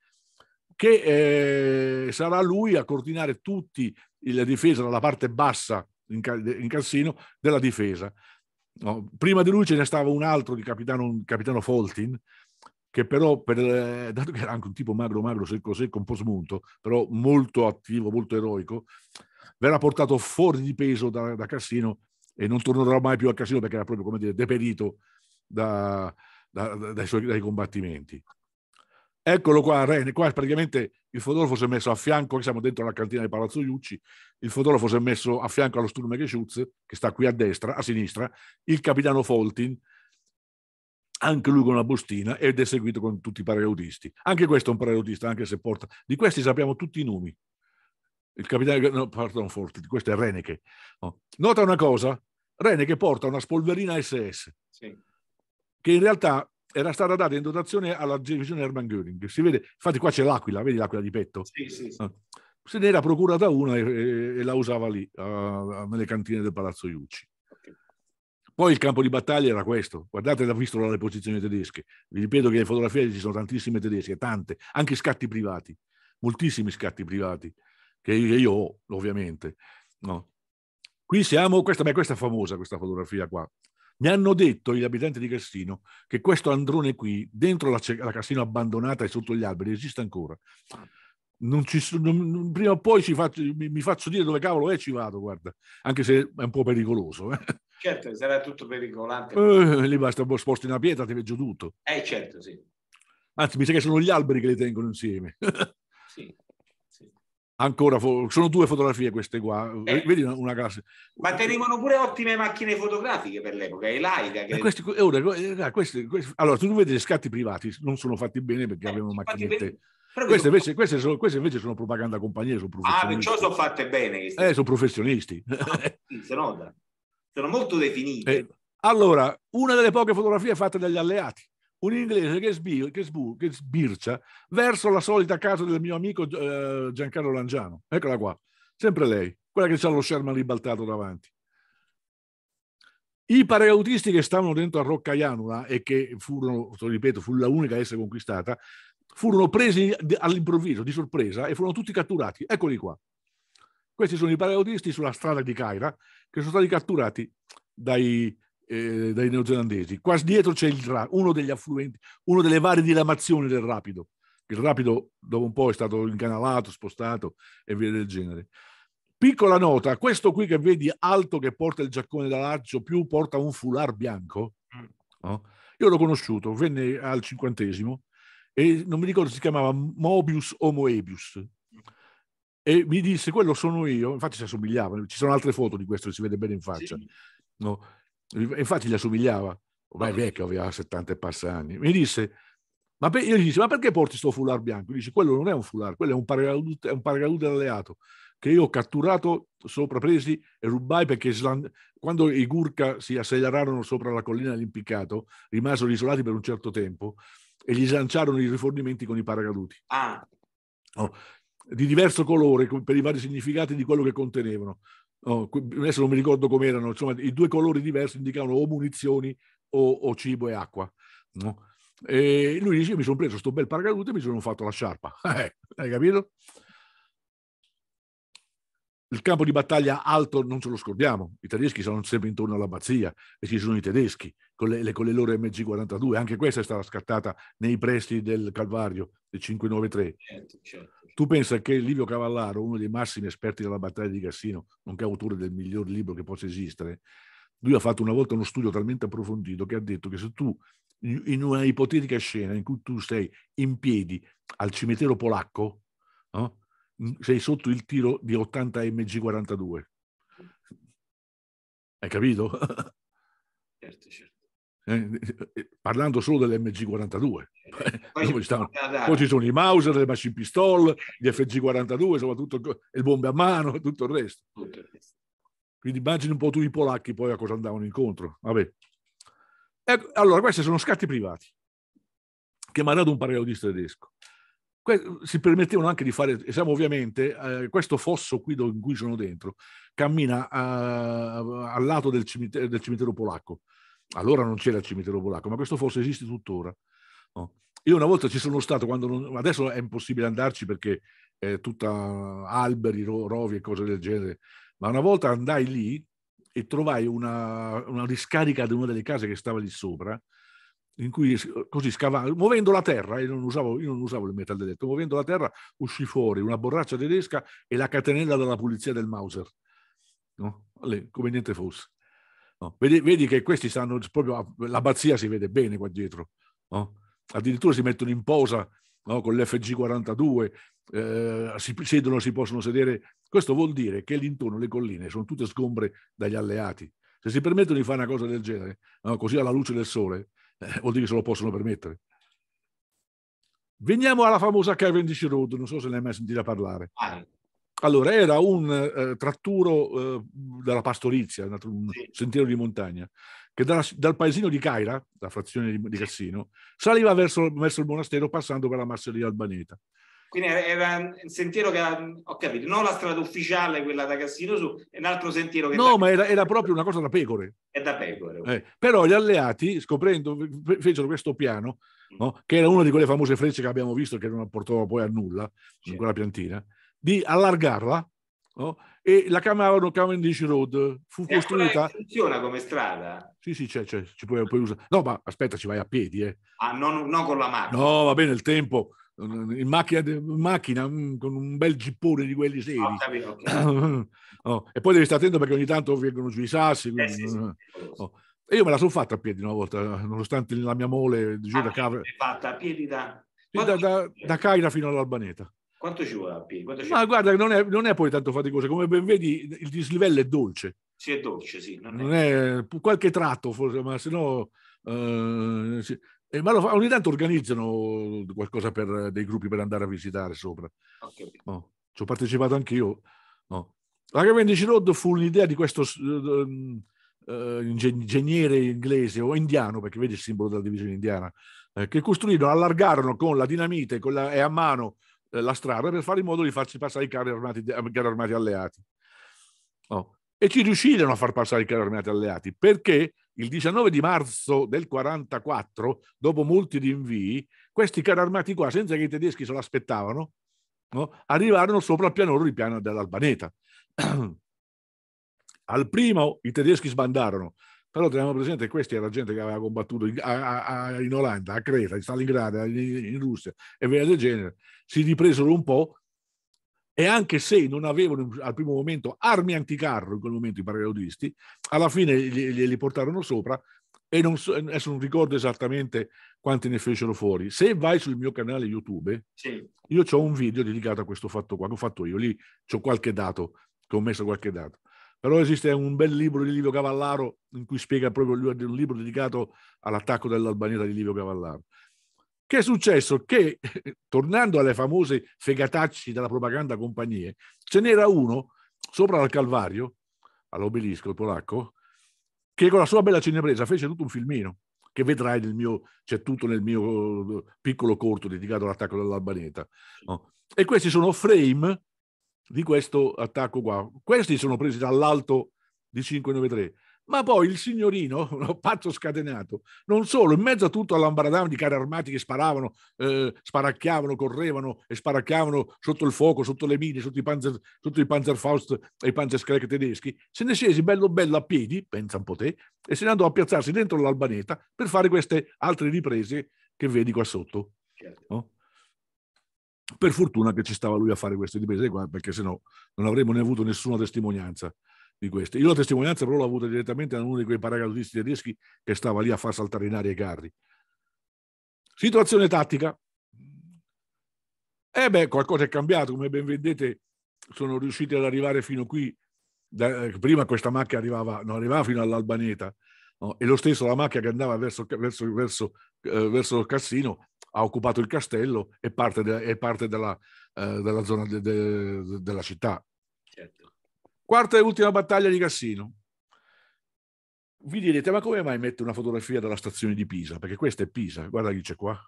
che eh, sarà lui a coordinare tutti la difesa dalla parte bassa in, in, Cassino della difesa. No, prima di lui ce ne stava un altro di capitano, un capitano Foltin, che però, per, eh, dato che era anche un tipo magro, magro, secco, secco, un po' smunto, però molto attivo, molto eroico, verrà portato fuori di peso da, da Cassino e non tornerà mai più a Cassino perché era proprio, come dire, deperito da, da, dai, suoi, dai combattimenti. Eccolo qua, Rene, qua praticamente il fotografo si è messo a fianco, siamo dentro la cantina di Palazzo Iucci, il fotografo si è messo a fianco allo Sturmeghe Schutz, che sta qui a destra, a sinistra, il capitano Foltin, anche lui con la bustina ed è seguito con tutti i paralautisti. Anche questo è un paralautista, anche se porta... Di questi sappiamo tutti i nomi. Il capitano... No, pardon, Foltin, questo è Reneke. No. Nota una cosa, Reneke porta una spolverina SS, sì. che in realtà era stata data in dotazione alla divisione Hermann Göring. Si vede, infatti qua c'è l'aquila, vedi l'aquila di petto? Sì, sì, sì. Ah. Se ne era procurata una e, e, e la usava lì, uh, nelle cantine del Palazzo Iucci. Poi il campo di battaglia era questo. Guardate da visto le posizioni tedesche. Vi ripeto che le fotografie ci sono tantissime tedesche, tante, anche scatti privati, moltissimi scatti privati, che io ho, ovviamente. No. Qui siamo, questa, beh, questa è famosa, questa fotografia qua. Mi hanno detto gli abitanti di Cassino che questo androne qui, dentro la, la Cassino abbandonata e sotto gli alberi, esiste ancora. Non ci, non, prima o poi faccio, mi, mi, faccio dire dove cavolo è ci vado, guarda, anche se è un po' pericoloso. Eh. Certo, sarà tutto pericolante. Eh, lì basta un po' sposti una pietra, ti veggio tutto. Eh certo, sì. Anzi, mi sa che sono gli alberi che li tengono insieme. sì. Ancora, fo- sono due fotografie queste qua, eh. eh. vedi una, una classe. Ma tenevano pure ottime macchine fotografiche per l'epoca, e Laica. Che... Questi, ora, eh, ah, questi, questi, allora, tu vedi gli scatti privati, non sono fatti bene perché eh, avevano macchinette. Queste invece, queste, sono, queste invece, sono, propaganda compagnie, sono Ah, perciò sono fatte bene. Eh, sono professionisti. sono, ah, sono molto definite. Eh, allora, una delle poche fotografie fatte dagli alleati un inglese che, sbir- che, sbu- che sbircia verso la solita casa del mio amico eh, Giancarlo Langiano. Eccola qua, sempre lei, quella che ha lo Sherman ribaltato davanti. I paracautisti che stavano dentro a Rocca Ianula e che furono, ripeto, fu la unica a essere conquistata, furono presi all'improvviso, di sorpresa, e furono tutti catturati. Eccoli qua. Questi sono i paracautisti sulla strada di Caira, che sono stati catturati dai, eh, dai neozelandesi. Qua dietro c'è il, uno degli affluenti, una delle varie diramazioni del rapido. Il rapido dopo un po' è stato incanalato, spostato e via del genere. Piccola nota, questo qui che vedi alto che porta il giaccone da laccio più porta un foulard bianco. Mm. No? Io l'ho conosciuto, venne al cinquantesimo e non mi ricordo si chiamava Mobius o Moebius. E mi disse, quello sono io, infatti si assomigliava, ci sono altre foto di questo che si vede bene in faccia. Sì. No? infatti gli assomigliava, ormai ah. vecchio, aveva 70 e passa anni, mi disse, ma, per, io gli dice, ma perché porti sto foulard bianco? Dice, quello non è un foulard, quello è un paracadute, è un paracadute alleato che io ho catturato, soprapresi e rubai perché Island... quando i Gurkha si assediarono sopra la collina dell'impiccato, rimasero isolati per un certo tempo e gli slanciarono i rifornimenti con i paracaduti. Ah. No, oh, di diverso colore per i vari significati di quello che contenevano. Oh, adesso non mi ricordo com'erano, insomma, i due colori diversi indicavano o munizioni o, o cibo e acqua. No? E lui dice: Io Mi sono preso questo bel paracadute e mi sono fatto la sciarpa. Eh, hai capito? il campo di battaglia alto non ce lo scordiamo, i tedeschi sono sempre intorno all'abbazia e ci sono i tedeschi con le, con le loro MG42, anche questa è stata scattata nei presti del Calvario del 593. Certo, certo, certo. Tu pensa che Livio Cavallaro, uno dei massimi esperti della battaglia di Cassino, nonché autore del miglior libro che possa esistere, lui ha fatto una volta uno studio talmente approfondito che ha detto che se tu in una ipotetica scena in cui tu sei in piedi al cimitero polacco, no? sei sotto il tiro di 80 MG42. Hai capito? Certo, certo. Eh, eh parlando solo dell'MG42. Eh, poi, poi, stanno, poi, ci sono i Mauser, le machine pistol, gli FG42, soprattutto il bombe a mano, tutto il resto. Tutto il resto. Quindi immagini un po' tu i polacchi poi a cosa andavano incontro. Vabbè. Ecco, allora, questi sono scatti privati che mi ha dato un parallelista tedesco. Que- si permettevano anche di fare, siamo ovviamente, eh, questo fosso qui dove, in cui sono dentro cammina eh, al lato del cimitero, del cimitero, polacco. Allora non c'era il cimitero polacco, ma questo fosso esiste tuttora. No? Io una volta ci sono stato, non, adesso è impossibile andarci perché è tutta alberi, ro- rovi e cose del genere, ma una volta andai lì e trovai una, una, discarica di una delle case che stava lì sopra in cui così scavavo, muovendo la terra, io non, usavo, io non usavo il metalletto, muovendo la terra uscì fuori una borraccia tedesca e la catenella della pulizia del Mauser, no? come niente fosse. No? Vedi, vedi, che questi stanno proprio, l'abbazia si vede bene qua dietro, no? addirittura si mettono in posa con l'FG42, eh, si siedono, si possono sedere. Questo vuol dire che l'intorno, le colline, sono tutte sgombre dagli alleati. Se si permettono di fare una cosa del genere, così alla luce del sole, eh, vuol dire che se lo possono permettere. Veniamo alla famosa Cavendish Road, non so se ne hai mai sentita parlare. Ah. Allora, era un eh, tratturo eh, dalla pastorizia, un sentiero di montagna, che dalla, dal paesino di Caira, la frazione di, di Cassino, saliva verso, verso, il monastero passando per la masseria albaneta. Quindi era un sentiero che ho capito, non la strada ufficiale, quella da Cassino su, è un altro sentiero che... No, ma era, era, proprio una cosa da pecore. È da pecore. Eh, però gli alleati, scoprendo, fecero questo piano, mm. no? che era una di quelle famose frecce che abbiamo visto che non portava poi a nulla, certo. in quella piantina, di allargarla no? e la chiamavano Cavendish Road. Fu e costruita... Funziona come strada? Sì, sì, c'è, c'è, ci puoi, puoi usare. No, ma aspetta, ci vai a piedi. Eh. Ah, non, non con la macchina. No, va bene, il tempo eh, in macchina, in mm, macchina con un bel gippone di quelli seri. Oh, oh, e poi devi stare attento perché ogni tanto vengono giù i sassi. Eh, quindi... Eh, sì, sì. Oh. E io me la sono fatta a piedi una volta, nonostante la mia mole giù ah, da Cairo. fatta a piedi da... Sì, da, da, da Caira fino all'Albaneta. Quanto ci vuole a piedi? Ci... Ma guarda, non è, non è poi tanto faticoso, come ben vedi il dislivello è dolce. Sì, è dolce, sì. Non, non è... qualche tratto forse, ma se no... Eh, eh, ma lo, ogni tanto organizzano eh, qualcosa per eh, dei gruppi per andare a visitare sopra. Okay. No. Oh, ci ho partecipato anch'io. No. H20 Road fu l'idea di questo uh, uh, ingegnere inglese o indiano, perché vedi il simbolo della divisione indiana, eh, che costruirono, allargarono con la dinamite con la, e a mano eh, la strada per fare in modo di farci passare i carri armati, carri armati alleati. No. Oh, e ci riuscirono a far passare i carri armati alleati perché il 19 di marzo del 44, dopo molti rinvii, questi carri armati qua, senza che i tedeschi se lo aspettavano, no? arrivarono sopra il pianoro di piano dell'Albaneta. Al primo i tedeschi sbandarono, però teniamo presente che questa era gente che aveva combattuto in, a, a, in Olanda, a Creta, in Stalingrado, in, in Russia e via del genere. Si ripresero un po', e anche se non avevano al primo momento armi anticarro, in quel momento i paracadudisti, alla fine li, portarono sopra e non so, adesso non ricordo esattamente quanti ne fecero fuori. Se vai sul mio canale YouTube, sì. io ho un video dedicato a questo fatto qua, l'ho fatto io, lì ho qualche dato, che ho messo qualche dato. Però esiste un bel libro di Livio Cavallaro in cui spiega proprio lui, un libro dedicato all'attacco dell'Albania di Livio Cavallaro. Che è successo? Che, tornando alle famose fegatacci della propaganda compagnie, ce n'era uno sopra al Calvario, all'obelisco, polacco, che con la sua bella cinepresa fece tutto un filmino, che vedrai nel mio, c'è tutto nel mio eh, piccolo corto dedicato all'attacco dell'Albaneta. No? E questi sono frame di questo attacco qua. Questi sono presi dall'alto di 593 ma poi il signorino, un pazzo scatenato, non solo, in mezzo a tutto all'ambaradam di carri armati che sparavano, eh, sparacchiavano, correvano e sparacchiavano sotto il fuoco, sotto le mine, sotto i, panzer, sotto i Panzerfaust e i Panzerskreck tedeschi, se ne scesi bello bello a piedi, pensa un po' te, e se ne andò a piazzarsi dentro l'albaneta per fare queste altre riprese che vedi qua sotto. Certo. No? Per fortuna che ci stava lui a fare queste riprese qua, perché sennò non avremmo ne avuto nessuna testimonianza di queste. Io la testimonianza però l'ho avuta direttamente da uno di quei paracadutisti tedeschi che stava lì a far saltare in aria i carri. Situazione tattica. eh beh, qualcosa è cambiato, come ben vedete sono riusciti ad arrivare fino qui. Da, eh, prima questa macchia arrivava, non arrivava fino all'Albaneta no? e lo stesso la macchia che andava verso, verso, verso, eh, verso Cassino ha occupato il castello e parte, de, e parte della, eh, della, zona de, de, della città Quarta e ultima battaglia di Cassino. Vi direte, ma come mai mette una fotografia della stazione di Pisa? Perché questa è Pisa, guarda chi c'è qua.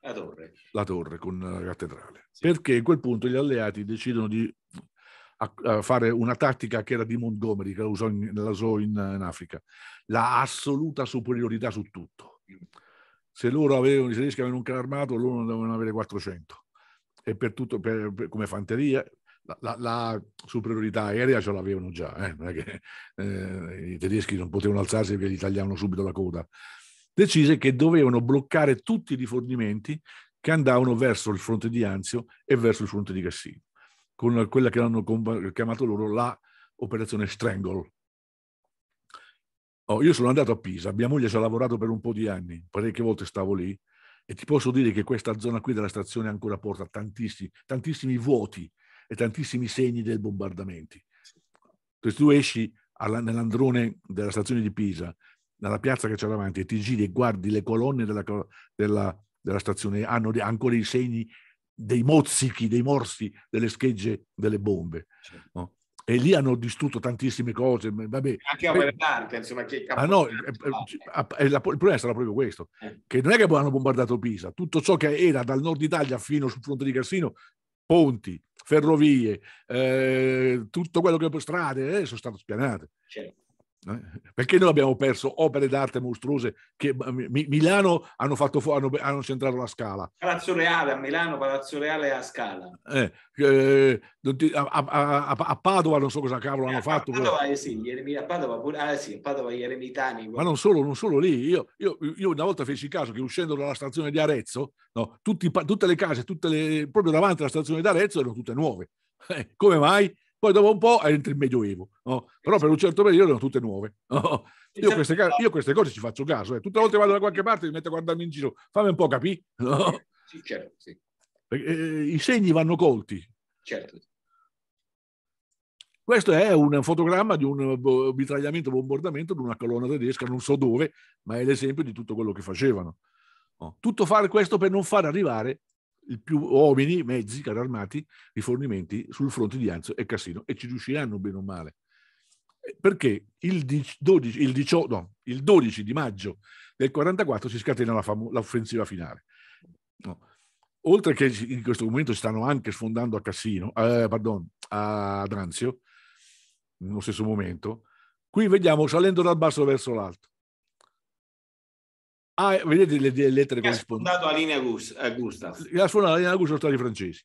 La torre. La torre con la cattedrale. Sì. Perché in quel punto gli alleati decidono di fare una tattica che era di Montgomery, che la usò in, la usò in, in Africa, la assoluta superiorità su tutto. Se loro avevano, se avevano un carro armato, loro non dovevano avere 400. E per tutto, per, per, come fanteria, la, la, superiorità aerea ce l'avevano già, eh? non è che eh, i tedeschi non potevano alzarsi perché gli tagliavano subito la coda. Decise che dovevano bloccare tutti i rifornimenti che andavano verso il fronte di Anzio e verso il fronte di Cassino, con quella che hanno chiamato loro la operazione Strangle. Oh, io sono andato a Pisa, mia moglie ci ha lavorato per un po' di anni, parecchie volte stavo lì, e ti posso dire che questa zona qui della stazione ancora porta tantissimi, tantissimi vuoti e tantissimi segni dei bombardamenti. Se tu esci alla, nell'androne della stazione di Pisa, nella piazza che c'è davanti, e ti giri e guardi le colonne della, della, della stazione, hanno ancora i segni dei mozzichi, dei morsi, delle schegge delle bombe. Certo. No? E lì hanno distrutto tantissime cose. Vabbè, Anche eh, a d'arte, insomma. Che ah no, eh, eh, ah, la, il problema è proprio questo, eh. che non è che hanno bombardato Pisa, tutto ciò che era dal nord Italia fino sul fronte di Cassino ponti, ferrovie, eh, tutto quello che è per strade eh, sono state spianate. Certo. Eh, perché noi abbiamo perso opere d'arte mostruose che Milano hanno, fatto fu- hanno, hanno centrato la scala. Palazzo Reale a Milano, Palazzo Reale a scala. Eh, eh, a, a, a, a, Padova non so cosa cavolo eh, hanno fatto. Padova, eh, sì, eremita, Padova pure, ah, sì, Padova, gli Eremitani. Ma non solo, non solo lì. Io, io, io, una volta feci caso che uscendo dalla stazione di Arezzo, no, tutti, tutte le case, tutte le, proprio davanti alla stazione di Arezzo erano tutte nuove. Eh, come mai? Poi dopo un po' entra il medioevo, no? però per un certo periodo erano tutte nuove. No? Io, certo. queste, io, queste, cose ci faccio caso, eh. tutte le volte vado da qualche parte e mi metto a guardarmi in giro, fammi un po' capire. No? Sì, certo, sì. Perché, eh, I segni vanno colti. Certo. Questo è un fotogramma di un boh, mitragliamento bombardamento di una colonna tedesca, non so dove, ma è l'esempio di tutto quello che facevano. Tutto fare questo per non far arrivare più uomini, mezzi, carri armati, rifornimenti sul fronte di Anzio e Cassino e ci riusciranno bene o male. Eh, perché il 12, il 18, no, il 12 di maggio del 44 si scatena la famo- l'offensiva finale. No. Oltre che in questo momento si stanno anche sfondando a Cassino, eh, pardon, ad Anzio, nello stesso momento, qui vediamo salendo dal basso verso l'alto Ah, vedete le, le lettere che corrispondenti. Ha sfondato Alina eh, Gustav. Ha sfondato Alina Gustav stati francesi.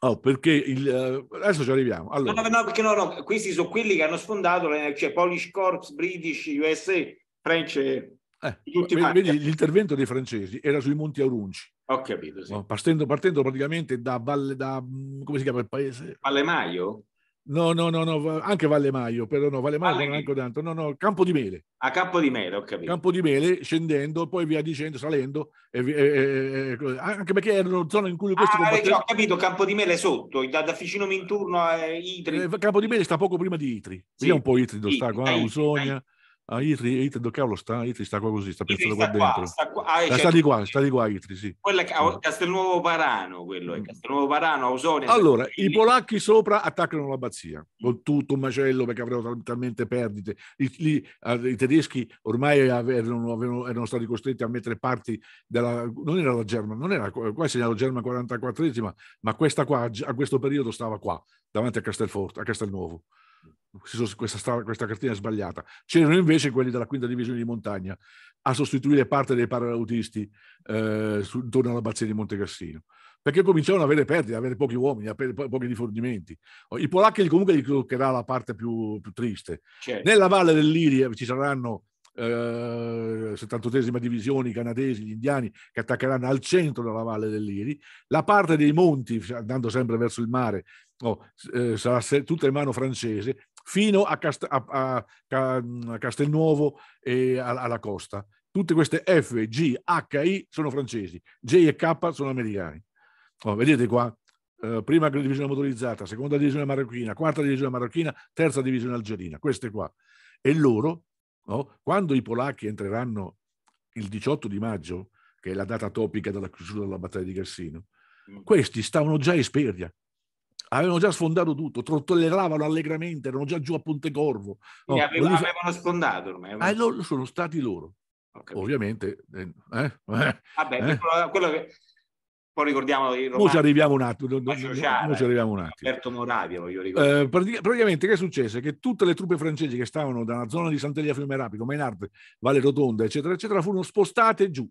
Oh, perché il, eh, adesso ci arriviamo. Allora. No, no, perché no, no, questi sono quelli che hanno sfondato, cioè Polish Corps, British, USA, French. Eh, eh vedi, l'intervento dei francesi era sui Monti Aurunci. Ho capito, sì. Oh, partendo, partendo praticamente da Valle, da, mm, come si chiama il paese? Maio? No, no, no, no, anche Valle Maio, però no, Valle Maio ah, non anche tanto, no, no, Campo di Mele. A ah, Campo di Mele, ho capito. Campo di Mele, scendendo, poi via dicendo, salendo, e, e, e, anche perché era una zona in cui questo ah, combatteva... ho capito, Campo di Mele sotto, da, da Ficino Minturno a eh, Itri. Eh, Campo di Mele sta poco prima di Itri, sì. vediamo un po' Itri dove sta, qua, eh, Usogna... Ah, Itri, Itri, dove cavolo sta? Itri sta qua così, sta piazzata qua, qua dentro. Sta qua, ah, cioè, sta certo di qua, sta di qua Itri, sì. Quello è mm. Castelnuovo Parano, quello è Castelnuovo Parano, Ausonia. Allora, i polacchi sopra attaccano l'abbazia, mm. con tutto un macello perché avevano talmente perdite. I, li, ah, i tedeschi ormai avevano, avevano, erano stati costretti a mettere parti della... non era la Germania, non era, qua segnava la Germania 44 ma questa qua a questo periodo stava qua, davanti a Castelforte, a Castelnuovo questa, questa cartina è sbagliata. C'erano invece quelli della quinta divisione di montagna a sostituire parte dei paralautisti eh, su, intorno all'abbazia di Monte Cassino. perché cominciavano ad avere perdite, ad avere pochi uomini, avere po- pochi rifornimenti. Oh, I polacchi comunque gli toccherà la parte più, più triste. Certo. Nella valle dell'Iria ci saranno eh, 78esima divisione, i canadesi, gli indiani che attaccheranno al centro della valle dell'Iri. La parte dei monti, andando sempre verso il mare, no, oh, eh, sarà se- tutta in mano francese fino a, Cast- a, a, mm, a Castelnuovo e alla costa. Tutte queste F, G, H, I sono francesi, J e K sono americani. Oh, vedete qua, eh, prima divisione motorizzata, seconda divisione marocchina, quarta divisione marocchina, terza divisione algerina, queste qua. E loro, no, oh, quando i polacchi entreranno il 18 di maggio, che è la data topica della chiusura della battaglia di Cassino, mm. questi stavano già in Speria, avevano già sfondato tutto, trottoleravano allegramente, erano già giù a Ponte Corvo. No, avevano, fa... avevano sfondato ormai. Avevano... Ah, eh, loro sono stati loro. Ovviamente. Eh, eh, eh, Vabbè, eh. quello che... Poi ricordiamo i romani. Noi ci arriviamo un attimo. No, ci arriviamo un attimo. Alberto Moravia, voglio ricordare. Eh, praticamente che è successo? Che tutte le truppe francesi che stavano dalla zona di Sant'Elia Fiume Rapido, Mainard, Valle Rotonda, eccetera, eccetera, furono spostate giù,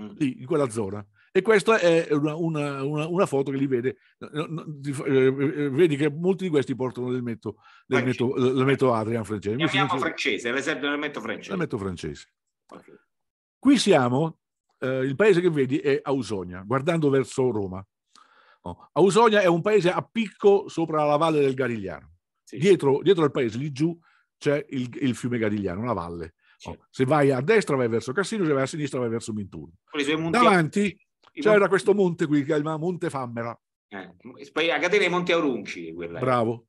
mm. lì, in quella zona. E questa è una, una, una, una foto che li vede. Eh, eh, vedi che molti di questi portano l'elmetto, l'elmetto, metto Adrian francese. Chiamiamo francese, l'esempio dell'elmetto francese. L'elmetto francese. Okay. Qui siamo, eh, il paese che vedi è Ausonia, guardando verso Roma. No. Ausonia è un paese a picco sopra la valle del Garigliano. Sì. Dietro, dietro al paese, lì giù, c'è il, il fiume Garigliano, una valle. Certo. No. Se vai a destra vai verso Cassino, se vai a sinistra vai verso Minturno. Davanti, c'era Monti... questo monte qui che si chiama Monte Fammera. Eh, poi la catena dei Monti Aurunci, quella. Bravo.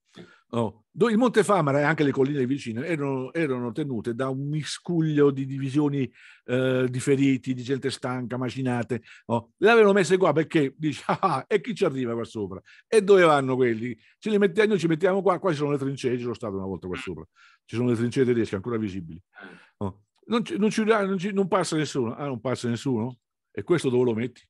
Oh. Il Monte Famara e anche le colline vicine erano, erano tenute da un miscuglio di divisioni eh, di feriti, di gente stanca, macinate. Oh. Le avevano messe qua perché dice, ah, ah, e chi ci arriva qua sopra? E dove vanno quelli? Ce li mettiamo, noi ci mettiamo qua, qua ci sono le trincee, ci sono state una volta qua mm. sopra, ci sono le trincee tedesche ancora visibili. Oh. Non, ci, non, ci, non, ci, non passa nessuno, ah non passa nessuno? E questo dove lo metti?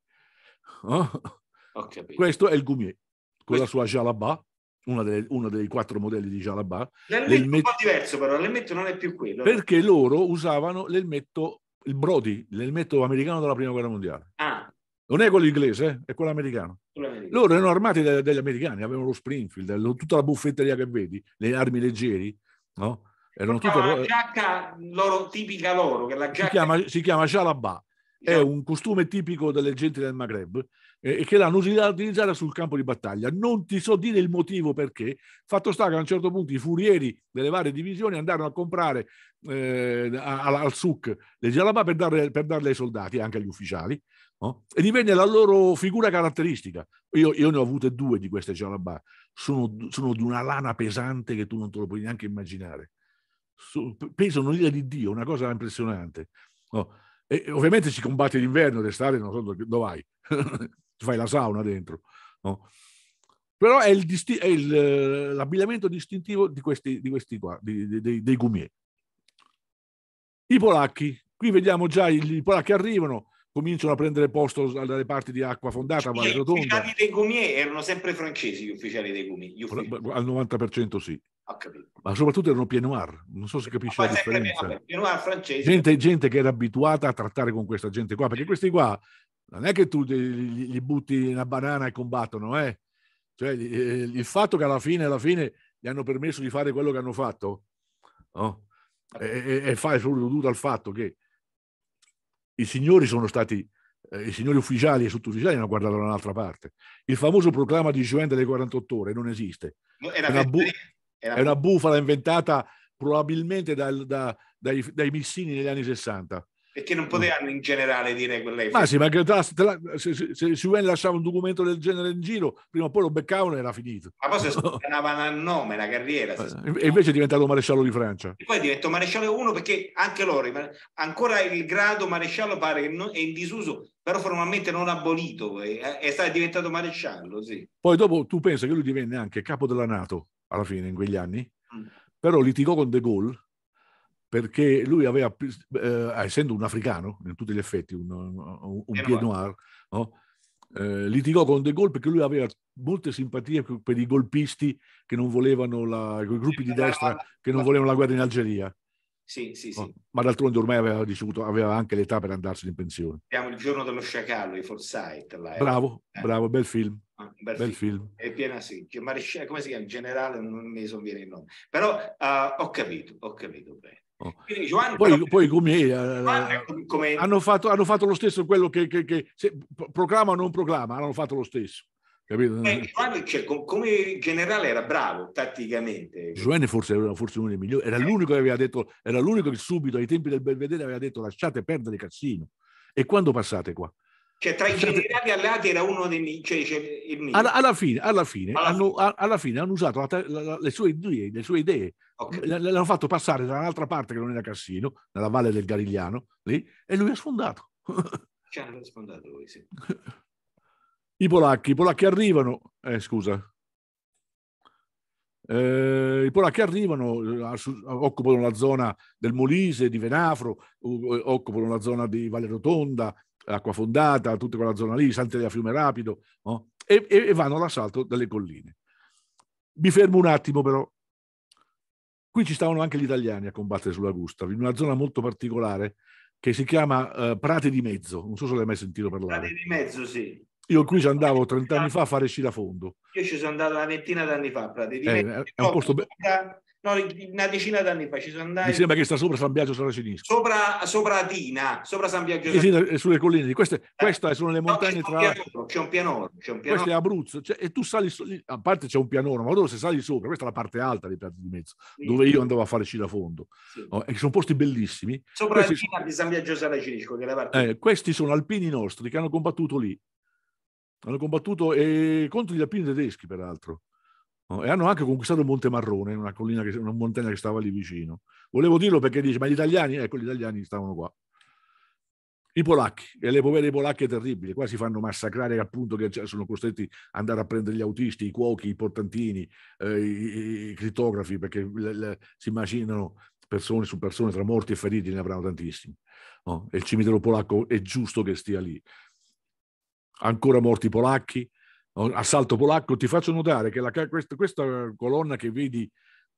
Eh? Questo è il Gumier con Questo. la sua Jalabà, uno dei quattro modelli di Jalabà. L'elmetto è un po' diverso però, l'elmetto non è più quello. Perché loro usavano l'elmetto, il Brody, l'elmetto americano della Prima Guerra Mondiale. Ah. Non è quello inglese, eh? è quello americano. Loro erano armati dagli, dagli americani, avevano lo Springfield, tutta la buffetteria che vedi, le armi leggeri, no? Erano tutta... la giacca loro, tipica loro, che la giacca... Si chiama, si chiama Jalabà, è esatto. un costume tipico delle genti del Maghreb eh, e eh, che l'hanno usato utilizzare sul campo di battaglia. Non ti so dire il motivo perché. Fatto sta che a un certo punto i furieri delle varie divisioni andarono a comprare eh, al, al suc le gialabà per darle, per darle ai soldati e anche agli ufficiali. No? E divenne la loro figura caratteristica. Io, io ne ho avute due di queste gialabà. Sono, sono di una lana pesante che tu non te lo puoi neanche immaginare. So, pesano l'ira di Dio, una cosa impressionante. No? E ovviamente si combatte l'inverno, d'estate non so dove vai, fai la sauna dentro. No? Però è, il disti- è il, eh, l'abbigliamento distintivo di questi, di questi qua, di, di, dei, dei gumier. I polacchi, qui vediamo già il, i polacchi arrivano, cominciano a prendere posto dalle parti di acqua fondata. Gli ufficiali dei Gumier erano sempre francesi, gli ufficiali dei Gumier. Al 90% sì. Ma soprattutto erano pieno pienoir, non so se capisci la differenza. Pienoir francese. Gente, gente, che era abituata a trattare con questa gente qua, perché questi qua non è che tu gli butti una banana e combattono, eh? Cioè, eh, il fatto che alla fine, alla fine gli hanno permesso di fare quello che hanno fatto, no? E, e, fa, è solo dovuto al fatto che i signori sono stati, eh, i signori ufficiali e sottufficiali hanno guardato da un'altra parte. Il famoso proclama di Juin delle 48 ore non esiste. era, era, bu- è una, è una bufala inventata probabilmente dal, da, dai, dai, missini negli anni 60. Perché non mm. potevano in generale dire quella Ma sì, ma che, la, se, se, se Juven lasciava un documento del genere in giro, prima o poi lo beccavano e era finito. Ma poi si spanavano a nome, la carriera. E invece è diventato maresciallo di Francia. E poi diventato maresciallo 1 perché anche loro, ancora il grado maresciallo pare che non, è in disuso, però formalmente non abolito, eh, è, è diventato maresciallo, sì. Poi dopo tu pensa che lui divenne anche capo della Nato alla fine in quegli anni, mm. però litigò con De Gaulle perché lui aveva, eh, essendo un africano, in tutti gli effetti, un, un, pied noir, no? eh, litigò con De Gaulle perché lui aveva molte simpatie per i golpisti che non volevano, la, quei gruppi di destra che non volevano la guerra in Algeria. Sì, sì, sì. ma d'altronde ormai aveva, ricevuto, aveva anche l'età per andarsene in pensione. Abbiamo il giorno dello sciacallo, i Forsyth. Eh. Bravo, eh. bravo, bel film. Un bel, bel film. film. È piena sì. Marescia, come si chiama? generale, non mi so viene il nome. Però uh, ho capito, ho capito bene. Oh. Giovanni, poi, però, poi Gumier, eh, Giovanni, come, Hanno, fatto, hanno, fatto, lo stesso quello che, che, che se, proclama o non proclama, hanno fatto lo stesso. Capito? Eh, Giovanni, cioè, come generale era bravo tatticamente. Giovanni forse era forse uno dei migliori, era eh. l'unico che aveva detto, era l'unico che subito ai tempi del Belvedere aveva detto lasciate perdere Cassino. E quando passate qua? Cioè, tra i cioè, generali alleati era uno dei miei. Cioè, il mio. Alla, alla, fine, alla fine, alla hanno, fine. alla fine hanno usato la, la, le sue idee, le sue idee. Okay. l'hanno fatto passare da un'altra parte che non era Cassino, nella valle del Garigliano, lì, e lui ha sfondato. Ci cioè, hanno sfondato lui, sì. I polacchi, i polacchi arrivano, eh, scusa, eh, I polacchi arrivano, eh, occupano la zona del Molise, di Venafro, eh, occupano la zona di Valle Rotonda, acqua fondata, tutta quella zona lì, Sante da Fiume Rapido, no? e, e, vanno all'assalto delle colline. Mi fermo un attimo però. Qui ci stavano anche gli italiani a combattere sulla Gustav, in una zona molto particolare che si chiama uh, Prate di Mezzo, non so se l'hai mai sentito parlare. Prate di Mezzo, sì. Io qui ci andavo 30 anni fa a fare sci da fondo. Io ci sono andato una ventina d'anni fa, a Prate di eh, Mezzo. Eh, è un posto bello No, una decina d'anni fa ci sono andati. Mi sembra che sta sopra San Biagio Saracinisco. Sopra, sopra Atina, sopra San Biagio Saracinisco. Eh sì, eh, sulle colline. Queste, eh. Queste sono le montagne no, c'è pianoro, tra... c'è un pianoro, c'è un pianoro. Questo è Abruzzo. Cioè, e tu sali... A parte c'è un pianoro, ma dove se sali sopra, questa è la parte alta dei piatti di mezzo, sì. dove io andavo a fare scirafondo. Sì. No? E sono posti bellissimi. Sopra questi... Atina di San Biagio Saracinisco, che è la parte... Eh, questi sono alpini nostri che hanno combattuto lì. Hanno combattuto eh, contro gli alpini tedeschi, peraltro. Oh, e hanno anche conquistato Monte Marrone, una, che, una montagna che stava lì vicino. Volevo dirlo perché dice, ma gli italiani, ecco, gli italiani stavano qua. I polacchi, e le povere polacche è terribile, qua si fanno massacrare appunto che cioè, sono costretti ad andare a prendere gli autisti, i cuochi, i portantini, eh, i, i criptografi, perché le, le, si immaginano persone su persone tra morti e feriti, ne avranno tantissimi. No? Oh, e il cimitero polacco è giusto che stia lì. Ancora morti polacchi, assalto polacco, ti faccio notare che la, questa, questa, colonna che vedi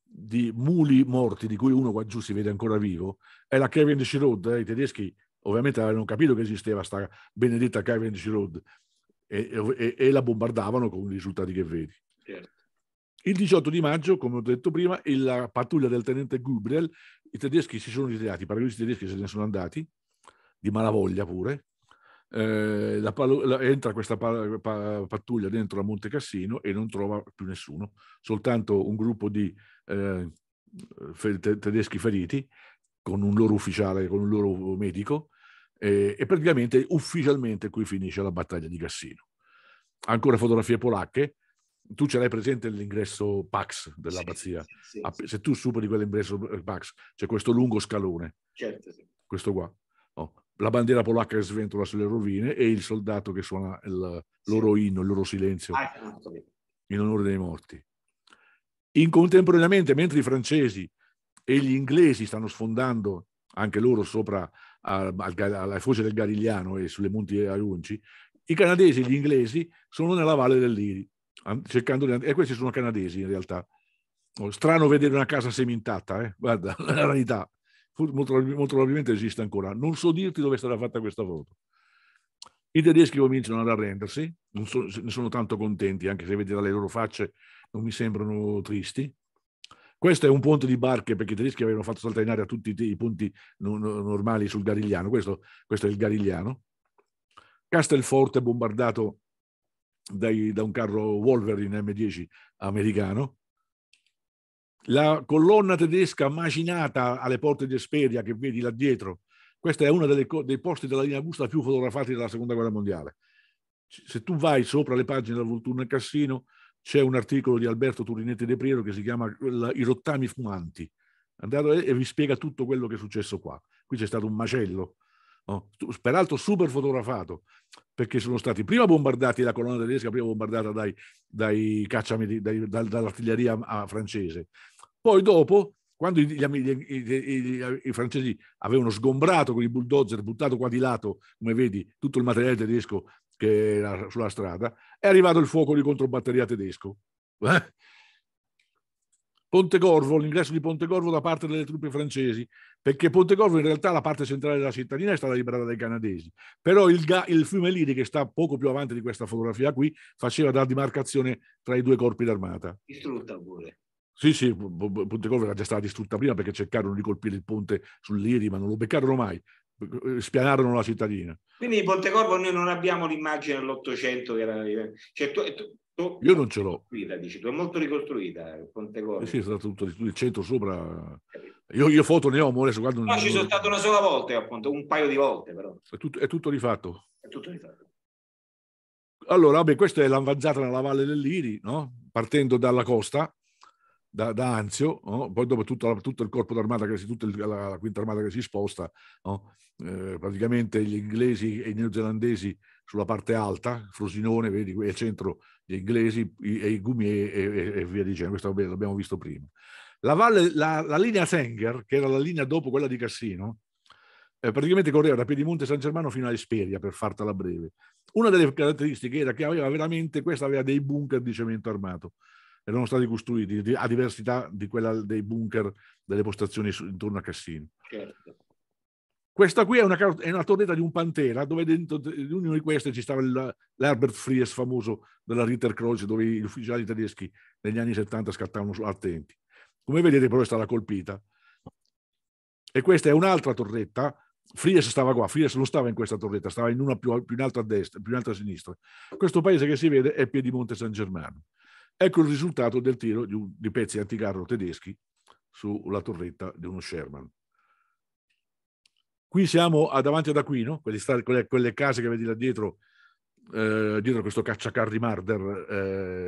di muli morti, di cui uno qua giù si vede ancora vivo, è la Cavendish Road. Eh? I tedeschi ovviamente avevano capito che esisteva questa benedetta Cavendish Road e, e, e, la bombardavano con i risultati che vedi. Certo. Il 18 di maggio, come ho detto prima, la pattuglia del tenente Gubriel, i tedeschi si sono ritirati, i paraglisti tedeschi se ne sono andati, di malavoglia pure, eh, la, la, entra questa pa, pa, pattuglia dentro a Monte Cassino e non trova più nessuno, soltanto un gruppo di eh, tedeschi feriti con un loro ufficiale, con un loro medico eh, e praticamente ufficialmente qui finisce la battaglia di Cassino. Ancora fotografie polacche, tu ce l'hai presente l'ingresso Pax dell'abbazia. Sì, sì, sì, Se tu superi quell'ingresso eh, Pax, c'è questo lungo scalone. Certo, questo qua la bandiera polacca che sventola sulle rovine e il soldato che suona il loro inno, il loro silenzio ah, esatto, in onore dei morti. In contemporaneamente, mentre i francesi e gli inglesi stanno sfondando anche loro sopra alla foce del Garigliano e sulle monti Arunci, i canadesi e gli inglesi sono nella valle dell'Iri, cercando di... e questi sono canadesi in realtà. Oh, strano vedere una casa semintatta, eh? guarda, la verità molto, molto probabilmente esiste ancora. Non so dirti dove sarà fatta questa foto. I tedeschi cominciano ad arrendersi, so, ne sono tanto contenti, anche se vedi dalle loro facce non mi sembrano tristi. Questo è un ponte di barche perché i tedeschi avevano fatto saltare in aria tutti i punti normali sul Garigliano. Questo, questo, è il Garigliano. Castelforte bombardato dai, da un carro Wolverine M10 americano. La colonna tedesca macinata alle porte di Esperia che vedi là dietro, questa è uno dei posti della linea busta più fotografati della Seconda Guerra Mondiale. Se tu vai sopra le pagine del Volturno e Cassino, c'è un articolo di Alberto Turinetti De Priero che si chiama I rottami fumanti. Andate e vi spiega tutto quello che è successo qua. Qui c'è stato un macello Oh, peraltro super fotografato, perché sono stati prima bombardati, la colonna tedesca prima bombardata dai, dai cacciami, dai, dall'artiglieria ah, francese. Poi dopo, quando gli, gli, gli, i francesi avevano sgombrato con i bulldozer, buttato qua di lato, come vedi, tutto il materiale tedesco che era sulla strada, è arrivato il fuoco di controbatteria tedesco. Eh? Pontegorvo, l'ingresso di Pontegorvo da parte delle truppe francesi, perché Pontegorvo in realtà la parte centrale della cittadina è stata liberata dai canadesi, però il, ga, il fiume Liri, che sta poco più avanti di questa fotografia qui, faceva da dimarcazione tra i due corpi d'armata. Distrutta pure. Sì, sì, Pontegorvo era già stata distrutta prima perché cercarono di colpire il ponte sull'Iri, ma non lo beccarono mai, eh, spianarono la cittadina. Quindi di Pontecorvo noi non abbiamo l'immagine dell'Ottocento che era... Eh, cioè, tu, tu, io non ce l'ho. Dici, tu è molto ricostruita eh, il Ponte Corvo. Eh sì, è stato tutto il centro sopra. Io, io foto ne ho, amore, su quando... No, ci sono stato una sola volta, appunto, un paio di volte però. È tutto, è tutto rifatto. È tutto rifatto. Allora, vabbè, questa è l'avanzata nella Valle dell'Iri, no? partendo dalla costa, da, da Anzio, no? poi dopo tutto, tutto, il corpo d'armata, che si, tutta la, la quinta armata che si sposta, no? eh, praticamente gli inglesi e i neozelandesi sulla parte alta, Frosinone, vedi, qui al centro gli inglesi, e i Gumier e, e, via dicendo, questo l'abbiamo visto prima. La, valle, la, la, linea Senger, che era la linea dopo quella di Cassino, eh, praticamente correva da Piedimonte San Germano fino a Esperia, per fartela breve. Una delle caratteristiche era che aveva veramente, questa aveva dei bunker di cemento armato, erano stati costruiti a diversità di quella dei bunker delle postazioni intorno a Cassino. Certo. Questa qui è una, è una, torretta di un Pantera, dove dentro di ognuno di queste ci stava il, l'Herbert Fries famoso della Ritterkreuz, dove gli ufficiali tedeschi negli anni 70 scattavano attenti. Come vedete però è stata colpita. E questa è un'altra torretta, Fries stava qua, Fries non stava in questa torretta, stava in una più, più in alto a destra, più in alto a sinistra. Questo paese che si vede è Piedimonte San Germano. Ecco il risultato del tiro di, un, di pezzi anticarro tedeschi sulla torretta di uno Sherman. Qui siamo ah, davanti ad Aquino, quelle, quelle, case che vedi là dietro, eh, dietro questo cacciacarri Marder,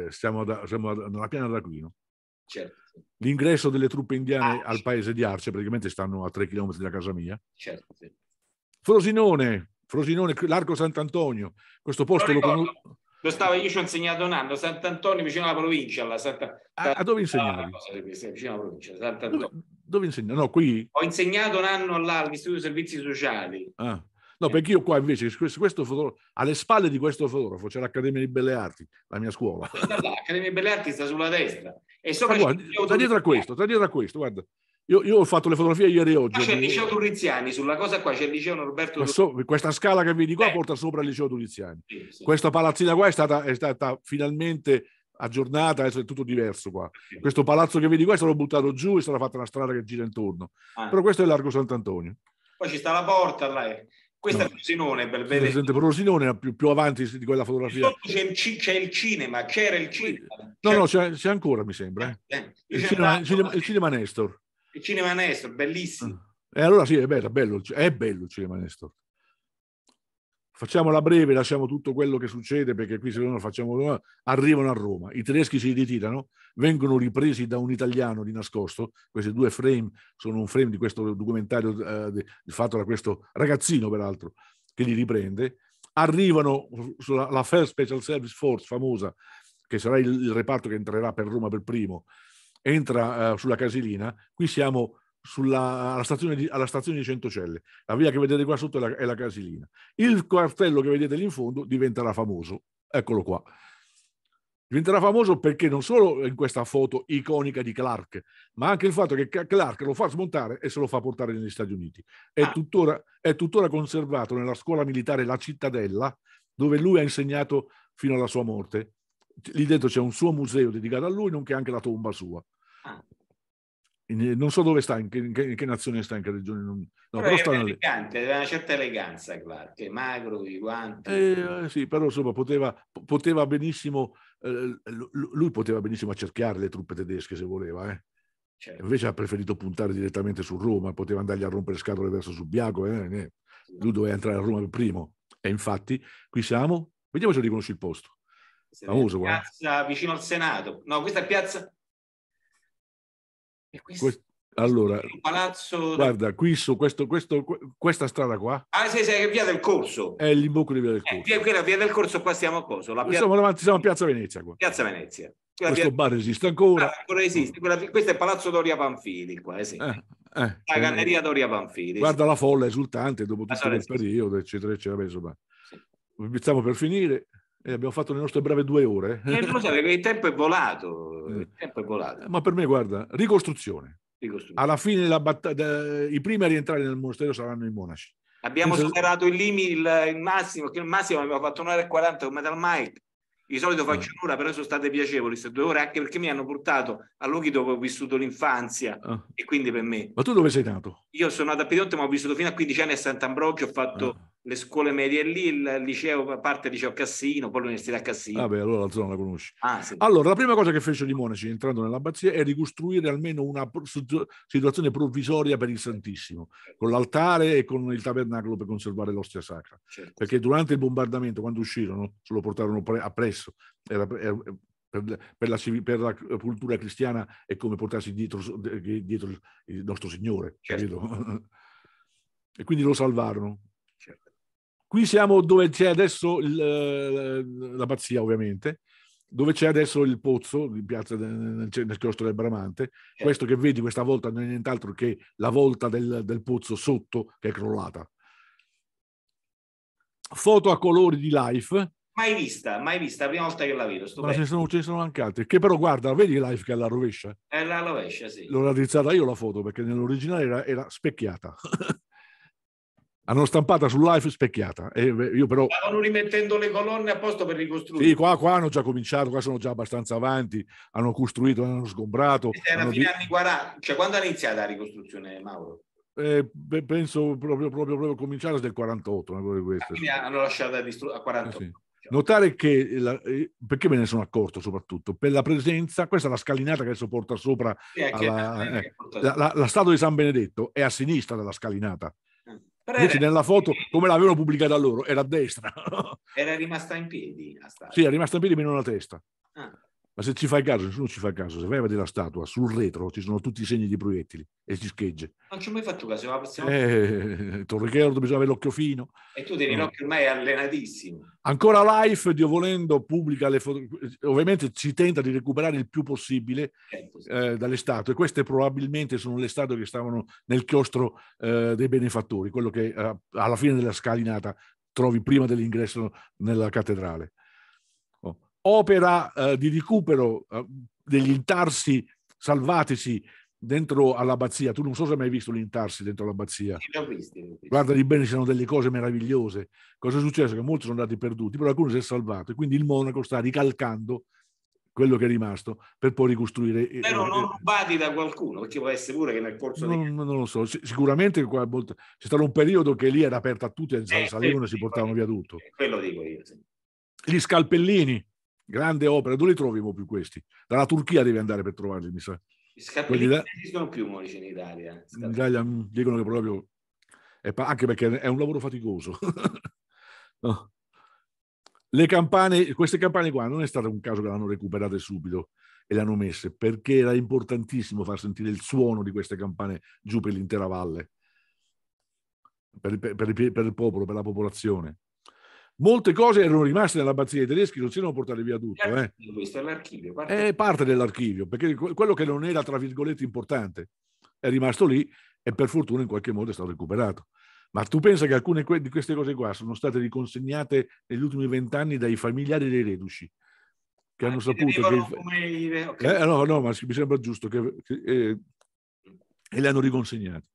eh, siamo, da, siamo nella piana d'Aquino. Certo. L'ingresso delle truppe indiane ah, al paese di Arce, praticamente stanno a tre chilometri da casa mia. Certo. Frosinone, Frosinone, Largo Sant'Antonio, questo posto lo conosco. Lo stavo, io ci ho insegnato un anno, Sant'Antonio vicino alla provincia. Alla Santa, a, ah, a dove ah, insegnavi? Cosa, vicino alla provincia, Sant'Antonio. Dove, dove insegna? No, qui... Ho insegnato un anno all'Istituto dei Servizi Sociali. Ah. No, perché io qua invece, questo, questo fotografo, alle spalle di questo fotografo c'è l'Accademia di Belle Arti, la mia scuola. L'Accademia di Belle Arti sta sulla destra. E sopra Ma guarda, sta dietro a questo, sta dietro a questo, guarda. Io, io, ho fatto le fotografie ieri e oggi. Qua c'è il liceo Turiziani, sulla cosa qua c'è il liceo Norberto Questo, Questa scala che vedi qua eh. porta sopra il liceo Turiziani. Sì, sì. Questa palazzina qua è stata, è stata finalmente aggiornata, adesso è tutto diverso qua. Questo palazzo che vedi qua è stato buttato giù e sarà fatta una strada che gira intorno. Ah. Però questo è l'arco Sant'Antonio. Poi ci sta la porta, là è. Eh. Questa no. è Frosinone, bel vedere. Presidente Frosinone, più, più avanti di quella fotografia. C'è il, c- c'è il, cinema, c'era il cinema. No, c'è... no, c'è, c'è, ancora, mi sembra. Eh. eh. Eh. Il, cinema, il, cinema, il, cinema, Nestor. Il cinema Nestor, bellissimo. Eh, allora sì, è bello, è bello, è bello il cinema Nestor facciamola breve, lasciamo tutto quello che succede, perché qui se non facciamo, arrivano a Roma, i tedeschi si ritirano, vengono ripresi da un italiano di nascosto, questi due frame sono un frame di questo documentario eh, fatto da questo ragazzino peraltro, che li riprende, arrivano sulla la First Special Service Force famosa, che sarà il, il reparto che entrerà per Roma per primo, entra eh, sulla Casilina, qui siamo sulla, alla, stazione di, alla, stazione di, Centocelle. La via che vedete qua sotto è la, è la Casilina. Il cartello che vedete lì in fondo diventerà famoso. Eccolo qua. Diventerà famoso perché non solo in questa foto iconica di Clark, ma anche il fatto che Clark lo fa smontare e se lo fa portare negli Stati Uniti. È, ah. tuttora, è tuttora conservato nella scuola militare La Cittadella, dove lui ha insegnato fino alla sua morte. Lì dentro c'è un suo museo dedicato a lui, nonché anche la tomba sua. Ah in, eh, non so dove sta, in che, in che, nazione sta, in che regione. Non, no, però, però sta elegante, aveva una certa eleganza Clark, è magro, di guanti. Eh, eh, sì, però insomma poteva, poteva benissimo, eh, lui poteva benissimo accerchiare le truppe tedesche se voleva. Eh. Certo. Invece ha preferito puntare direttamente su Roma, poteva andargli a rompere scatole verso Subiaco, eh. eh. lui doveva entrare a Roma per primo. E infatti qui siamo, vediamo se riconosci il posto. Famoso, piazza guarda. vicino al Senato, no, questa è piazza questo, allora, palazzo... guarda, qui su questo, questo, questa strada qua. Ah, sì, sì, è via del corso. È l'imbocco di via del eh, corso. Eh, via, via del corso, qua stiamo a coso. La pia... Siamo davanti, siamo a Piazza Venezia. Qua. Piazza Venezia. Quella questo via... bar esiste ancora. Ah, ancora esiste. Quella... Questo è il Palazzo Doria Panfili, qua, esiste. Eh, eh. Eh, la galleria eh, Doria Panfili. Guarda sì. la folla esultante dopo tutto il periodo, eccetera, eccetera. Insomma, sì. stiamo per finire. E abbiamo fatto le nostre breve due ore. Eh, non lo so, perché il tempo è volato. Il eh. tempo è volato. Ma per me, guarda, ricostruzione. ricostruzione. Alla fine della battaglia, i primi a rientrare nel monastero saranno i monaci. Abbiamo Quindi, superato il limite, il, il, massimo, che il massimo abbiamo fatto un'ora e 40 come dal Mike. Di solito faccio ah. un'ora, però sono state piacevoli queste due ore, anche perché mi hanno portato a luoghi dove ho vissuto l'infanzia ah. e quindi per me. Ma tu dove sei nato? Io sono nato a Piemonte, ma ho vissuto fino a 15 anni a Sant'Ambrogio, ho fatto ah le scuole medie lì, il liceo, parte liceo Cassino, poi l'università Cassino. Vabbè, ah, allora la zona la conosci. Ah, sì. Allora, la prima cosa che fecero di monaci entrando nell'abbazia è ricostruire almeno una situazione provvisoria per il Santissimo, con l'altare e con il tabernacolo per conservare l'ostia sacra. Certo. Perché durante il bombardamento, quando uscirono, se lo portarono appresso, era, era, per, per, la, per, la, cultura cristiana è come portarsi dietro, dietro il nostro Signore. Certo. e quindi lo salvarono Qui siamo dove c'è adesso il, eh, la pazzia, ovviamente, dove c'è adesso il pozzo in piazza nel, nel chiostro del Bramante. Eh. Questo che vedi questa volta non è nient'altro che la volta del, del pozzo sotto che è crollata. Foto a colori di Life. Mai vista, mai vista, la prima volta che la vedo. Stupendo. Ma ce ne sono, ce ne sono mancate. Che però guarda, vedi Life che è alla rovescia? È alla rovescia, sì. L'ho raddrizzata io la foto perché nell'originale era, era specchiata. Hanno stampata sul live specchiata. E io però... Stavano rimettendo le colonne a posto per ricostruire. Sì, qua, qua, hanno già cominciato, qua sono già abbastanza avanti, hanno costruito, hanno sgombrato. era hanno... fine anni 40, cioè quando è iniziata la ricostruzione, Mauro? Eh, penso proprio, proprio, proprio cominciare nel 48. Hanno lasciato a, distru- a 48. Eh sì. Notare che, la, eh, perché me ne sono accorto soprattutto, per la presenza, questa è la scalinata che adesso porta sopra, alla, eh, la, la, la statua di San Benedetto è a sinistra della scalinata, però Invece nella foto, come l'avevano pubblicata loro, era a destra. era rimasta in piedi. Sì, è rimasta in piedi meno la testa. Ah. Ma se ci fai caso, nessuno ci fa caso, se vai a vedere la statua, sul retro ci sono tutti i segni di proiettili e si schegge. Non ci ho mai fatto caso, ma possiamo... Eh, eh Torre bisogna avere l'occhio fino. E tu devi, no, eh. che ormai è allenatissimo. Ancora live, Dio volendo, pubblica le foto... Ovviamente si tenta di recuperare il più possibile eh, dalle statue. Queste probabilmente sono le statue che stavano nel chiostro eh, dei benefattori, quello che eh, alla fine della scalinata trovi prima dell'ingresso nella cattedrale opera eh, di recupero eh, degli intarsi salvatisi dentro all'abbazia. Tu non so se hai mai visto gli intarsi dentro l'abbazia. Sì, l'ho visto, l'ho visto. Guardali bene, c'erano delle cose meravigliose. Cosa è successo? Che molti sono andati perduti, però alcuni si è salvato e quindi il monaco sta ricalcando quello che è rimasto per poi ricostruire. Eh, però eh, non rubati da qualcuno, perché può essere pure che nel corso non, di... Non lo so, sicuramente qua, c'è stato un periodo che lì era aperto a tutti, eh, salivano e si portavano via tutto. Quello dico io, sì. Gli scalpellini, grande opera, dove li troviamo più questi? Dalla Turchia devi andare per trovarli, mi sa. I scappellini da... non esistono più Monici in Italia. In Italia mm, dicono che proprio... Pa- anche perché è un lavoro faticoso. no. Le campane, queste campane qua non è stato un caso che le hanno recuperate subito e le hanno messe, perché era importantissimo far sentire il suono di queste campane giù per l'intera valle, per, per, per, per il popolo, per la popolazione molte cose erano rimaste nell'abbazia. dei tedeschi non si erano portate via tutto. Eh. Questo è l'archivio. Parte. È eh, parte dell'archivio, perché quello che non era, tra virgolette, importante è rimasto lì e per fortuna in qualche modo è stato recuperato. Ma tu pensa che alcune di queste cose qua sono state riconsegnate negli ultimi vent'anni dai familiari dei reduci, che hanno ah, saputo che... Come... Okay. Eh, no, no, ma mi sembra giusto che... che eh, e le hanno riconsegnate.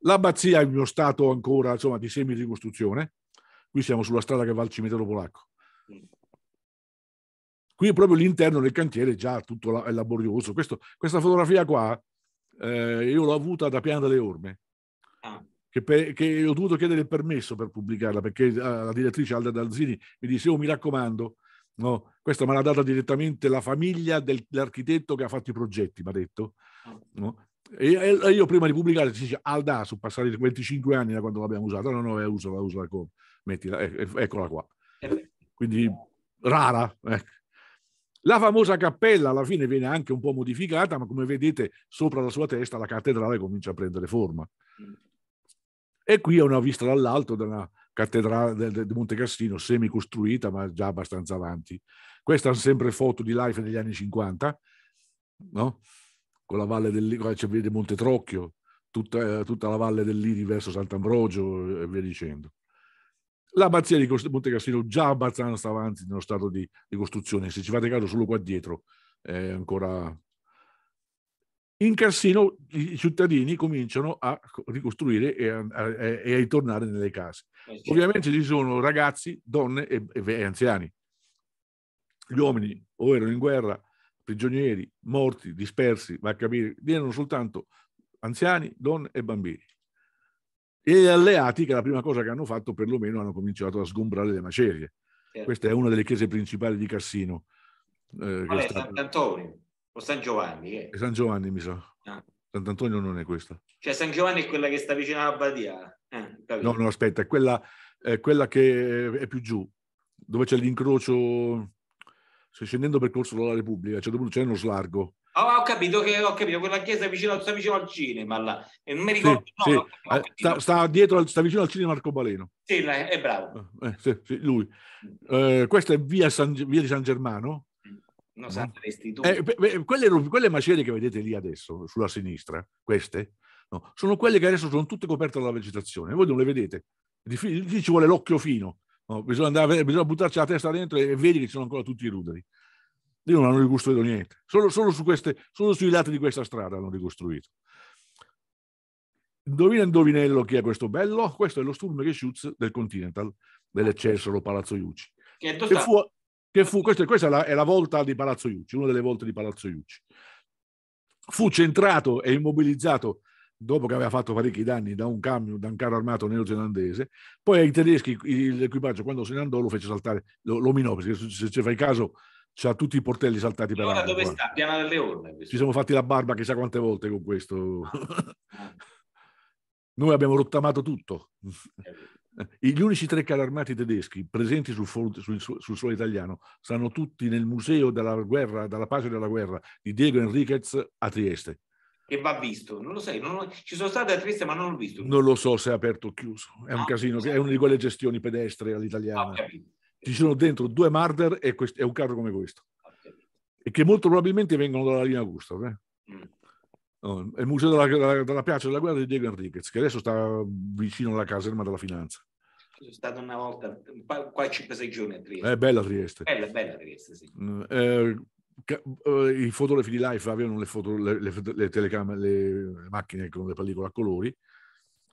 L'abbazia è in uno stato ancora insomma, di semi-ricostruzione, Qui siamo sulla strada che va al cimitero polacco. Mm. Qui è proprio l'interno del cantiere già tutto è laborioso. Questo, questa fotografia qua eh, io l'ho avuta da Piana delle Orme, ah. che, per, che, ho dovuto chiedere il permesso per pubblicarla perché eh, la direttrice Alda Dalzini mi disse, oh mi raccomando, no, questa me l'ha data direttamente la famiglia dell'architetto che ha fatto i progetti, mi ha detto. Ah. No? E, e, io prima di pubblicare si dice Alda, sono passati 25 anni da quando l'abbiamo usata, no, no, è uso, la uso la com mettila, eccola qua. Eh. Quindi rara. Ecco. La famosa cappella alla fine viene anche un po' modificata, ma come vedete sopra la sua testa la cattedrale comincia a prendere forma. Mm. E qui è una vista dall'alto della cattedrale di Monte Cassino, semi costruita, ma già abbastanza avanti. Questa è sempre foto di life degli anni 50, no? con la valle del cioè, vede Monte Trocchio, tutta, eh, tutta la valle del dell'Iri verso Sant'Ambrogio e via dicendo l'abbazia di Monte Cassino già abbastanza avanti nello stato di, di costruzione, se ci fate caso solo qua dietro è ancora... In Cassino i cittadini cominciano a ricostruire e a, a, e a ritornare nelle case. Esatto. Ovviamente ci sono ragazzi, donne e, e anziani. Gli uomini o erano in guerra, prigionieri, morti, dispersi, va a capire, erano soltanto anziani, donne e bambini e gli alleati che la prima cosa che hanno fatto perlomeno hanno cominciato a sgombrare le macerie. Certo. Questa è una delle chiese principali di Cassino. Eh, Vabbè, stata... Sant'Antonio o San Giovanni? Eh. San Giovanni mi sa. Ah. Sant'Antonio non è questa. Cioè San Giovanni è quella che sta vicino alla Badia. Eh, no, no, aspetta, è quella, è quella che è più giù, dove c'è l'incrocio, se scendendo per Corso della Repubblica, certo c'è, uno slargo Ah, ho capito che ho capito quella chiesa vicino, sta vicino al cinema là. E non mi ricordo sì, no, sì. No, eh, no, sta, sta, dietro, sta vicino al cinema Arcobaleno. Sì, è bravo. Eh, eh, sì, sì, lui. Eh, questa è via, San, via, di San Germano. Mm. No, eh, beh, beh, quelle, quelle macerie che vedete lì adesso, sulla sinistra, queste, sono quelle che adesso sono tutte coperte dalla vegetazione. Voi non le vedete. Lì ci vuole l'occhio fino. Bisogna, andare, bisogna buttarci la testa dentro e vedi che ci sono ancora tutti i ruderi. Lì non hanno ricostruito niente, solo, solo, su queste, solo sui lati di questa strada hanno ricostruito. Indovina indovinello chi è questo bello? Questo è lo Sturmgeschütz del Continental, dell'Eccelsero Palazzo Iucci. Che, che, fu, che fu, questa, questa è, la, è la volta di Palazzo Iucci, una delle volte di Palazzo Iucci. Fu centrato e immobilizzato dopo che aveva fatto parecchi danni da un camion, da un carro armato neozelandese. Poi ai tedeschi l'equipaggio, quando se ne andò, lo fece saltare, lo, lo minò, perché se, se fai caso ha tutti i portelli saltati per allora dove sta? Piana delle Orme. Ci siamo fatti la barba chissà quante volte con questo. Ah, ah. Noi abbiamo rottamato tutto. Eh, Gli unici tre carri armati tedeschi presenti sul, sul, sul, suolo italiano stanno tutti nel museo della guerra, dalla pace della guerra di Diego Enriquez a Trieste. Che va visto, non lo sai, non... ci sono state a Trieste ma non l'ho visto. Non lo so se è aperto o chiuso, è un ah. casino, è una di quelle gestioni pedestre all'italiana. Ah, ci sono dentro due Marder e, quest- un carro come questo. E che molto probabilmente vengono dalla linea Gustav. Eh? Mm. No, oh, è il museo della, della, della, piazza della guerra di Diego Enriquez, che adesso sta vicino alla caserma della finanza. Sono stato una volta, qua 5-6 giorni a Trieste. È eh, bella Trieste. Bella, bella Trieste, sì. Mm, eh, eh, I fotografi di Life avevano le, foto, le, le, le telecamere, le macchine con le pellicole a colori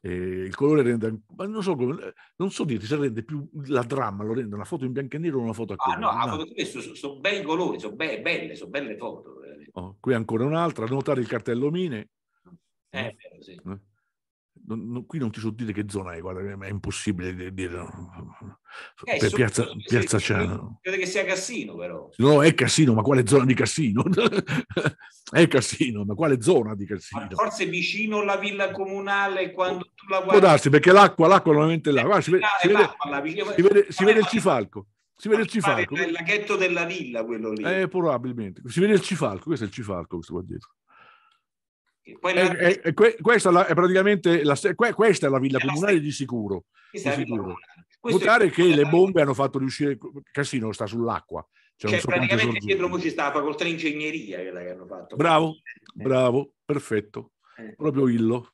eh, il colore rende, ma non so, come, eh, non so dire se rende più la dramma, lo rende una foto in bianco e nero o una foto a colori. Ah no, ah, no. la foto sono, sono bei colori, sono be- belle, sono belle foto. Oh, qui ancora un'altra, notare il cartello Mine. Eh, eh? vero, sì. Eh? non, qui non ti so dire che zona è, guarda, è impossibile dire. Eh, per piazza, piazza Ciano. Credo che sia Cassino, però. No, è Cassino, ma quale zona di Cassino? è Cassino, ma quale zona di Cassino? Ma forse vicino alla villa comunale quando tu la guardi. Può darsi, perché l'acqua, l'acqua normalmente là. Guarda, si, vede, si, vede, si, vede, si vede il cifalco si vede il cifalco. È il laghetto della villa quello lì. Eh, probabilmente. Si vede il cifalco, questo è il cifalco, questo qua dietro. Quella... Eh, eh, eh, que- questa è praticamente la, questa è la villa comunale di sicuro. Di sicuro. Notare che le bombe hanno fatto riuscire Cassino sta sull'acqua. Cioè, cioè praticamente dietro voi ci sta la facoltà di ingegneria che hanno fatto. Bravo, eh. bravo, perfetto. Eh. Proprio illo.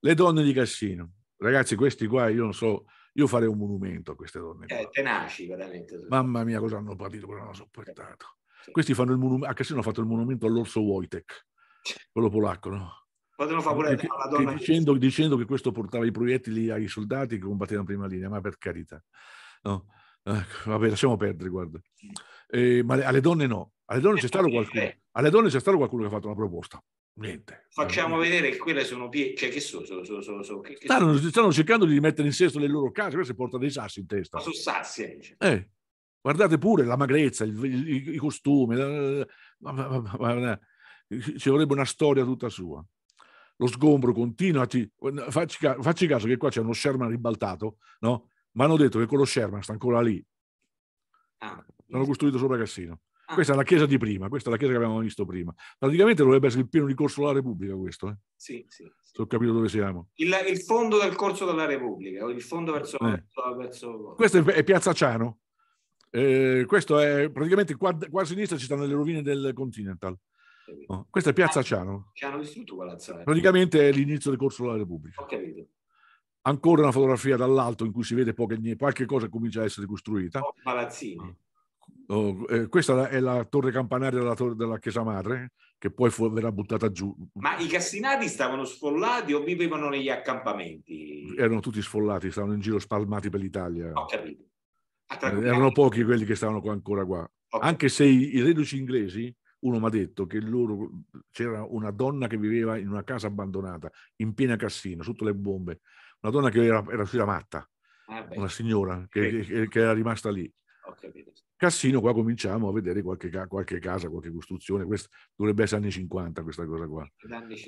Le donne di Cassino. Ragazzi, questi qua io non so, io farei un monumento a queste donne. Eh, tenaci, veramente. Mamma mia, cosa hanno patito, cosa hanno sopportato. Sì. Questi fanno il monumento, a Cassino hanno fatto il monumento all'orso Wojtek quello polacco, no? Potevano fare pure che, la donna. dicendo, che... dicendo, che questo portava i proiettili ai soldati che combattevano in prima linea, ma per carità. No. Ecco, vabbè, lasciamo perdere, guarda. Eh, ma alle donne no. Alle donne, c'è stato qualcuno, eh. alle donne c'è stato qualcuno che ha fatto una proposta. Niente. Facciamo vedere che quelle sono pie... cioè che sono, sono, sono, sono che, che stanno, stanno, cercando di rimettere in sesto le loro case, queste portano dei sassi in testa. Ma sono sassi. Eh, guardate pure la magrezza, il, il, i, i costumi. La, la, la, ci vorrebbe una storia tutta sua. Lo sgombro continua, ti, facci, facci, caso che qua c'è uno Sherman ribaltato, no? Ma hanno detto che quello Sherman sta ancora lì. Ah, L'hanno costruito sopra Cassino. Ah. Questa è la chiesa di prima, questa è la chiesa che abbiamo visto prima. Praticamente dovrebbe essere il pieno di Corso della Repubblica questo. Eh? Sì, sì, sì. Se ho capito dove siamo. Il, il, fondo del Corso della Repubblica, il fondo verso... Eh. verso... Questo è, Piazza Ciano. Eh, questo è praticamente qua, qua, a sinistra ci stanno le rovine del Continental. No, oh, questa è Piazza ah, Ciano. Ciano Istituto Gualazzaretti. Praticamente è l'inizio del corso della Repubblica. Ho capito. Ancora una fotografia dall'alto in cui si vede poche, qualche cosa comincia a essere costruita. Oh, palazzini. Oh, oh eh, questa è la torre campanaria della, torre della Chiesa Madre, che poi fu, verrà buttata giù. Ma i cassinati stavano sfollati o vivevano negli accampamenti? Erano tutti sfollati, stavano in giro spalmati per l'Italia. Ho capito. Eh, erano pochi quelli che stavano qua, ancora qua. Okay. Anche se i, i reduci inglesi uno mi ha detto che loro, mhmm, c'era una donna che viveva in una casa abbandonata, in piena Cassino, sotto le bombe, una donna che era, era uscita matta, ah, una signora che, che, che, era rimasta lì. Cassino, qua cominciamo a vedere qualche, qualche casa, qualche costruzione, Questo dovrebbe essere anni 50 questa cosa qua.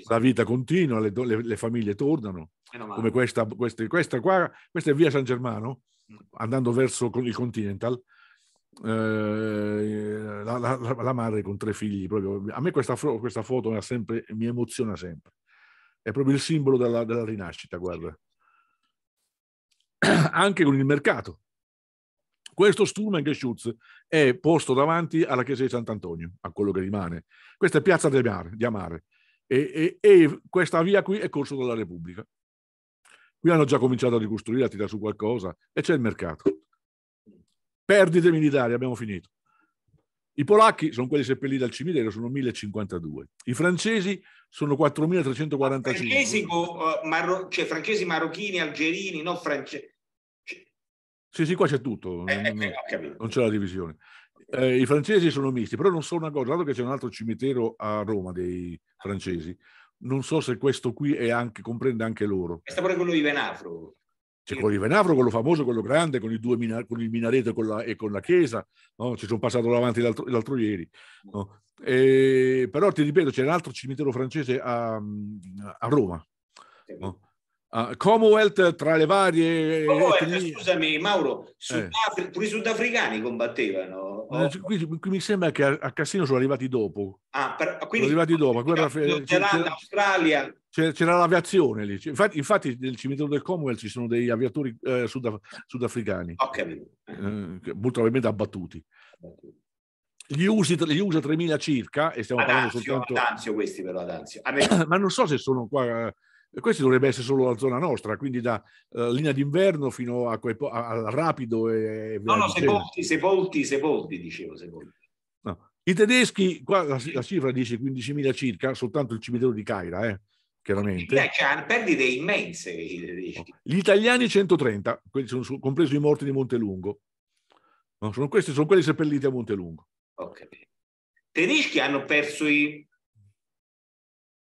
La vita continua, le, le, le famiglie tornano, come questa, questa, questa qua, questa è via San Germano, mm. andando verso il Continental, Ehm, la, la, la, madre con tre figli. Proprio. A me questa, questa foto sempre, mi emoziona sempre. È proprio il simbolo della, della rinascita, guarda. Anche con il mercato. Questo Sturm e Schutz è posto davanti alla chiesa di Sant'Antonio, a quello che rimane. Questa è Piazza di Amare, di Amare. E, e, e questa via qui è Corso della Repubblica. Qui hanno già cominciato a ricostruire, a tirare su qualcosa e c'è il mercato Perdite militari, abbiamo finito. I polacchi sono quelli seppelliti al cimitero, sono 1052. I francesi sono 4345. Francesi, uh, marro- cioè, francesi marocchini, algerini, no francesi. Sì, sì, qua c'è tutto, eh, eh non, eh, non, c'è la divisione. Eh, I francesi sono misti, però non so una cosa, dato che c'è un altro cimitero a Roma dei francesi, non so se questo qui anche, comprende anche loro. E sta pure quello di Venafro. C'è cioè, con Venafro, quello famoso, quello grande, con, mina, con il minareto e con la, e con la chiesa, no? ci sono passato davanti l'altro, l'altro ieri. Mm. No? E, però ti ripeto, c'è un altro cimitero francese a, a Roma, no? Uh, Commonwealth tra le varie etnie... scusami Mauro Sudafri- eh. pure i sudafricani combattevano eh, oh. qui, qui, mi sembra che a, a Cassino sono arrivati dopo ah, per, quindi sono arrivati dopo guerra c'era, l'Australia c'era, c'era, l'aviazione lì infatti, infatti, nel cimitero del Commonwealth ci sono degli aviatori eh, sudaf- sudafricani okay. eh, molto probabilmente abbattuti gli usi, gli usa 3.000 circa e stiamo ad parlando Anzio, soltanto... Ad Anzio questi però, ad Anzio. Me... Ma non so se sono qua questi dovrebbe essere solo la zona nostra, quindi da uh, linea d'inverno fino a, po- a, a rapido. E, no, no, sepolti, sepolti, sepolti, dicevo, sepolti. No. I tedeschi, qua la, la, cifra dice 15.000 circa, soltanto il cimitero di Caira, eh, chiaramente. Beh, cioè, perdite immense. Gli italiani 130, sono, compreso i morti di Montelungo. No, sono questi sono quelli seppelliti a Montelungo. Ok. I Tedeschi hanno perso i...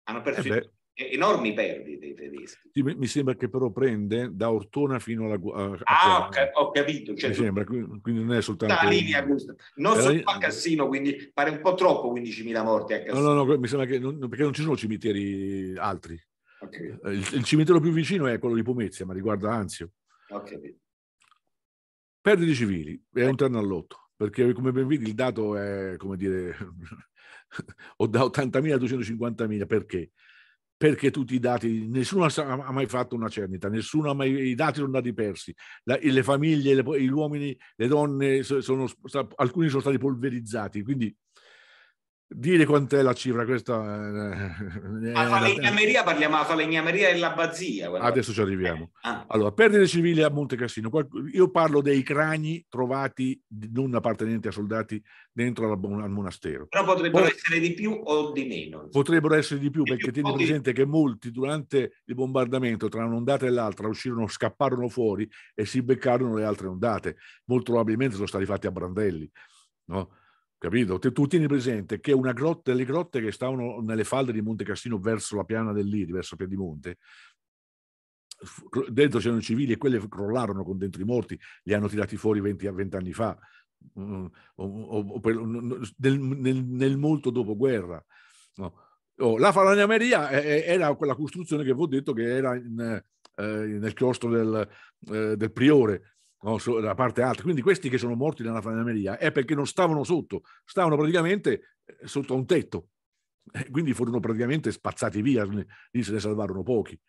Hanno perso eh i enormi perdite i tedeschi. Sì, mi sembra che però prende da Ortona fino alla... A, ah, a ho capito. Cioè, mi certo. sembra, quindi non è soltanto... La linea Non solo a Cassino, quindi pare un po' troppo 15.000 morti a Cassino. No, no, no, mi sembra che... Non, perché non ci sono cimiteri altri. Okay. Eh, il, il, cimitero più vicino è quello di Pomezia, ma riguarda Anzio. Okay. Perdite civili, è eh. un terno all'otto, perché come ben vedi il dato è, come dire... o da 80.000 a 250.000 perché? perché tutti i dati, nessuno ha mai fatto una cernita, nessuno ha mai, i dati sono andati persi, La, le famiglie, le, gli uomini, le donne, sono, sono, alcuni sono stati polverizzati, quindi Dire quant'è la cifra, questa... Eh, eh, la falegnameria, parliamo della falegnameria dell'abbazia. Quella... Adesso ci arriviamo. Eh. Ah. Allora, perdite civili a Monte Cassino Io parlo dei crani trovati non appartenenti a soldati dentro al monastero. Però potrebbero Poi, essere di più o di meno. Potrebbero essere di più, di perché più tieni presente di... che molti durante il bombardamento, tra un'ondata e l'altra, uscirono, scapparono fuori e si beccarono le altre ondate. Molto probabilmente sono stati fatti a brandelli, no? Capito? Tu tieni presente che una grotta, delle grotte che stavano nelle falde di Monte Cassino verso la piana dell'Iri, verso Piedimonte, dentro c'erano civili e quelle crollarono con dentro i morti, li hanno tirati fuori 20, 20 anni fa, mm, o, o, o, nel, nel, nel, molto dopoguerra. No. Oh, la falegnameria eh, eh, era quella costruzione che vi ho detto che era in, eh, nel chiostro del, eh, del priore, no, la parte alta. Quindi questi che sono morti nella fanemeria è perché non stavano sotto, stavano praticamente eh, sotto un tetto. Eh, quindi furono praticamente spazzati via, lì se ne salvarono pochi.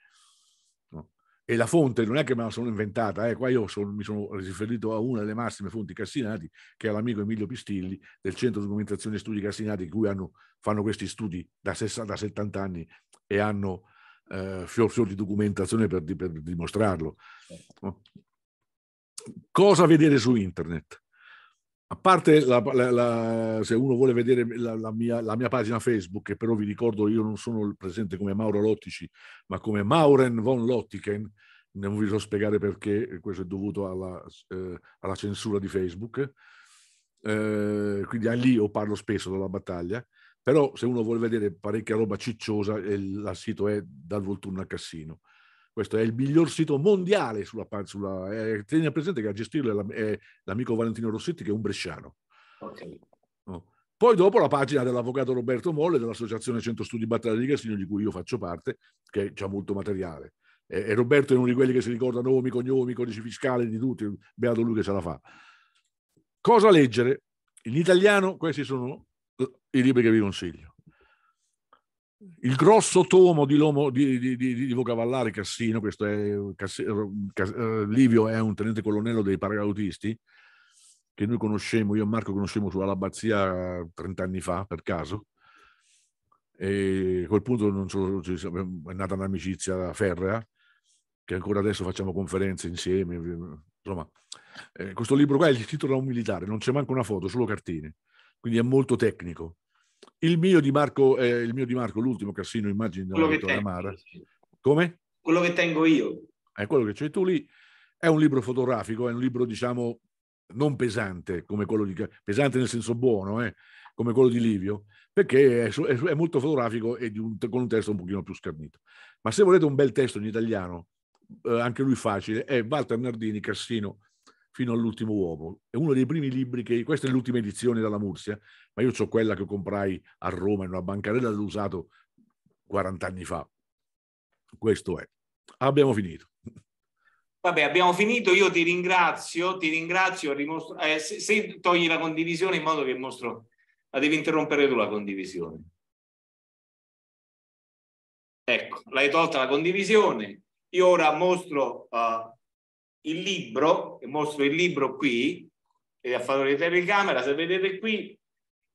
No? E la fonte non è che me la sono inventata, eh? qua io sono, mi sono riferito a una delle massime fonti Cassinati, che è l'amico Emilio Pistilli del Centro Documentazione e Studi Cassinati, di cui hanno, fanno questi studi da 60 70 anni e hanno eh, fior fior di documentazione per, per dimostrarlo. Certo. No? cosa vedere su internet. A parte la, la, la, se uno vuole vedere mia, la, mia, pagina Facebook, che però vi ricordo io non sono presente come Mauro Lottici, ma come Mauren von Lottiken, non vi so spiegare perché, questo è dovuto alla, eh, alla censura di Facebook. Eh, quindi lì io parlo spesso della battaglia, però se uno vuole vedere parecchia roba cicciosa, eh, il, il sito è dal Volturno a Cassino questo è il miglior sito mondiale sulla, sulla eh, tenete presente che a gestirlo è, l'amico Valentino Rossetti che è un bresciano. Okay. No. Poi dopo la pagina dell'avvocato Roberto Molle dell'associazione Centro Studi Battaglia di Cassino di cui io faccio parte, che ha molto materiale. E, e, Roberto è uno di quelli che si ricorda nomi, cognomi, codici fiscali di tutti, beato lui che ce la fa. Cosa leggere? In italiano questi sono eh, i libri che vi consiglio il grosso tomo di, Lomo, di, di, di, Ivo Cavallari Cassino, questo è Cassi, Cass, eh, Livio è un tenente colonnello dei paracautisti che noi conoscemo, io e Marco conosciamo sull'Abbazia 30 anni fa per caso e a quel punto non so, è nata un'amicizia ferrea che ancora adesso facciamo conferenze insieme insomma eh, questo libro qua è il titolo da un militare non c'è manca una foto, solo cartine quindi è molto tecnico il mio di Marco, eh, il mio di Marco l'ultimo Cassino, immagino, quello che tengo, Amara. Come? Quello che tengo io. È quello che c'è tu lì. È un libro fotografico, è un libro, diciamo, non pesante, come quello di, pesante nel senso buono, eh, come quello di Livio, perché è, è, è molto fotografico e un, con un testo un pochino più scarnito. Ma se volete un bel testo in italiano, eh, anche lui facile, è Walter Nardini, Cassino, fino all'ultimo uomo. È uno dei primi libri che, questa è l'ultima edizione dalla Mursia, ma io ho quella che comprai a Roma in una bancarella dell'usato 40 anni fa. Questo è. Abbiamo finito. Vabbè, abbiamo finito. Io ti ringrazio, ti ringrazio. Rimostro, eh, se, se, togli la condivisione in modo che mostro, la devi interrompere tu la condivisione. Ecco, l'hai tolta la condivisione. Io ora mostro uh, il libro, mostro il libro qui, e a favore di telecamera, se vedete qui,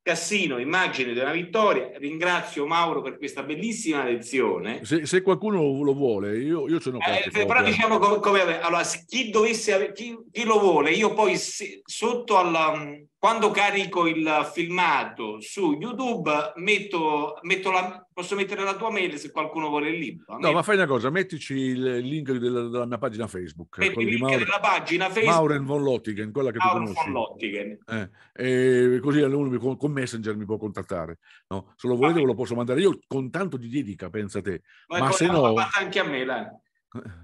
Cassino, immagine della vittoria. Ringrazio Mauro per questa bellissima lezione. Se, se qualcuno lo vuole, io, io ce ne eh, Però diciamo come, come allora, chi, dovesse, chi, chi, lo vuole, io poi se, sotto al mm, quando carico il filmato su YouTube metto, metto la, Posso mettere la tua mail se qualcuno vuole il libro? No, ma fai una cosa, mettici il link della, della mia pagina Facebook. Metti il link Maur- della pagina Facebook. Mauren von Lottigen, quella che Mauren tu conosci. von Lottigen. Eh, così con, con, Messenger mi può contattare. No? Se lo volete ve lo posso mandare io con tanto di dedica, pensa te. Ma, ma se no... Anche a me, dai.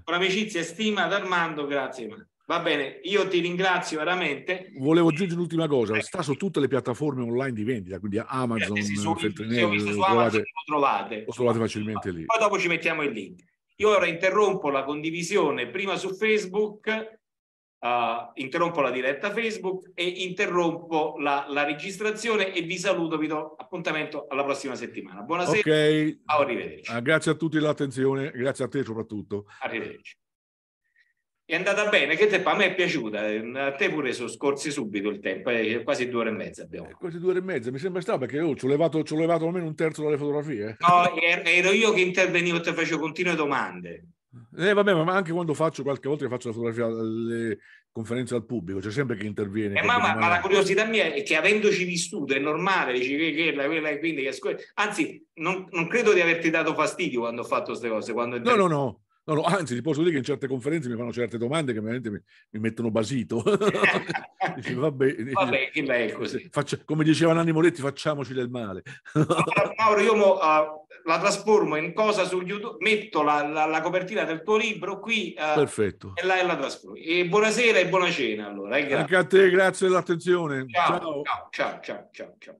Con amicizia e stima ad Armando, grazie. Va bene, io ti ringrazio veramente. Volevo aggiungere l'ultima cosa, ecco. sta su tutte le piattaforme online di vendita, quindi Amazon, eh, sì, su, Feltrinello, lo, su Amazon lo trovate, lo trovate facilmente lì. Poi dopo ci mettiamo il link. Io ora interrompo la condivisione prima su Facebook, uh, interrompo la diretta Facebook e interrompo la, la, registrazione e vi saluto, vi do appuntamento alla prossima settimana. Buonasera, okay. arrivederci. Ah, grazie a tutti dell'attenzione, grazie a te soprattutto. Arrivederci. È andata bene, che te, a me è piaciuta. Eh, a te pure sono scorsi subito il tempo, eh, è quasi due ore e mezza abbiamo. Quasi due ore e mezza, mi sembra strano perché io ci ho levato, ci ho levato almeno un terzo dalle fotografie. Eh. No, er-, ero io che intervenivo e ti facevo continue domande. Eh, vabbè, ma anche quando faccio qualche volta che faccio la fotografia alle conferenze al pubblico, c'è sempre chi interviene. Eh, ma, ma, ma, la curiosità mia è che avendoci vissuto è normale, dici che quella, quella e quindi che ascolti. Anzi, non, non, credo di averti dato fastidio quando ho fatto queste cose. Quando no, no, no, No, no, anzi, ti posso dire che in certe conferenze mi fanno certe domande che veramente mi, mi mettono basito. Dice, vabbè, vabbè che lei così. Faccia, come diceva Nanni Moretti, facciamoci del male. Mauro, io mo, uh, la trasformo in cosa su YouTube, metto la, la, la copertina del tuo libro qui uh, Perfetto. e la, la trasformo. E buonasera e buona cena allora. Eh, Anche a te, grazie dell'attenzione. ciao, ciao, ciao, ciao. ciao, ciao.